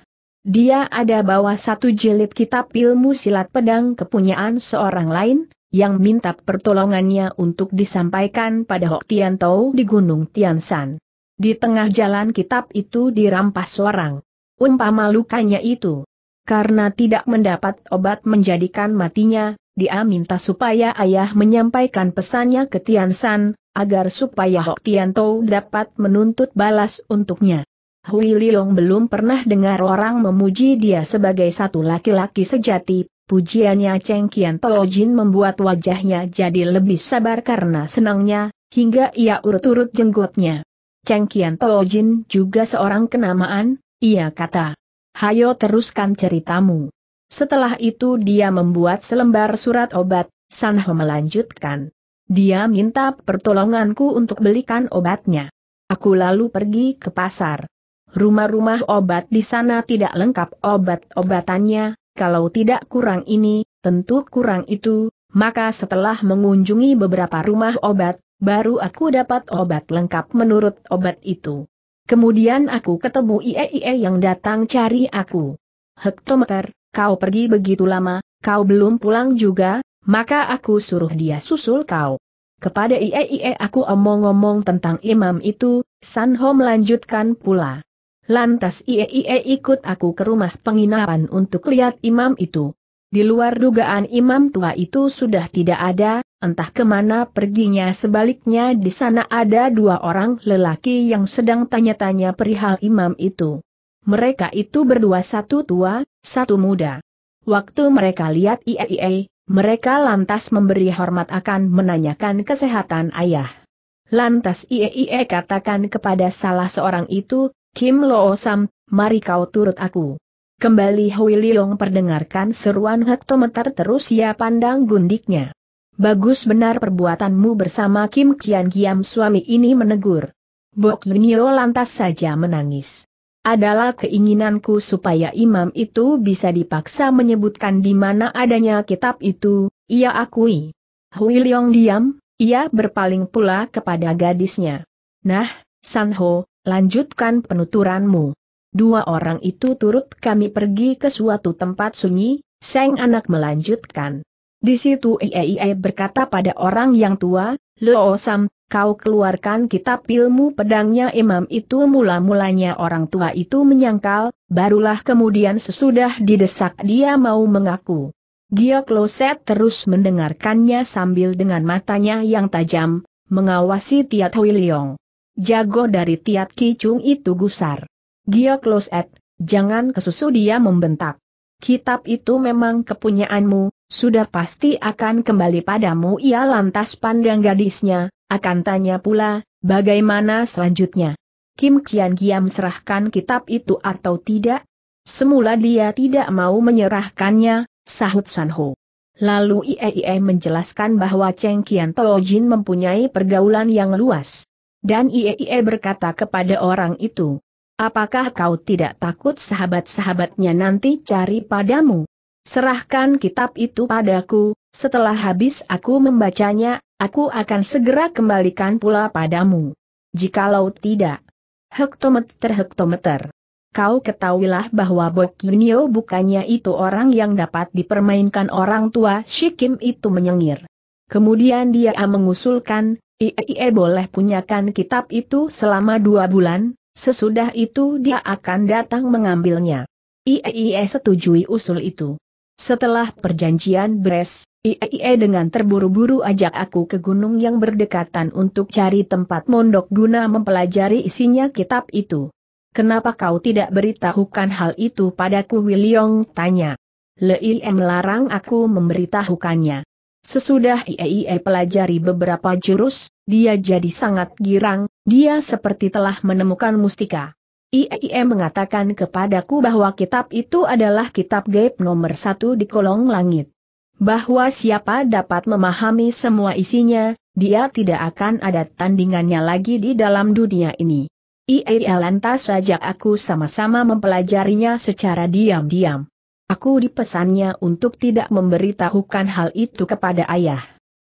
S1: Dia ada bawa satu jilid kitab ilmu silat pedang kepunyaan seorang lain, yang minta pertolongannya untuk disampaikan pada Hok Tian Tau di Gunung Tian Tiansan. Di tengah jalan kitab itu dirampas orang. Umpama lukanya itu. Karena tidak mendapat obat menjadikan matinya, dia minta supaya ayah menyampaikan pesannya ke Tian Tiansan, agar supaya Hok Tian Tau dapat menuntut balas untuknya. Hui Liong belum pernah dengar orang memuji dia sebagai satu laki-laki sejati, pujiannya Cheng Kian Jin membuat wajahnya jadi lebih sabar karena senangnya, hingga ia urut-urut jenggotnya. Cheng Kian Jin juga seorang kenamaan, ia kata. Hayo teruskan ceritamu. Setelah itu dia membuat selembar surat obat, San Ho melanjutkan. Dia minta pertolonganku untuk belikan obatnya. Aku lalu pergi ke pasar. Rumah-rumah obat di sana tidak lengkap obat-obatannya, kalau tidak kurang ini, tentu kurang itu, maka setelah mengunjungi beberapa rumah obat, baru aku dapat obat lengkap menurut obat itu. Kemudian aku ketemu IEIE yang datang cari aku. Hektometer, kau pergi begitu lama, kau belum pulang juga, maka aku suruh dia susul kau. Kepada IEIE aku omong-omong tentang imam itu, Sanho melanjutkan pula. Lantas Ie ikut aku ke rumah penginapan untuk lihat imam itu. Di luar dugaan imam tua itu sudah tidak ada, entah kemana perginya sebaliknya di sana ada dua orang lelaki yang sedang tanya-tanya perihal imam itu. Mereka itu berdua satu tua, satu muda. Waktu mereka lihat Ie, mereka lantas memberi hormat akan menanyakan kesehatan ayah. Lantas Ie katakan kepada salah seorang itu, Kim Lo mari kau turut aku. Kembali Hui Leong perdengarkan seruan hektometer terus ia pandang gundiknya. Bagus benar perbuatanmu bersama Kim Cian Giam suami ini menegur. Bok Yunio lantas saja menangis. Adalah keinginanku supaya imam itu bisa dipaksa menyebutkan di mana adanya kitab itu, ia akui. Hui Leong diam, ia berpaling pula kepada gadisnya. Nah, Sanho, lanjutkan penuturanmu. Dua orang itu turut kami pergi ke suatu tempat sunyi, Seng anak melanjutkan. Di situ Iei berkata pada orang yang tua, Lo Sam, kau keluarkan kitab ilmu pedangnya imam itu mula-mulanya orang tua itu menyangkal, barulah kemudian sesudah didesak dia mau mengaku. Gia Kloset terus mendengarkannya sambil dengan matanya yang tajam, mengawasi Tiat Huiliong jago dari Tiat Kicung itu gusar. Gio at, jangan kesusu dia membentak. Kitab itu memang kepunyaanmu, sudah pasti akan kembali padamu ia lantas pandang gadisnya, akan tanya pula, bagaimana selanjutnya. Kim Kian Giam serahkan kitab itu atau tidak? Semula dia tidak mau menyerahkannya, sahut Sanho. Lalu IEI menjelaskan bahwa Cheng Kian Tojin mempunyai pergaulan yang luas. Dan Iee berkata kepada orang itu, Apakah kau tidak takut sahabat-sahabatnya nanti cari padamu? Serahkan kitab itu padaku, setelah habis aku membacanya, aku akan segera kembalikan pula padamu. Jikalau tidak, hektometer-hektometer. Kau ketahuilah bahwa Bokinio bukannya itu orang yang dapat dipermainkan orang tua Shikim itu menyengir. Kemudian dia mengusulkan, IE e boleh punyakan kitab itu selama dua bulan, sesudah itu dia akan datang mengambilnya. IE e setujui usul itu. Setelah perjanjian beres, IE e dengan terburu-buru ajak aku ke gunung yang berdekatan untuk cari tempat mondok guna mempelajari isinya kitab itu. Kenapa kau tidak beritahukan hal itu padaku Wiliong tanya. Leil m larang aku memberitahukannya. Sesudah IAIA pelajari beberapa jurus, dia jadi sangat girang, dia seperti telah menemukan mustika. IAIA mengatakan kepadaku bahwa kitab itu adalah kitab gaib nomor satu di kolong langit. Bahwa siapa dapat memahami semua isinya, dia tidak akan ada tandingannya lagi di dalam dunia ini. IAIA lantas ajak aku sama-sama mempelajarinya secara diam-diam. Aku dipesannya untuk tidak memberitahukan hal itu kepada ayah.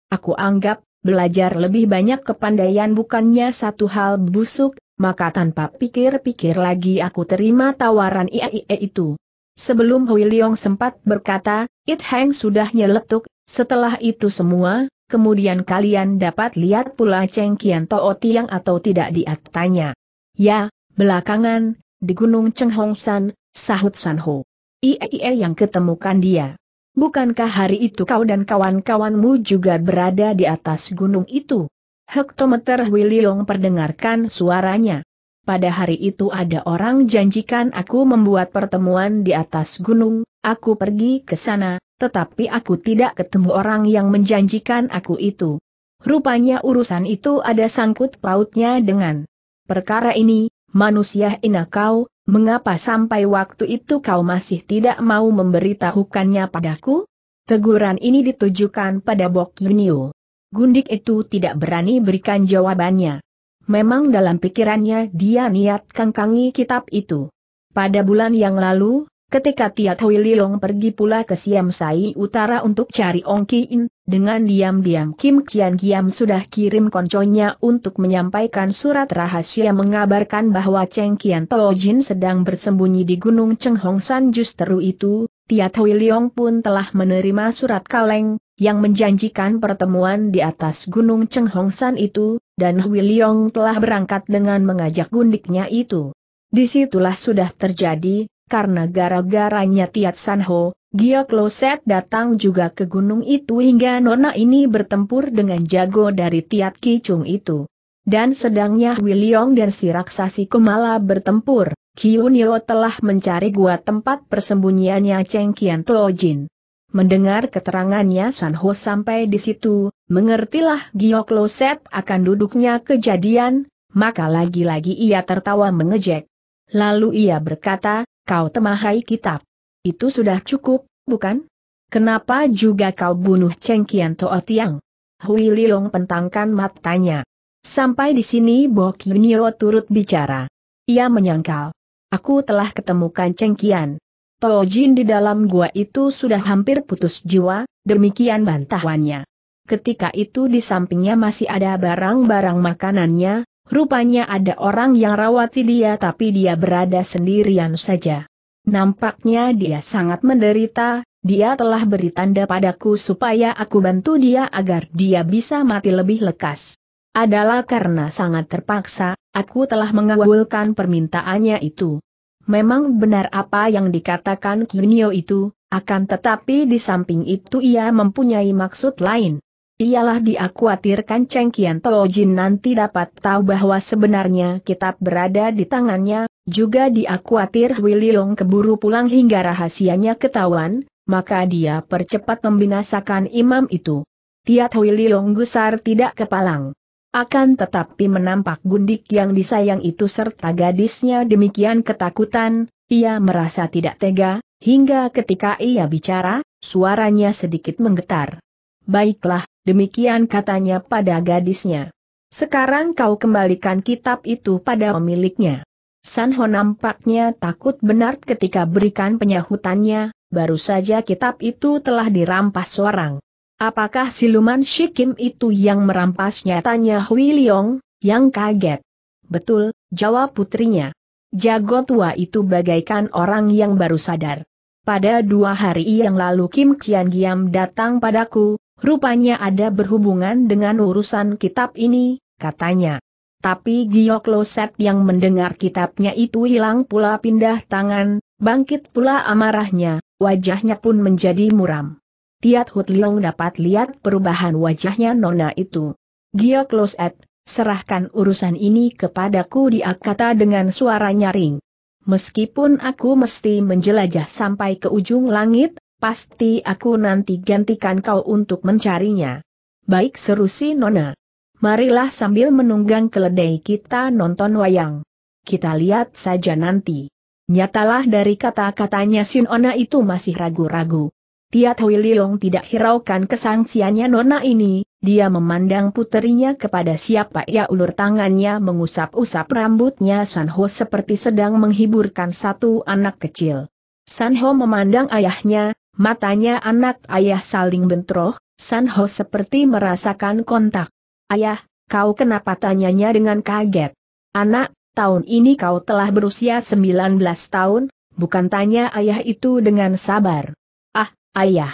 S1: Aku anggap, belajar lebih banyak kepandaian bukannya satu hal busuk, maka tanpa pikir-pikir lagi aku terima tawaran IAIE itu. Sebelum Hui Leong sempat berkata, It Hang sudah nyeletuk, setelah itu semua, kemudian kalian dapat lihat pula Cheng Kian Tao Tiang atau tidak diatanya. Ya, belakangan, di Gunung Cheng Hong San, sahut San Ho. Iee yang ketemukan dia. Bukankah hari itu kau dan kawan-kawanmu juga berada di atas gunung itu? Hektometer Wiliong perdengarkan suaranya. Pada hari itu ada orang janjikan aku membuat pertemuan di atas gunung, aku pergi ke sana, tetapi aku tidak ketemu orang yang menjanjikan aku itu. Rupanya urusan itu ada sangkut pautnya dengan perkara ini, manusia inakau, Mengapa sampai waktu itu kau masih tidak mau memberitahukannya padaku? Teguran ini ditujukan pada Bok Yunio. Gundik itu tidak berani berikan jawabannya. Memang dalam pikirannya dia niat kangkangi kitab itu. Pada bulan yang lalu, Ketika Tia Hui Leong pergi pula ke Siam Sai Utara untuk cari Ong Ki In, dengan diam-diam Kim Chian Kiam sudah kirim konconya untuk menyampaikan surat rahasia mengabarkan bahwa Cheng Kian Tao Jin sedang bersembunyi di Gunung Cheng Hong San justru itu, Tia Hui Leong pun telah menerima surat kaleng, yang menjanjikan pertemuan di atas Gunung Cheng Hong San itu, dan Hui Leong telah berangkat dengan mengajak gundiknya itu. Disitulah sudah terjadi, karena gara-garanya Tiat Sanho, Gio Kloset datang juga ke gunung itu hingga nona ini bertempur dengan jago dari Tiat Kicung itu. Dan sedangnya Wiliong dan si raksasi Kumala bertempur, Kiunio telah mencari gua tempat persembunyiannya Cheng Kian Tojin. Mendengar keterangannya Sanho sampai di situ, mengertilah Gio Kloset akan duduknya kejadian, maka lagi-lagi ia tertawa mengejek. Lalu ia berkata, Kau temahai kitab. Itu sudah cukup, bukan? Kenapa juga kau bunuh Cheng Kian Toa Tiang? Hui Liong pentangkan matanya. Sampai di sini Bo Kinyo turut bicara. Ia menyangkal. Aku telah ketemukan Cheng Kian. Tojin di dalam gua itu sudah hampir putus jiwa, demikian bantahannya. Ketika itu di sampingnya masih ada barang-barang makanannya, Rupanya ada orang yang rawati dia tapi dia berada sendirian saja. Nampaknya dia sangat menderita, dia telah beri tanda padaku supaya aku bantu dia agar dia bisa mati lebih lekas. Adalah karena sangat terpaksa, aku telah mengabulkan permintaannya itu. Memang benar apa yang dikatakan Kinyo itu, akan tetapi di samping itu ia mempunyai maksud lain. Ialah diakuatirkan Cheng Kian Jin nanti dapat tahu bahwa sebenarnya kitab berada di tangannya, juga Hui Wililong keburu pulang hingga rahasianya ketahuan, maka dia percepat membinasakan imam itu. Tiat Wililong gusar tidak kepalang. Akan tetapi menampak gundik yang disayang itu serta gadisnya demikian ketakutan, ia merasa tidak tega, hingga ketika ia bicara, suaranya sedikit menggetar. Baiklah, demikian katanya pada gadisnya. Sekarang kau kembalikan kitab itu pada pemiliknya. Sanho nampaknya takut benar ketika berikan penyahutannya, baru saja kitab itu telah dirampas seorang. Apakah siluman Shikim itu yang merampasnya? Tanya Hui Leong, yang kaget. Betul, jawab putrinya. Jago tua itu bagaikan orang yang baru sadar. Pada dua hari yang lalu Kim Qian Giam datang padaku, Rupanya ada berhubungan dengan urusan kitab ini, katanya. Tapi Giok Loset yang mendengar kitabnya itu hilang pula pindah tangan, bangkit pula amarahnya, wajahnya pun menjadi muram. Tiat Hut Leong dapat lihat perubahan wajahnya nona itu. Giok Loset, serahkan urusan ini kepadaku dia kata dengan suara nyaring. Meskipun aku mesti menjelajah sampai ke ujung langit, Pasti aku nanti gantikan kau untuk mencarinya. Baik seru si Nona. Marilah sambil menunggang keledai kita nonton wayang. Kita lihat saja nanti. Nyatalah dari kata-katanya si Nona itu masih ragu-ragu. Tiat Hui Leong tidak hiraukan kesangsiannya Nona ini, dia memandang puterinya kepada siapa ia ulur tangannya mengusap-usap rambutnya Sanho seperti sedang menghiburkan satu anak kecil. Sanho memandang ayahnya, Matanya anak ayah saling bentroh, Sanho seperti merasakan kontak. Ayah, kau kenapa tanyanya dengan kaget? Anak, tahun ini kau telah berusia 19 tahun, bukan tanya ayah itu dengan sabar. Ah, ayah.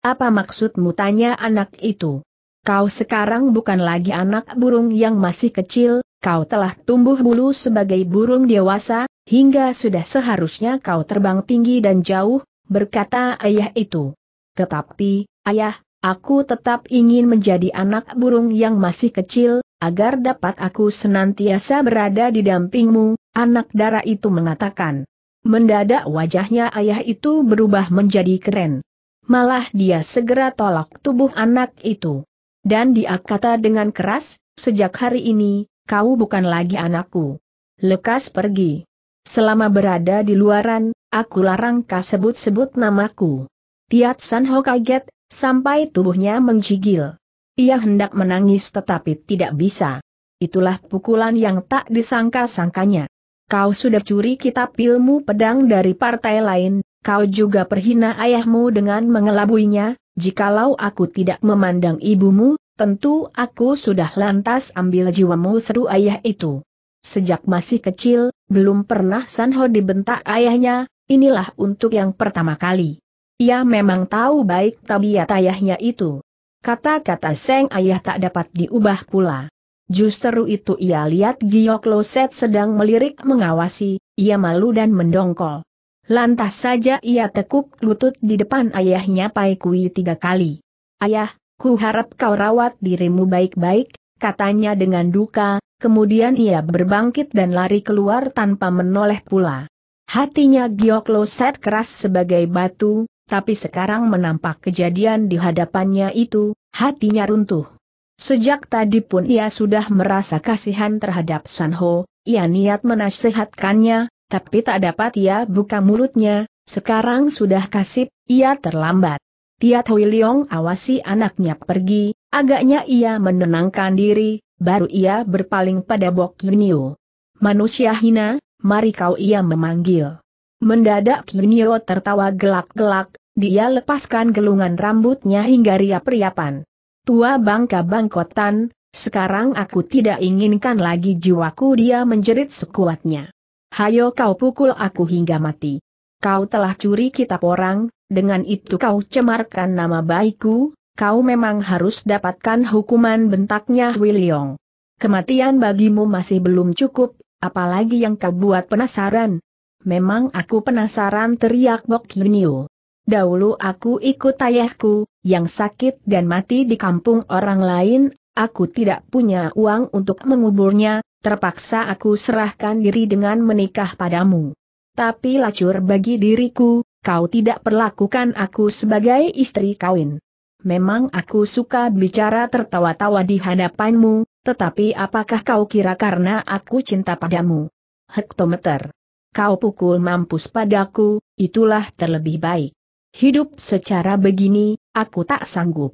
S1: Apa maksudmu tanya anak itu? Kau sekarang bukan lagi anak burung yang masih kecil, kau telah tumbuh bulu sebagai burung dewasa, hingga sudah seharusnya kau terbang tinggi dan jauh, berkata ayah itu. Tetapi, ayah, aku tetap ingin menjadi anak burung yang masih kecil, agar dapat aku senantiasa berada di dampingmu, anak darah itu mengatakan. Mendadak wajahnya ayah itu berubah menjadi keren. Malah dia segera tolak tubuh anak itu. Dan dia kata dengan keras, sejak hari ini, kau bukan lagi anakku. Lekas pergi. Selama berada di luaran, Aku larang kau sebut-sebut namaku. Tiat Sanho kaget, sampai tubuhnya menggigil. Ia hendak menangis tetapi tidak bisa. Itulah pukulan yang tak disangka-sangkanya. Kau sudah curi kitab ilmu pedang dari partai lain, kau juga perhina ayahmu dengan mengelabuinya, jikalau aku tidak memandang ibumu, tentu aku sudah lantas ambil jiwamu seru ayah itu. Sejak masih kecil, belum pernah Sanho dibentak ayahnya, Inilah untuk yang pertama kali. Ia memang tahu baik tabiat ayahnya itu. Kata-kata Seng ayah tak dapat diubah pula. Justru itu ia lihat Gio Loset sedang melirik mengawasi, ia malu dan mendongkol. Lantas saja ia tekuk lutut di depan ayahnya Pai Kui tiga kali. Ayah, ku harap kau rawat dirimu baik-baik, katanya dengan duka, kemudian ia berbangkit dan lari keluar tanpa menoleh pula. Hatinya Gioklo set keras sebagai batu, tapi sekarang menampak kejadian di hadapannya itu, hatinya runtuh. Sejak tadi pun ia sudah merasa kasihan terhadap Sanho, ia niat menasehatkannya, tapi tak dapat ia buka mulutnya, sekarang sudah kasip, ia terlambat. Tiat Hui Leong awasi anaknya pergi, agaknya ia menenangkan diri, baru ia berpaling pada Bok Yunio. Manusia hina, mari kau ia memanggil. Mendadak Kinyo tertawa gelak-gelak, dia lepaskan gelungan rambutnya hingga riap-riapan. Tua bangka bangkotan, sekarang aku tidak inginkan lagi jiwaku dia menjerit sekuatnya. Hayo kau pukul aku hingga mati. Kau telah curi kitab orang, dengan itu kau cemarkan nama baikku, kau memang harus dapatkan hukuman bentaknya William. Kematian bagimu masih belum cukup, Apalagi yang kau buat penasaran? Memang aku penasaran teriak Bok Yunio. Dahulu aku ikut ayahku, yang sakit dan mati di kampung orang lain, aku tidak punya uang untuk menguburnya, terpaksa aku serahkan diri dengan menikah padamu. Tapi lacur bagi diriku, kau tidak perlakukan aku sebagai istri kawin. Memang aku suka bicara tertawa-tawa di hadapanmu, tetapi apakah kau kira karena aku cinta padamu? Hektometer. Kau pukul mampus padaku, itulah terlebih baik. Hidup secara begini, aku tak sanggup.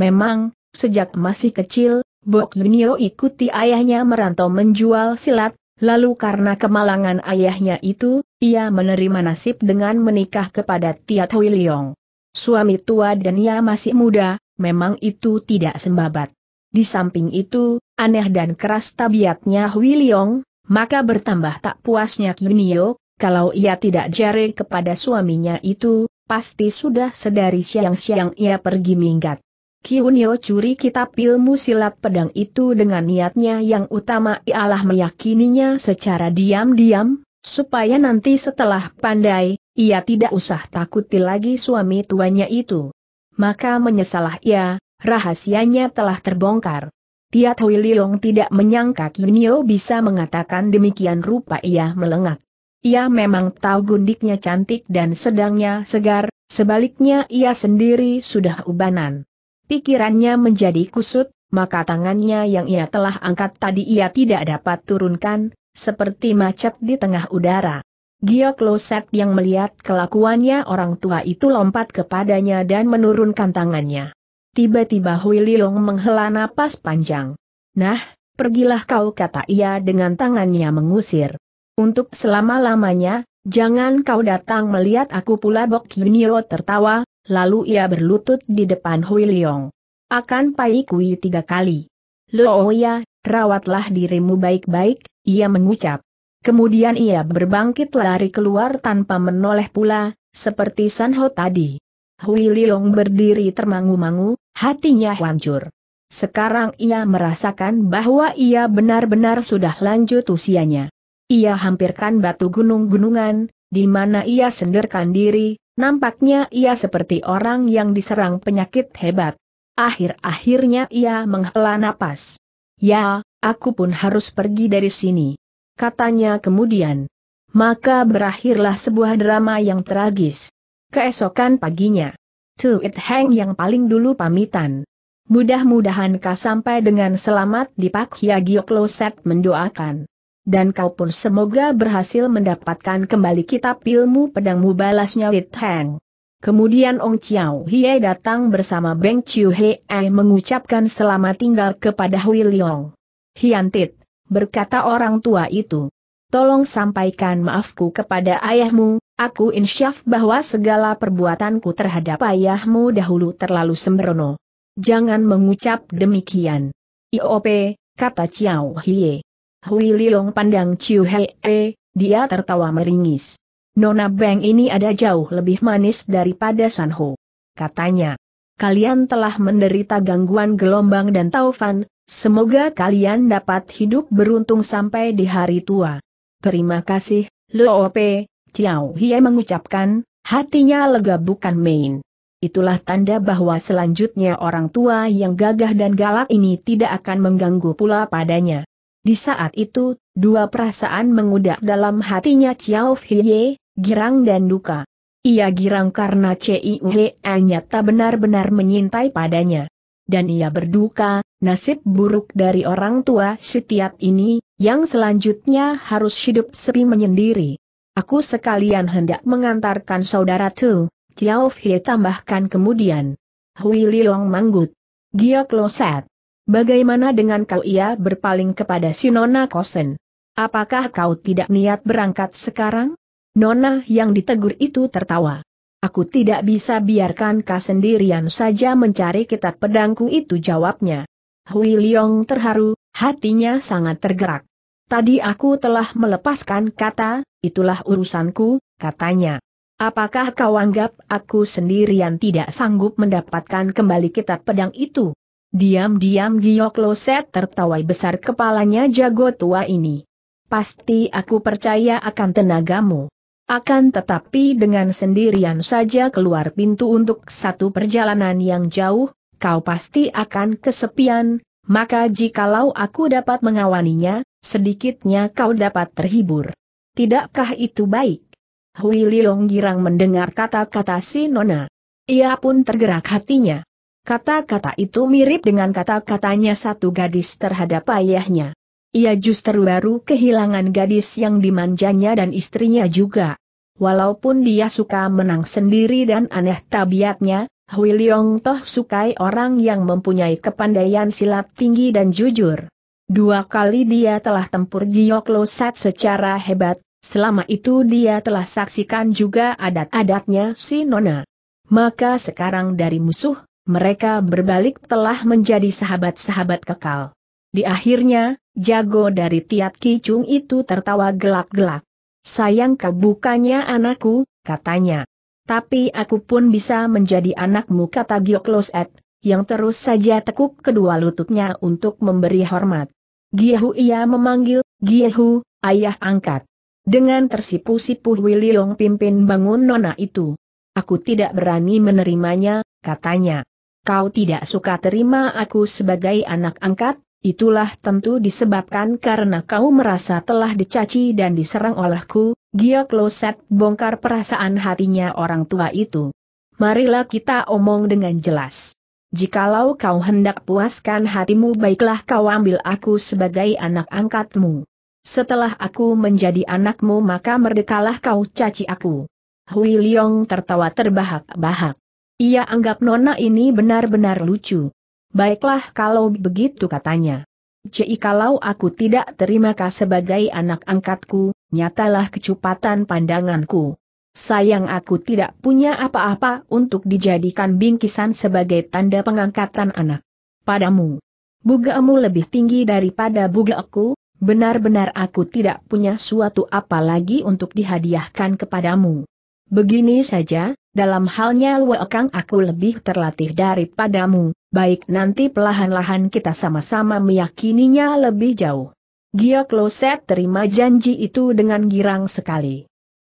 S1: Memang, sejak masih kecil, Bok Yunio ikuti ayahnya merantau menjual silat, lalu karena kemalangan ayahnya itu, ia menerima nasib dengan menikah kepada Tiat Huiliong. Suami tua dan ia masih muda, memang itu tidak sembabat. Di samping itu, aneh dan keras tabiatnya Hui Liong, maka bertambah tak puasnya Kinio, kalau ia tidak jare kepada suaminya itu, pasti sudah sedari siang-siang ia pergi minggat. Kiunio curi kitab ilmu silat pedang itu dengan niatnya yang utama ialah meyakininya secara diam-diam, supaya nanti setelah pandai, ia tidak usah takuti lagi suami tuanya itu. Maka menyesalah ia, rahasianya telah terbongkar. Tiat Hui Leong tidak menyangka Kinio bisa mengatakan demikian rupa ia melengak. Ia memang tahu gundiknya cantik dan sedangnya segar, sebaliknya ia sendiri sudah ubanan. Pikirannya menjadi kusut, maka tangannya yang ia telah angkat tadi ia tidak dapat turunkan, seperti macet di tengah udara. Gio Kloset yang melihat kelakuannya orang tua itu lompat kepadanya dan menurunkan tangannya. Tiba-tiba Hui Leong menghela napas panjang. Nah, pergilah kau kata ia dengan tangannya mengusir. Untuk selama-lamanya, jangan kau datang melihat aku pula Bok Yunio tertawa, lalu ia berlutut di depan Hui Leong. Akan pai kui tiga kali. Oh ya, rawatlah dirimu baik-baik, ia mengucap. Kemudian ia berbangkit lari keluar tanpa menoleh pula, seperti Sanho tadi. Hui Leong berdiri termangu-mangu, Hatinya hancur. Sekarang ia merasakan bahwa ia benar-benar sudah lanjut usianya. Ia hampirkan batu gunung-gunungan, di mana ia senderkan diri, nampaknya ia seperti orang yang diserang penyakit hebat. Akhir-akhirnya ia menghela napas. Ya, aku pun harus pergi dari sini. Katanya kemudian. Maka berakhirlah sebuah drama yang tragis. Keesokan paginya, It Heng yang paling dulu pamitan. Mudah-mudahan kau sampai dengan selamat di Pak Hyagio Kloset mendoakan. Dan kau pun semoga berhasil mendapatkan kembali kitab ilmu pedangmu balasnya It Heng. Kemudian Ong Chiao Hie datang bersama Beng Chiu Hei mengucapkan selamat tinggal kepada Hui Liong. Hiantit, berkata orang tua itu tolong sampaikan maafku kepada ayahmu, aku insyaf bahwa segala perbuatanku terhadap ayahmu dahulu terlalu sembrono. Jangan mengucap demikian. IOP, kata Chiao Hie. Hui Leong pandang Chiu Hei, e, dia tertawa meringis. Nona Beng ini ada jauh lebih manis daripada San Ho, Katanya, kalian telah menderita gangguan gelombang dan taufan, semoga kalian dapat hidup beruntung sampai di hari tua. Terima kasih, Loope, Ciao Hie mengucapkan, hatinya lega bukan main. Itulah tanda bahwa selanjutnya orang tua yang gagah dan galak ini tidak akan mengganggu pula padanya. Di saat itu, dua perasaan mengudak dalam hatinya Ciao Hie, girang dan duka. Ia girang karena CIUHE nyata benar-benar menyintai padanya. Dan ia berduka, nasib buruk dari orang tua setiap ini, yang selanjutnya harus hidup sepi menyendiri. Aku sekalian hendak mengantarkan saudara Tu, Jiao Fie tambahkan kemudian. Hui Liong manggut. Gia Kloset. Bagaimana dengan kau ia berpaling kepada si Nona Kosen? Apakah kau tidak niat berangkat sekarang? Nona yang ditegur itu tertawa. Aku tidak bisa biarkan kau sendirian saja mencari kitab pedangku itu jawabnya. Hui Liong terharu, hatinya sangat tergerak. Tadi aku telah melepaskan kata, itulah urusanku, katanya. Apakah kau anggap aku sendirian tidak sanggup mendapatkan kembali kitab pedang itu? Diam-diam Giyok Loset tertawa besar kepalanya jago tua ini. Pasti aku percaya akan tenagamu. Akan tetapi dengan sendirian saja keluar pintu untuk satu perjalanan yang jauh, kau pasti akan kesepian, maka jikalau aku dapat mengawaninya, sedikitnya kau dapat terhibur. Tidakkah itu baik? Hui Liong girang mendengar kata-kata si Nona. Ia pun tergerak hatinya. Kata-kata itu mirip dengan kata-katanya satu gadis terhadap ayahnya. Ia justru baru kehilangan gadis yang dimanjanya dan istrinya juga. Walaupun dia suka menang sendiri dan aneh tabiatnya, Hui Leong Toh sukai orang yang mempunyai kepandaian silat tinggi dan jujur. Dua kali dia telah tempur Giok Lo secara hebat, selama itu dia telah saksikan juga adat-adatnya si Nona. Maka sekarang dari musuh, mereka berbalik telah menjadi sahabat-sahabat kekal. Di akhirnya, jago dari Tiat Kicung itu tertawa gelak-gelak. Sayang kebukanya anakku, katanya. Tapi aku pun bisa menjadi anakmu kata Giokloset, yang terus saja tekuk kedua lututnya untuk memberi hormat. Giehu ia memanggil, Giehu, ayah angkat. Dengan tersipu-sipu Wiliong pimpin bangun nona itu. Aku tidak berani menerimanya, katanya. Kau tidak suka terima aku sebagai anak angkat, itulah tentu disebabkan karena kau merasa telah dicaci dan diserang olehku, Gio Kloset bongkar perasaan hatinya orang tua itu. Marilah kita omong dengan jelas. Jikalau kau hendak puaskan hatimu baiklah kau ambil aku sebagai anak angkatmu. Setelah aku menjadi anakmu maka merdekalah kau caci aku. Hui Liong tertawa terbahak-bahak. Ia anggap nona ini benar-benar lucu. Baiklah kalau begitu katanya. Jikalau aku tidak terima kau sebagai anak angkatku, nyatalah kecupatan pandanganku. Sayang aku tidak punya apa-apa untuk dijadikan bingkisan sebagai tanda pengangkatan anak. Padamu. Bugamu lebih tinggi daripada bugaku, benar-benar aku tidak punya suatu apa lagi untuk dihadiahkan kepadamu. Begini saja, dalam halnya luakang aku lebih terlatih daripadamu, baik nanti pelahan-lahan kita sama-sama meyakininya lebih jauh. Giok Loset terima janji itu dengan girang sekali.